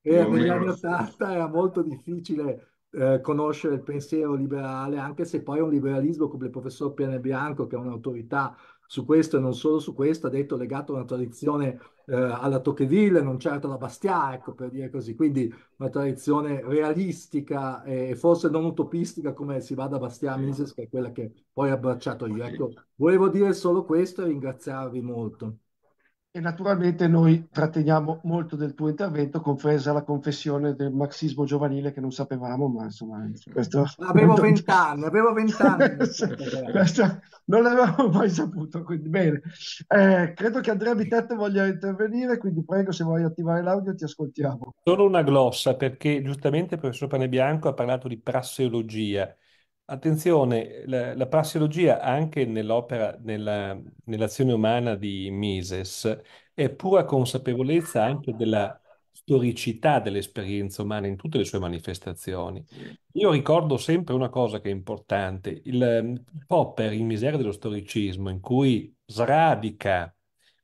era, eh, negli anni 80 era molto difficile eh, conoscere il pensiero liberale, anche se poi un liberalismo come il professor Piane Bianco, che è un'autorità su questo e non solo su questo, ha detto legato a una tradizione eh, alla Tocqueville, non certo alla Bastiat, ecco, per dire così, quindi una tradizione realistica e forse non utopistica come si va da Bastiat a Mises, che è quella che poi ho abbracciato io. Ecco, volevo dire solo questo e ringraziarvi molto. E naturalmente noi tratteniamo molto del tuo intervento, compresa la confessione del marxismo giovanile che non sapevamo, ma insomma... Questo avevo vent'anni, avevo vent'anni. non l'avevamo mai saputo, quindi bene. Eh, credo che Andrea Bitetto voglia intervenire, quindi prego se vuoi attivare l'audio ti ascoltiamo. Solo una glossa, perché giustamente il professor Panebianco ha parlato di prasseologia. Attenzione, la, la prassiologia anche nell'opera, nella- nell'azione umana di Mises, è pura consapevolezza anche della storicità dell'esperienza umana in tutte le sue manifestazioni. Io ricordo sempre una cosa che è importante, il Popper Il Miseria dello storicismo, in cui sradica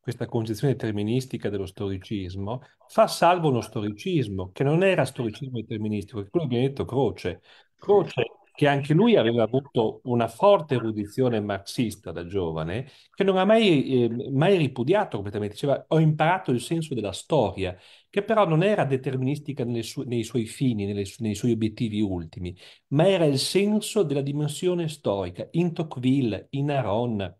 questa concezione deterministica dello storicismo, fa salvo uno storicismo che non era storicismo deterministico, è quello che mi ha detto Croce. Croce che anche lui aveva avuto una forte erudizione marxista da giovane, che non ha mai, eh, mai ripudiato completamente. Diceva, ho imparato il senso della storia, che però non era deterministica su- nei suoi fini, su- nei suoi obiettivi ultimi, ma era il senso della dimensione storica, in Tocqueville, in Aron,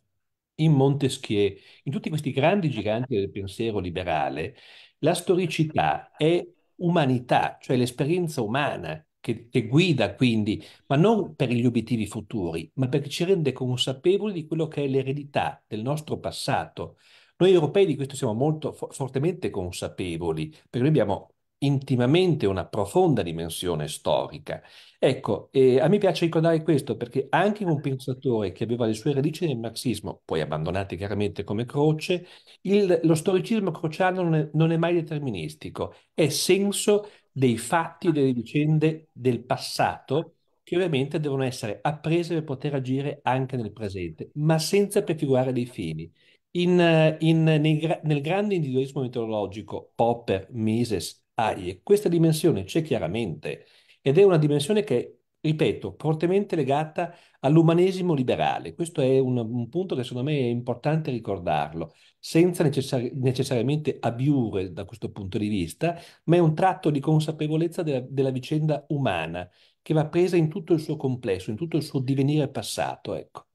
in Montesquieu, in tutti questi grandi giganti del pensiero liberale, la storicità è umanità, cioè l'esperienza umana che, che guida quindi, ma non per gli obiettivi futuri, ma perché ci rende consapevoli di quello che è l'eredità del nostro passato. Noi europei di questo siamo molto fortemente consapevoli, perché noi abbiamo intimamente una profonda dimensione storica. Ecco, eh, a me piace ricordare questo perché anche un pensatore che aveva le sue radici nel marxismo, poi abbandonate chiaramente come croce, il, lo storicismo crociano non non è mai deterministico, è senso dei fatti e delle vicende del passato che ovviamente devono essere apprese per poter agire anche nel presente, ma senza prefigurare dei fini. In, in, nei, nel grande individualismo meteorologico Popper, Mises, Hayek, questa dimensione c'è chiaramente ed è una dimensione che ripeto, fortemente legata all'umanesimo liberale. Questo è un, un, punto che secondo me è importante ricordarlo, senza necessari- necessariamente abiure da questo punto di vista, ma è un tratto di consapevolezza della, della vicenda umana che va presa in tutto il suo complesso, in tutto il suo divenire passato. Ecco.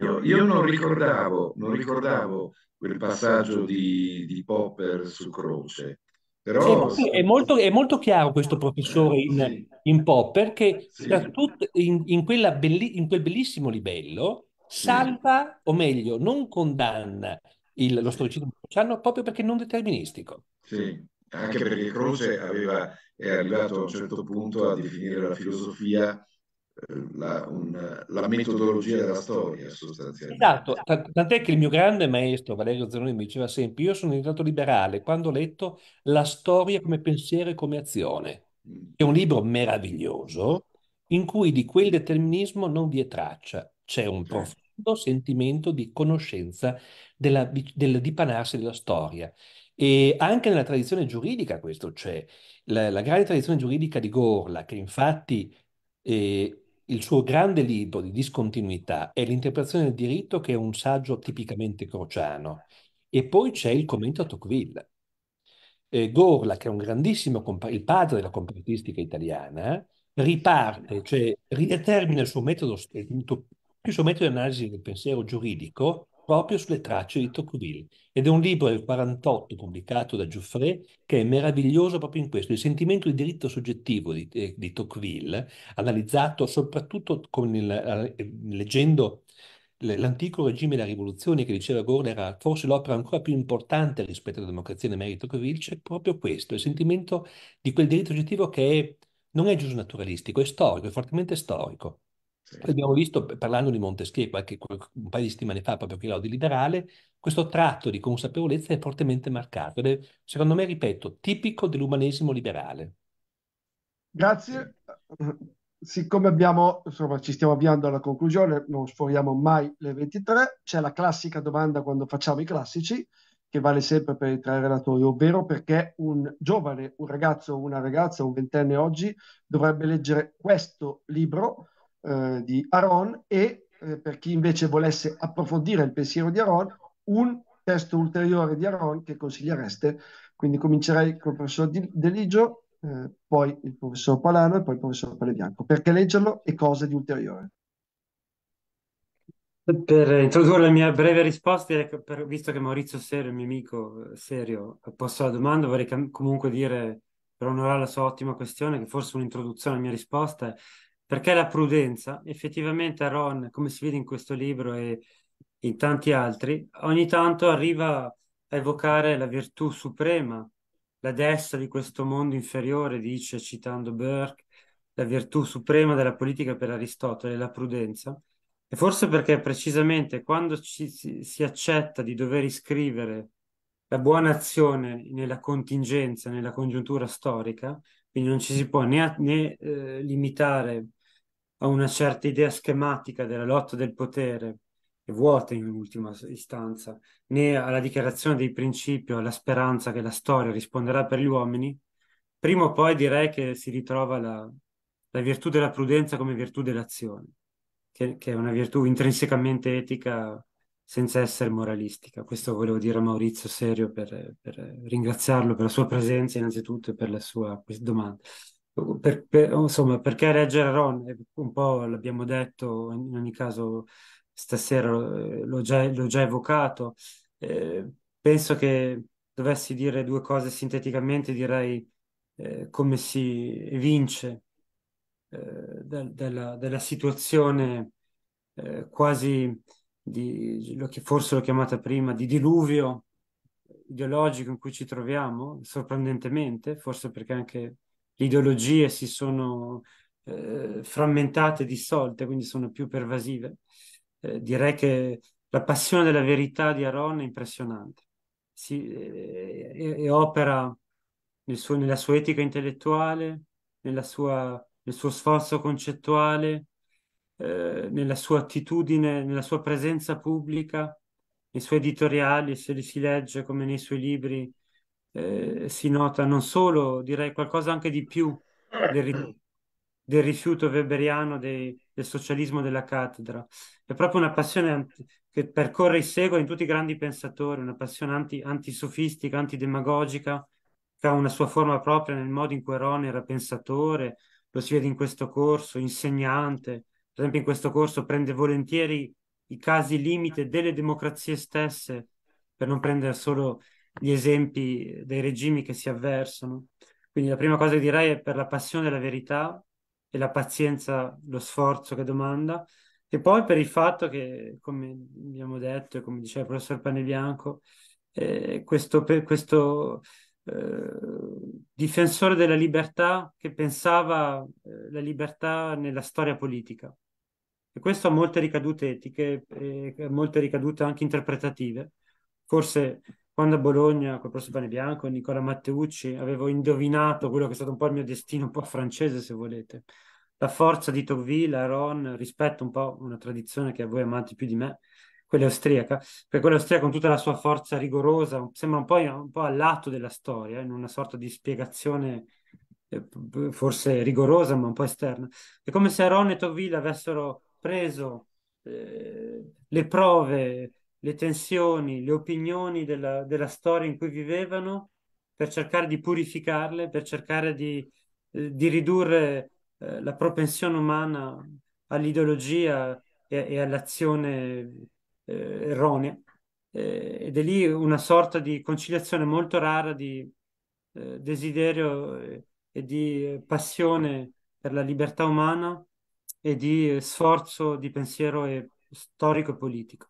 Io, io non, ricordavo, non ricordavo, quel passaggio di, di Popper su Croce. Però... Sì, è, molto, è, molto, chiaro questo professore in, in Popper che sì. tut, in, in, belli, in, quel bellissimo libello salva, o meglio, non condanna il, lo storicismo crociano proprio perché non deterministico. Sì, anche perché Croce aveva, è arrivato a un certo punto a definire la filosofia la, un, la, metodologia della storia sostanzialmente. Esatto, tant'è che il mio grande maestro Valerio Zanoni mi diceva sempre, io sono diventato liberale quando ho letto La storia come pensiero e come azione. È un libro meraviglioso in cui di quel determinismo non vi è traccia, c'è un certo. profondo sentimento di conoscenza della, del dipanarsi della storia. E anche nella tradizione giuridica questo c'è. La, la grande tradizione giuridica di Gorla, che infatti eh, il suo grande libro di discontinuità è l'interpretazione del diritto che è un saggio tipicamente crociano e poi c'è il commento a Tocqueville. Eh, Gorla, che è un grandissimo compa- il padre della comparatistica italiana, riparte, cioè ridetermina il suo metodo, il suo metodo di analisi del pensiero giuridico proprio sulle tracce di Tocqueville ed è un libro del 48 pubblicato da Giuffre che è meraviglioso proprio in questo, il sentimento di diritto soggettivo di, eh, di Tocqueville, analizzato soprattutto il, eh, leggendo l'antico regime della rivoluzione che diceva Gorn era forse l'opera ancora più importante rispetto alla democrazia in merito Tocqueville, c'è proprio questo, il sentimento di quel diritto soggettivo che è, non è giusto naturalistico, è storico, è fortemente storico. Abbiamo visto, parlando di Montesquieu qualche, un paio di settimane fa, proprio qui l'Odi liberale, questo tratto di consapevolezza è fortemente marcato ed è, secondo me, ripeto, tipico dell'umanesimo liberale. Grazie. Siccome abbiamo, insomma, ci stiamo avviando alla conclusione, non sforiamo mai le 23, c'è la classica domanda quando facciamo i classici, che vale sempre per i tre relatori, ovvero perché un giovane, un ragazzo o una ragazza, un ventenne oggi, dovrebbe leggere questo libro eh, di Aaron e eh, per chi invece volesse approfondire il pensiero di Aaron, un testo ulteriore di Aaron che consigliereste. Quindi comincerei col professor Deligio, eh, poi il professor Palano e poi il professor Palebianco. Perché leggerlo e cosa di ulteriore? Per introdurre la mia breve risposta, per, visto che Maurizio Serio il mio amico eh, serio, ha posto la domanda, vorrei comunque dire, per onorare la sua ottima questione, che forse un'introduzione alla mia risposta perché la prudenza, effettivamente a Ron, come si vede in questo libro e in tanti altri, ogni tanto arriva a evocare la virtù suprema, la destra di questo mondo inferiore, dice, citando Burke, la virtù suprema della politica per Aristotele, la prudenza. E forse perché precisamente quando ci, si accetta di dover iscrivere la buona azione nella contingenza, nella congiuntura storica, quindi non ci si può né, né eh, limitare a una certa idea schematica della lotta del potere, e vuota in ultima istanza, né alla dichiarazione dei principi o alla speranza che la storia risponderà per gli uomini, prima o poi direi che si ritrova la, la virtù della prudenza come virtù dell'azione, che, che è una virtù intrinsecamente etica senza essere moralistica. Questo volevo dire a Maurizio Serio per, per, ringraziarlo per la sua presenza innanzitutto e per la sua domanda. Per, per, oh, insomma, perché reggere Ron? Eh, un po' l'abbiamo detto, in ogni caso stasera eh, l'ho già, l'ho già evocato. Eh, penso che dovessi dire due cose sinteticamente, direi eh, come si evince eh, da, dalla, dalla, situazione eh, quasi di, lo che forse l'ho chiamata prima, di diluvio ideologico in cui ci troviamo, sorprendentemente, forse perché anche le ideologie si sono eh, frammentate, dissolte, quindi sono più pervasive. Eh, direi che la passione della verità di Aaron è impressionante. Si, eh, e, opera nel suo, nella sua etica intellettuale, sua, nel suo sforzo concettuale, eh, nella sua attitudine, nella sua presenza pubblica, nei suoi editoriali, se li si legge come nei suoi libri, eh, si nota non solo, direi qualcosa anche di più del, del rifiuto weberiano dei, del socialismo della cattedra. È proprio una passione che percorre i secoli in tutti i grandi pensatori, una passione anti, antisofistica, antidemagogica, che ha una sua forma propria nel modo in cui Ron era pensatore, lo si vede in questo corso, insegnante, per esempio in questo corso prende volentieri i casi limite delle democrazie stesse, per non prendere solo gli esempi dei regimi che si avversano. Quindi la prima cosa che direi è per la passione della verità e la pazienza, lo sforzo che domanda, e poi per il fatto che, come abbiamo detto e come diceva il professor Panebianco, eh, questo, questo eh, difensore della libertà che pensava eh, la libertà nella storia politica. E questo ha molte ricadute etiche e eh, molte ricadute anche interpretative. Forse quando a Bologna col prossimo pane bianco Nicola Matteucci avevo indovinato quello che è stato un po' il mio destino un po' francese se volete la forza di Tocqueville, Aron rispetto un po' una tradizione che a voi amate più di me quella austriaca perché quella austriaca con tutta la sua forza rigorosa sembra un po', un po all'atto della storia in una sorta di spiegazione eh, forse rigorosa ma un po' esterna è come se Aron e Tocqueville avessero preso eh, le prove le tensioni, le opinioni della, della storia in cui vivevano per cercare di purificarle, per cercare di, eh, di ridurre eh, la propensione umana all'ideologia e, e all'azione eh, erronea. Eh, ed è lì una sorta di conciliazione molto rara di eh, desiderio e, e di passione per la libertà umana e di sforzo di pensiero e storico e politico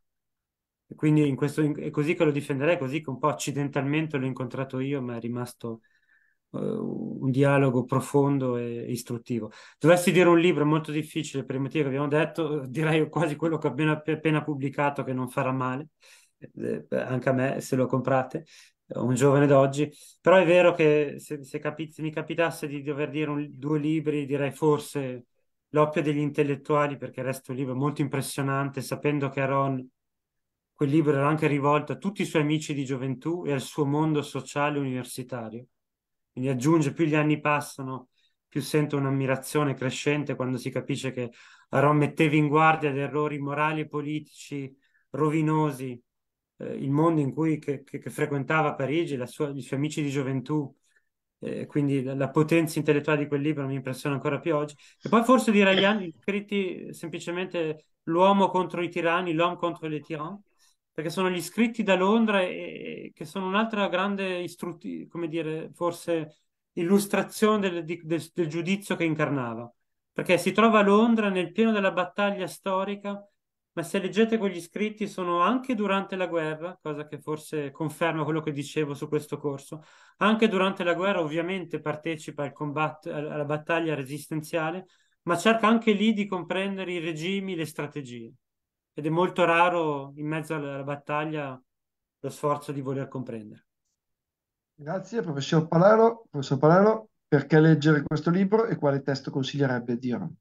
quindi in questo, in, è così che lo difenderei, così che un po' accidentalmente l'ho incontrato io, ma è rimasto uh, un dialogo profondo e istruttivo. Dovessi dire un libro molto difficile per i motivi che abbiamo detto, direi quasi quello che ho appena, appena pubblicato, che non farà male, eh, anche a me se lo comprate, un giovane d'oggi, però è vero che se, se, capi, se mi capitasse di dover dire un, due libri, direi forse L'oppio degli intellettuali, perché resta un libro molto impressionante, sapendo che Aron Quel libro era anche rivolto a tutti i suoi amici di gioventù e al suo mondo sociale universitario. Quindi aggiunge, più gli anni passano, più sento un'ammirazione crescente quando si capisce che Aron metteva in guardia ad errori morali e politici rovinosi eh, il mondo in cui che, che, che frequentava Parigi, sua, i suoi amici di gioventù, eh, quindi la, la, potenza intellettuale di quel libro mi impressiona ancora più oggi. E poi forse di Rayan, scritti semplicemente l'uomo contro i tiranni, l'uomo contro le tiranni, perché sono gli scritti da Londra e, e che sono un'altra grande istrutti, come dire, forse illustrazione del, di, del, del, giudizio che incarnava, perché si trova a Londra nel pieno della battaglia storica, ma se leggete quegli scritti sono anche durante la guerra, cosa che forse conferma quello che dicevo su questo corso, anche durante la guerra ovviamente partecipa al combat- alla battaglia resistenziale, ma cerca anche lì di comprendere i regimi, le strategie ed è molto raro in mezzo alla battaglia lo sforzo di voler comprendere. Grazie professor Palaro. Professor Palaro, perché leggere questo libro e quale testo consiglierebbe a Diron?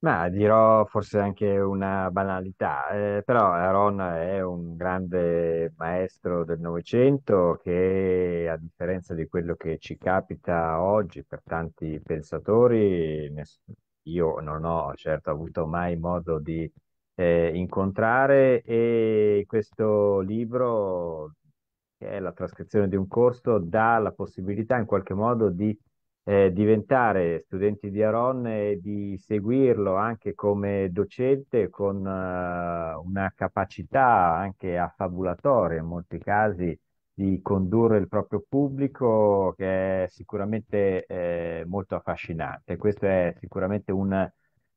Ma dirò forse anche una banalità, eh, però Aaron è un grande maestro del Novecento che, a differenza di quello che ci capita oggi per tanti pensatori, io non ho certo avuto mai modo di eh, incontrare e questo libro, che è la trascrizione di un corso, dà la possibilità in qualche modo di eh, diventare studenti di Aron e di seguirlo anche come docente con eh, una capacità anche affabulatoria in molti casi di condurre il proprio pubblico che è sicuramente eh, molto affascinante. Questo è sicuramente un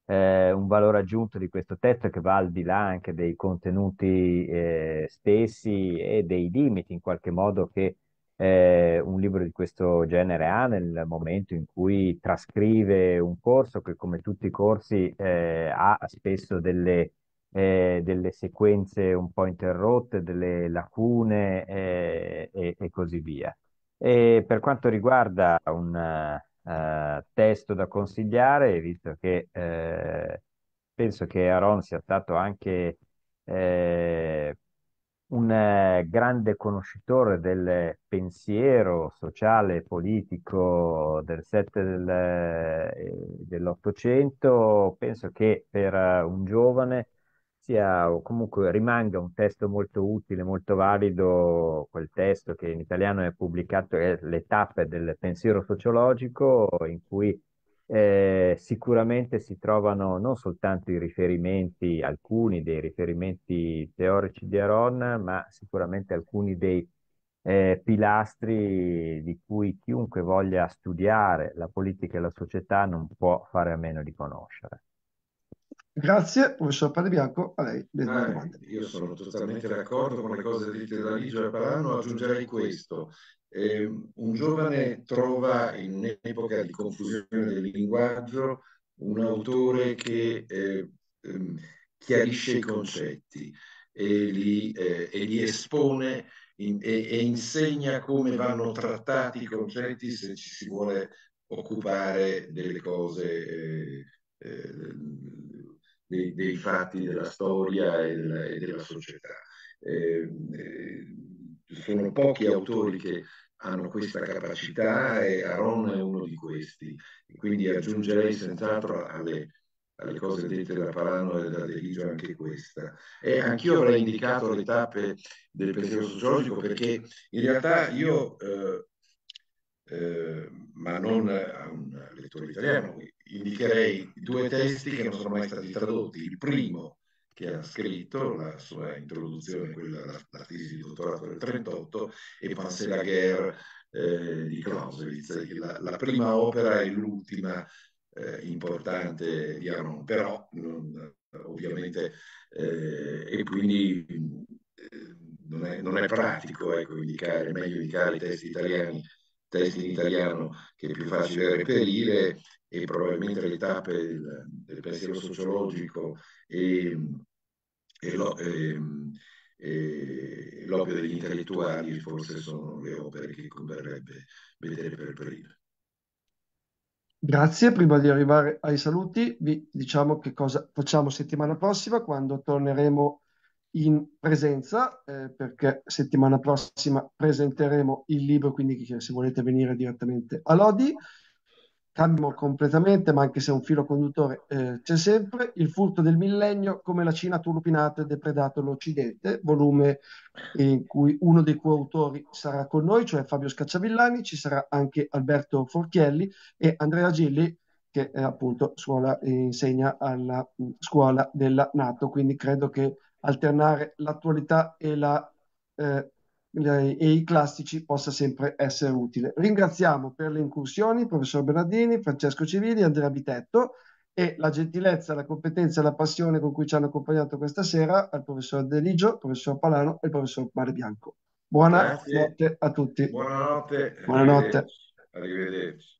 eh, un valore aggiunto di questo testo che va al di là anche dei contenuti eh, stessi e dei limiti in qualche modo che eh, un libro di questo genere ha nel momento in cui trascrive un corso che come tutti i corsi eh, ha spesso delle, eh, delle, sequenze un po' interrotte, delle lacune eh, e, e, così via. E per quanto riguarda un eh, testo da consigliare, visto che eh, penso che Aaron sia stato anche eh, un eh, grande conoscitore del pensiero sociale e politico del 7 del, eh, dell'Ottocento, penso che per eh, un giovane sia comunque rimanga un testo molto utile, molto valido, quel testo che in italiano è pubblicato, è Le tappe del pensiero sociologico, in cui eh, sicuramente si trovano non soltanto i riferimenti, alcuni dei riferimenti teorici di Aron, ma sicuramente alcuni dei eh, pilastri di cui chiunque voglia studiare la politica e la società non può fare a meno di conoscere. Grazie, professor Padebianco, a lei le eh, domande. Io sono totalmente d'accordo con le cose dette da Ligio e Palano, aggiungerei questo. Eh, un giovane trova in un'epoca di confusione del linguaggio un autore che eh, ehm, chiarisce i concetti e li, eh, e li espone in, e, e insegna come vanno trattati i concetti se ci si vuole occupare delle cose eh, eh dei, dei fatti della storia e della, e della società. Ehm, eh, sono pochi autori che hanno questa capacità e Aron è uno di questi. quindi aggiungerei senz'altro alle, alle cose dette da Parano e da Deligio anche questa. E anch'io avrei indicato le tappe del pensiero sociologico perché in realtà io, eh, eh, ma non a un lettore italiano, indicherei due testi che non sono mai stati tradotti. Il primo che ha scritto la sua introduzione, quella, la, la tesi di dottorato del 38, e Pensée la guerre eh, di Clausewitz. La, la, prima opera e l'ultima eh, importante di Aron, però non, ovviamente, eh, e quindi eh, non è, non è pratico ecco, indicare, meglio indicare i testi italiani test in italiano che è più facile da reperire e probabilmente le tappe del, del pensiero sociologico e, e, lo, e, e l'opera degli intellettuali forse sono le opere che converrebbe vedere per prima. Grazie, prima di arrivare ai saluti vi diciamo che cosa facciamo settimana prossima quando torneremo in presenza eh, perché settimana prossima presenteremo il libro, quindi se volete venire direttamente a Lodi, cambiamo completamente, ma anche se un filo conduttore eh, c'è sempre, Il furto del millennio, come la Cina ha turlupinato e depredato l'Occidente, volume in cui uno dei coautori sarà con noi, cioè Fabio Scacciavillani, ci sarà anche Alberto Forchielli e Andrea Gilli, che eh, appunto scuola, insegna alla mh, mm, scuola della Nato, quindi credo che alternare l'attualità e, la, eh, le, e i classici possa sempre essere utile. Ringraziamo per le incursioni il professor Bernardini, Francesco Civili, Andrea Bitetto e la gentilezza, la competenza e la passione con cui ci hanno accompagnato questa sera al professor Deligio, professor Palano e il professor Mare Bianco. Buonanotte a tutti. Buonanotte. Buonanotte. Arrivederci. Arrivederci.